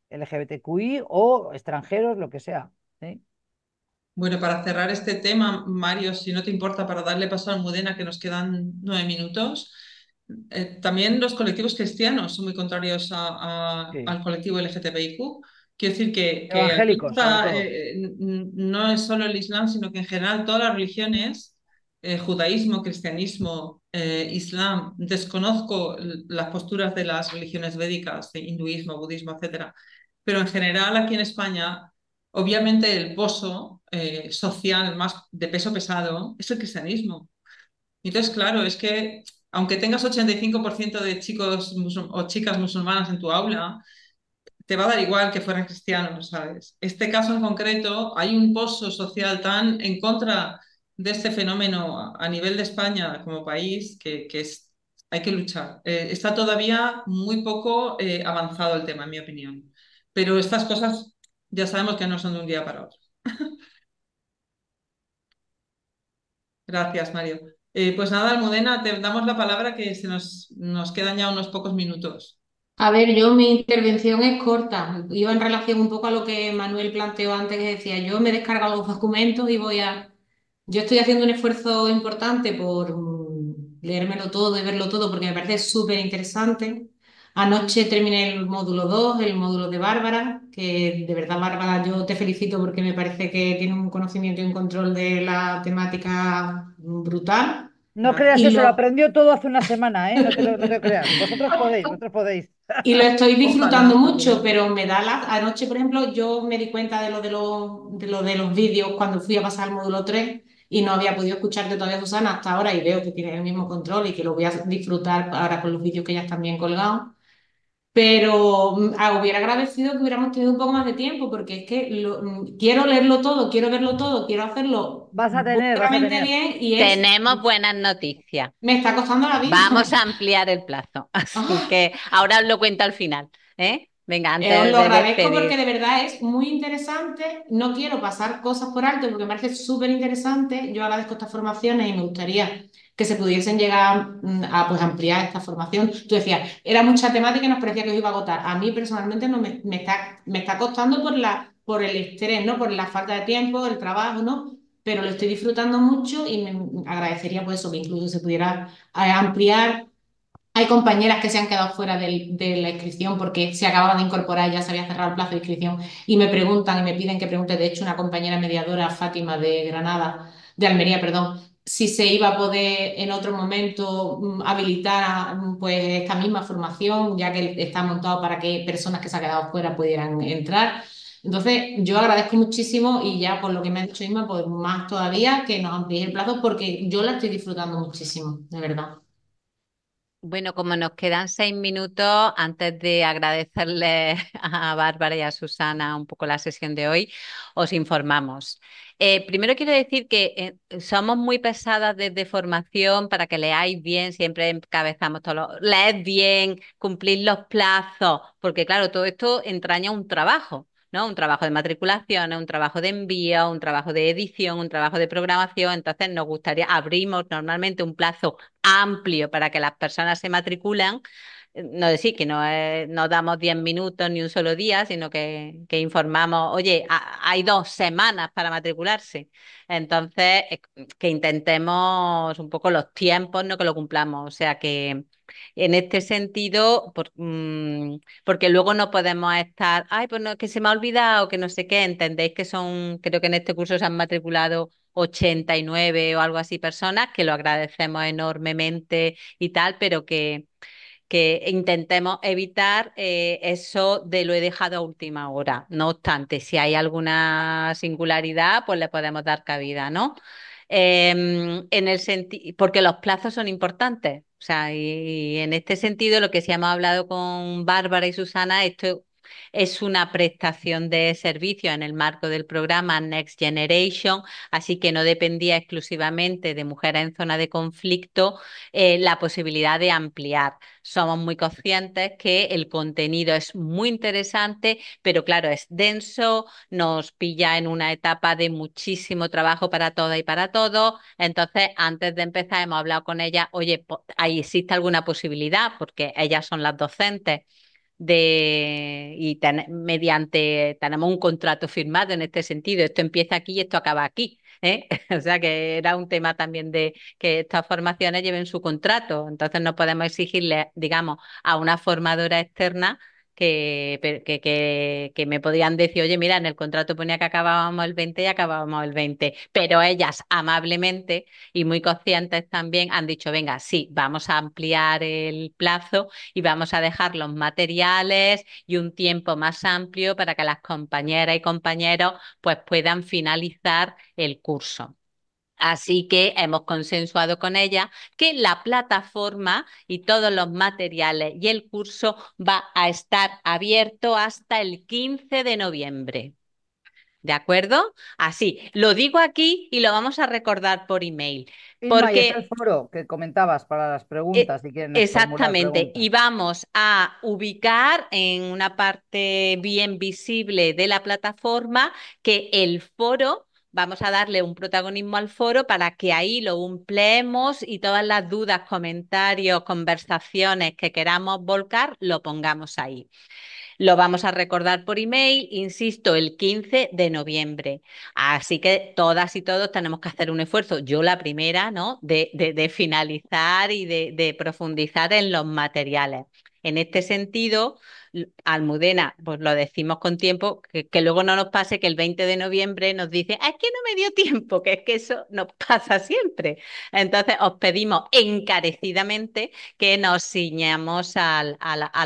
LGBTQI o extranjeros, lo que sea. Bueno, para cerrar este tema, Mario, si no te importa, para darle paso a Mudena, que nos quedan nueve minutos. Eh, también los colectivos cristianos son muy contrarios al colectivo LGTBIQ. Quiero decir que, eh, eh, no es solo el Islam, sino que en general todas las religiones, eh, judaísmo, cristianismo, Islam, desconozco las posturas de las religiones védicas, de hinduismo, budismo, etc. Pero en general aquí en España, obviamente el pozo social más de peso pesado es el cristianismo. Entonces, claro, es que aunque tengas 85% de chicos o chicas musulmanas en tu aula, te va a dar igual que fueran cristianos, ¿sabes? Este caso en concreto, hay un pozo social tan en contra de este fenómeno a nivel de España como país que, hay que luchar. Eh, está todavía muy poco eh, avanzado el tema, en mi opinión. Pero estas cosas ya sabemos que no son de un día para otro. Gracias, Mario. Eh, pues nada, Almudena, te damos la palabra que se nos, nos quedan ya unos pocos minutos. A ver, yo mi intervención es corta. Iba en relación un poco a lo que Manuel planteó antes, que decía, yo me descargo los documentos y voy a... Yo estoy haciendo un esfuerzo importante por mm, leérmelo todo y verlo todo porque me parece súper interesante. Anoche terminé el módulo 2, el módulo de Bárbara, que de verdad Bárbara yo te felicito porque me parece que tiene un conocimiento y un control de la temática brutal. No creas eso, que lo... se lo aprendió todo hace una semana, ¿eh? No te lo, creas. Vosotros podéis, vosotros podéis. Y lo estoy disfrutando mucho, pero me da la... Anoche, por ejemplo, yo me di cuenta de lo de, los, lo de los vídeos cuando fui a pasar el módulo 3 y no había podido escucharte todavía, Susana, hasta ahora y veo que tienes el mismo control y que lo voy a disfrutar ahora con los vídeos que ya están bien colgados pero mm, ah, hubiera agradecido que hubiéramos tenido un poco más de tiempo, porque es que mm, quiero leerlo todo, quiero verlo todo, quiero hacerlo. Vas a tener, vas bien. Y Tenemos buenas noticias. Me está costando la vida. Vamos a ampliar el plazo, así ah. que ahora os lo cuento al final. ¿eh? Venga, eh, antes lo agradezco porque de verdad es muy interesante. No quiero pasar cosas por alto porque me parece súper interesante. Yo agradezco estas formaciones y me gustaría que se pudiesen llegar mm, a pues, ampliar esta formación. Tú decías, era mucha temática y nos parecía que os iba a agotar. A mí personalmente no me, está, me está costando por, la, por el estrés, por la falta de tiempo, el trabajo, ¿no? pero lo estoy disfrutando mucho y me agradecería por pues, eso que incluso se pudiera eh, ampliar. Hay compañeras que se han quedado fuera de la inscripción porque se acababa de incorporar, ya se había cerrado el plazo de inscripción y me preguntan y me piden que pregunte. De hecho, una compañera mediadora, Fátima de Granada, de Almería, perdón, si se iba a poder en otro momento mm, habilitar mm, pues esta misma formación, ya que está montado para que personas que se han quedado fuera pudieran entrar. Entonces, yo agradezco muchísimo y ya por lo que me ha dicho Isma, pues, más todavía que nos amplíe el plazo porque yo la estoy disfrutando muchísimo, de verdad. Bueno, como nos quedan seis minutos, antes de agradecerle a Bárbara y a Susana un poco la sesión de hoy, os informamos. Eh, primero quiero decir que eh, somos muy pesadas desde formación para que leáis bien, siempre encabezamos todo, lo, leed bien, cumplir los plazos, porque claro, todo esto entraña un trabajo, ¿no? Un trabajo de matriculación, un trabajo de envío, un trabajo de edición, un trabajo de programación, entonces nos gustaría, abrimos normalmente un plazo amplio para que las personas se matriculan, no decir que no, eh, no damos 10 minutos ni un solo día, sino que, informamos, oye, hay dos semanas para matricularse. Entonces, que intentemos un poco los tiempos, no que lo cumplamos. O sea que en este sentido, mm, porque luego no podemos estar, ay, pues no, que se me ha olvidado, que no sé qué, entendéis que son, creo que en este curso se han matriculado 89 o algo así personas, que lo agradecemos enormemente y tal, pero que que intentemos evitar eh, eso de lo he dejado a última hora. No obstante, si hay alguna singularidad, pues le podemos dar cabida, ¿no? Em, en el porque los plazos son importantes. O sea, y, y en este sentido, lo que sí hemos hablado con Bárbara y Susana, esto es una prestación de servicio en el marco del programa Next Generation, así que no dependía exclusivamente de mujeres en zona de conflicto eh, la posibilidad de ampliar. Somos muy conscientes que el contenido es muy interesante, pero claro, es denso, nos pilla en una etapa de muchísimo trabajo para todas y para todos. Entonces, antes de empezar, hemos hablado con ella, oye, ¿ahí existe alguna posibilidad? Porque ellas son las docentes de, y mediante, tenemos un contrato firmado en este sentido, esto empieza aquí y esto acaba aquí. ¿eh? o sea que era un tema también de que estas formaciones lleven su contrato, entonces no podemos exigirle, digamos, a una formadora externa que, me podían decir, oye, mira, en el contrato ponía que acabábamos el 20 y acabábamos el 20, pero ellas amablemente y muy conscientes también han dicho, venga, sí, vamos a ampliar el plazo y vamos a dejar los materiales y un tiempo más amplio para que las compañeras y compañeros pues puedan finalizar el curso. Así que hemos consensuado con ella que la plataforma y todos los materiales y el curso va a estar abierto hasta el 15 de noviembre. ¿De acuerdo? Así, lo digo aquí y lo vamos a recordar por email. Porque es el foro que comentabas para las eh, preguntas. exactamente, y vamos a ubicar en una parte bien visible de la plataforma que el foro vamos a darle un protagonismo al foro para que ahí lo empleemos y todas las dudas, comentarios, conversaciones que queramos volcar, lo pongamos ahí. Lo vamos a recordar por email, insisto, el 15 de noviembre. Así que todas y todos tenemos que hacer un esfuerzo, yo la primera, ¿no? De, finalizar y de profundizar en los materiales. En este sentido, Almudena, pues lo decimos con tiempo, que, luego no nos pase que el 20 de noviembre nos dice, ah, es que no me dio tiempo, que es que eso nos pasa siempre. Entonces os pedimos encarecidamente que nos ciñamos a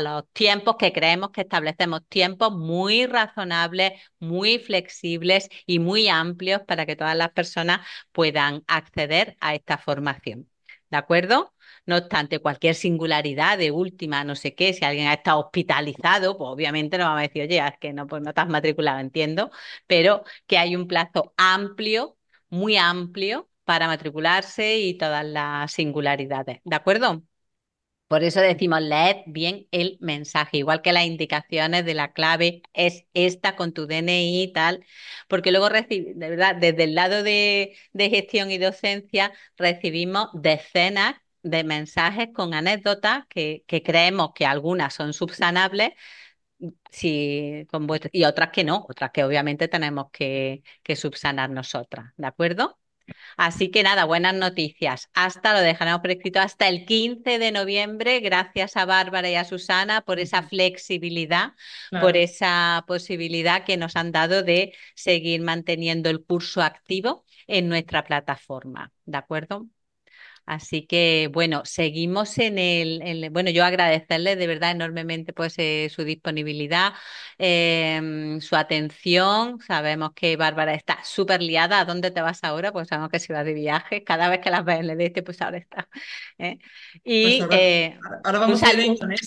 los tiempos que creemos que establecemos, tiempos muy razonables, muy flexibles y muy amplios para que todas las personas puedan acceder a esta formación. ¿De acuerdo? No obstante, cualquier singularidad de última, no sé qué, si alguien ha estado hospitalizado, pues obviamente nos vamos a decir, oye, es que no, pues no estás matriculado, entiendo, pero que hay un plazo amplio, muy amplio, para matricularse y todas las singularidades. ¿De acuerdo? Por eso decimos, leed bien el mensaje, igual que las indicaciones de la clave es esta con tu DNI y tal, porque luego, de verdad, desde el lado de, de gestión y docencia recibimos decenas de mensajes con anécdotas que, creemos que algunas son subsanables si, con y otras que no, otras que obviamente tenemos que, que subsanar nosotras, ¿de acuerdo? Así que nada, buenas noticias. Hasta lo dejaremos prescrito hasta el 15 de noviembre. Gracias a Bárbara y a Susana por esa flexibilidad, por esa posibilidad que nos han dado de seguir manteniendo el curso activo en nuestra plataforma. ¿De acuerdo? Así que, bueno, seguimos en el, bueno, yo agradecerle de verdad enormemente pues eh, su disponibilidad, em, su atención. Sabemos que Bárbara está súper liada. ¿A dónde te vas ahora? Pues sabemos que se va de viaje. Cada vez que las ves le el este, pues ahora está. ¿eh? Pues y ahora, eh, vamos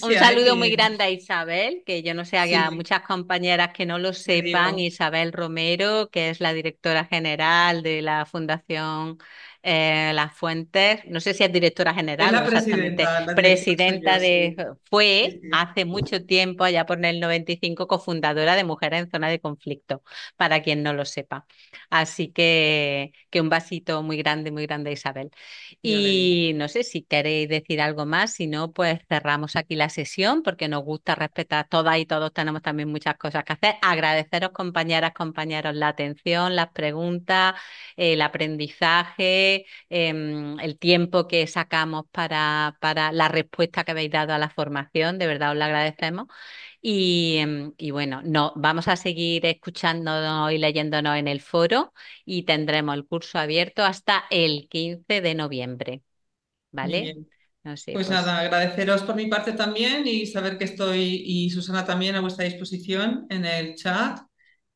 un, saludo, un muy grande a Isabel, que yo no sé, hay muchas compañeras que no lo sepan, Isabel Romero, que es la directora general de la Fundación eh, las fuentes, no sé si es directora general, presidenta, presidenta de, fue hace mucho tiempo, allá por el 95, cofundadora de Mujeres en Zona de Conflicto, para quien no lo sepa. Así que, que un vasito muy grande, muy grande, Isabel. Y no sé si queréis decir algo más, si no, pues cerramos aquí la sesión, porque nos gusta respetar, todas y todos tenemos también muchas cosas que hacer. Agradeceros, compañeras, compañeros, la atención, las preguntas, el aprendizaje Em, el tiempo que sacamos para, para la respuesta que habéis dado a la formación, de verdad os la agradecemos. Y, em, bueno, no, vamos a seguir escuchándonos y leyéndonos en el foro y tendremos el curso abierto hasta el 15 de noviembre. ¿Vale? Pues, pues, nada, agradeceros por mi parte también y saber que estoy y Susana también a vuestra disposición en el chat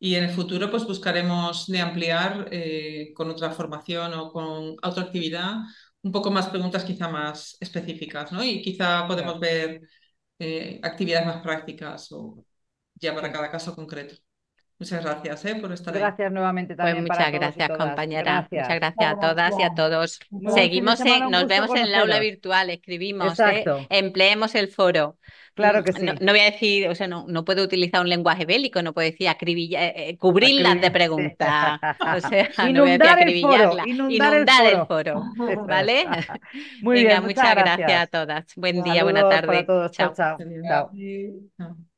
y en el futuro pues buscaremos de ampliar eh, con otra formación o con otra actividad un poco más preguntas quizá más específicas, ¿no? Y quizá podemos ver eh, actividades más prácticas o ya para cada caso concreto. Muchas gracias ¿eh? por estar gracias Gracias nuevamente pues también. muchas gracias, compañera. Muchas gracias a todas y a todos. Seguimos, nos vemos en el aula virtual, escribimos, ¿eh? empleemos el foro. Claro mm, que sí. No, voy a decir, o sea, no, puedo utilizar un lenguaje bélico, no puedo decir eh, cubrir las de preguntas. O sea, no voy a decir el foro, inundar, el foro. ¿Vale? Muy bien, muchas, gracias. a todas. Buen día, buena tarde. todos. chao. chao. chao.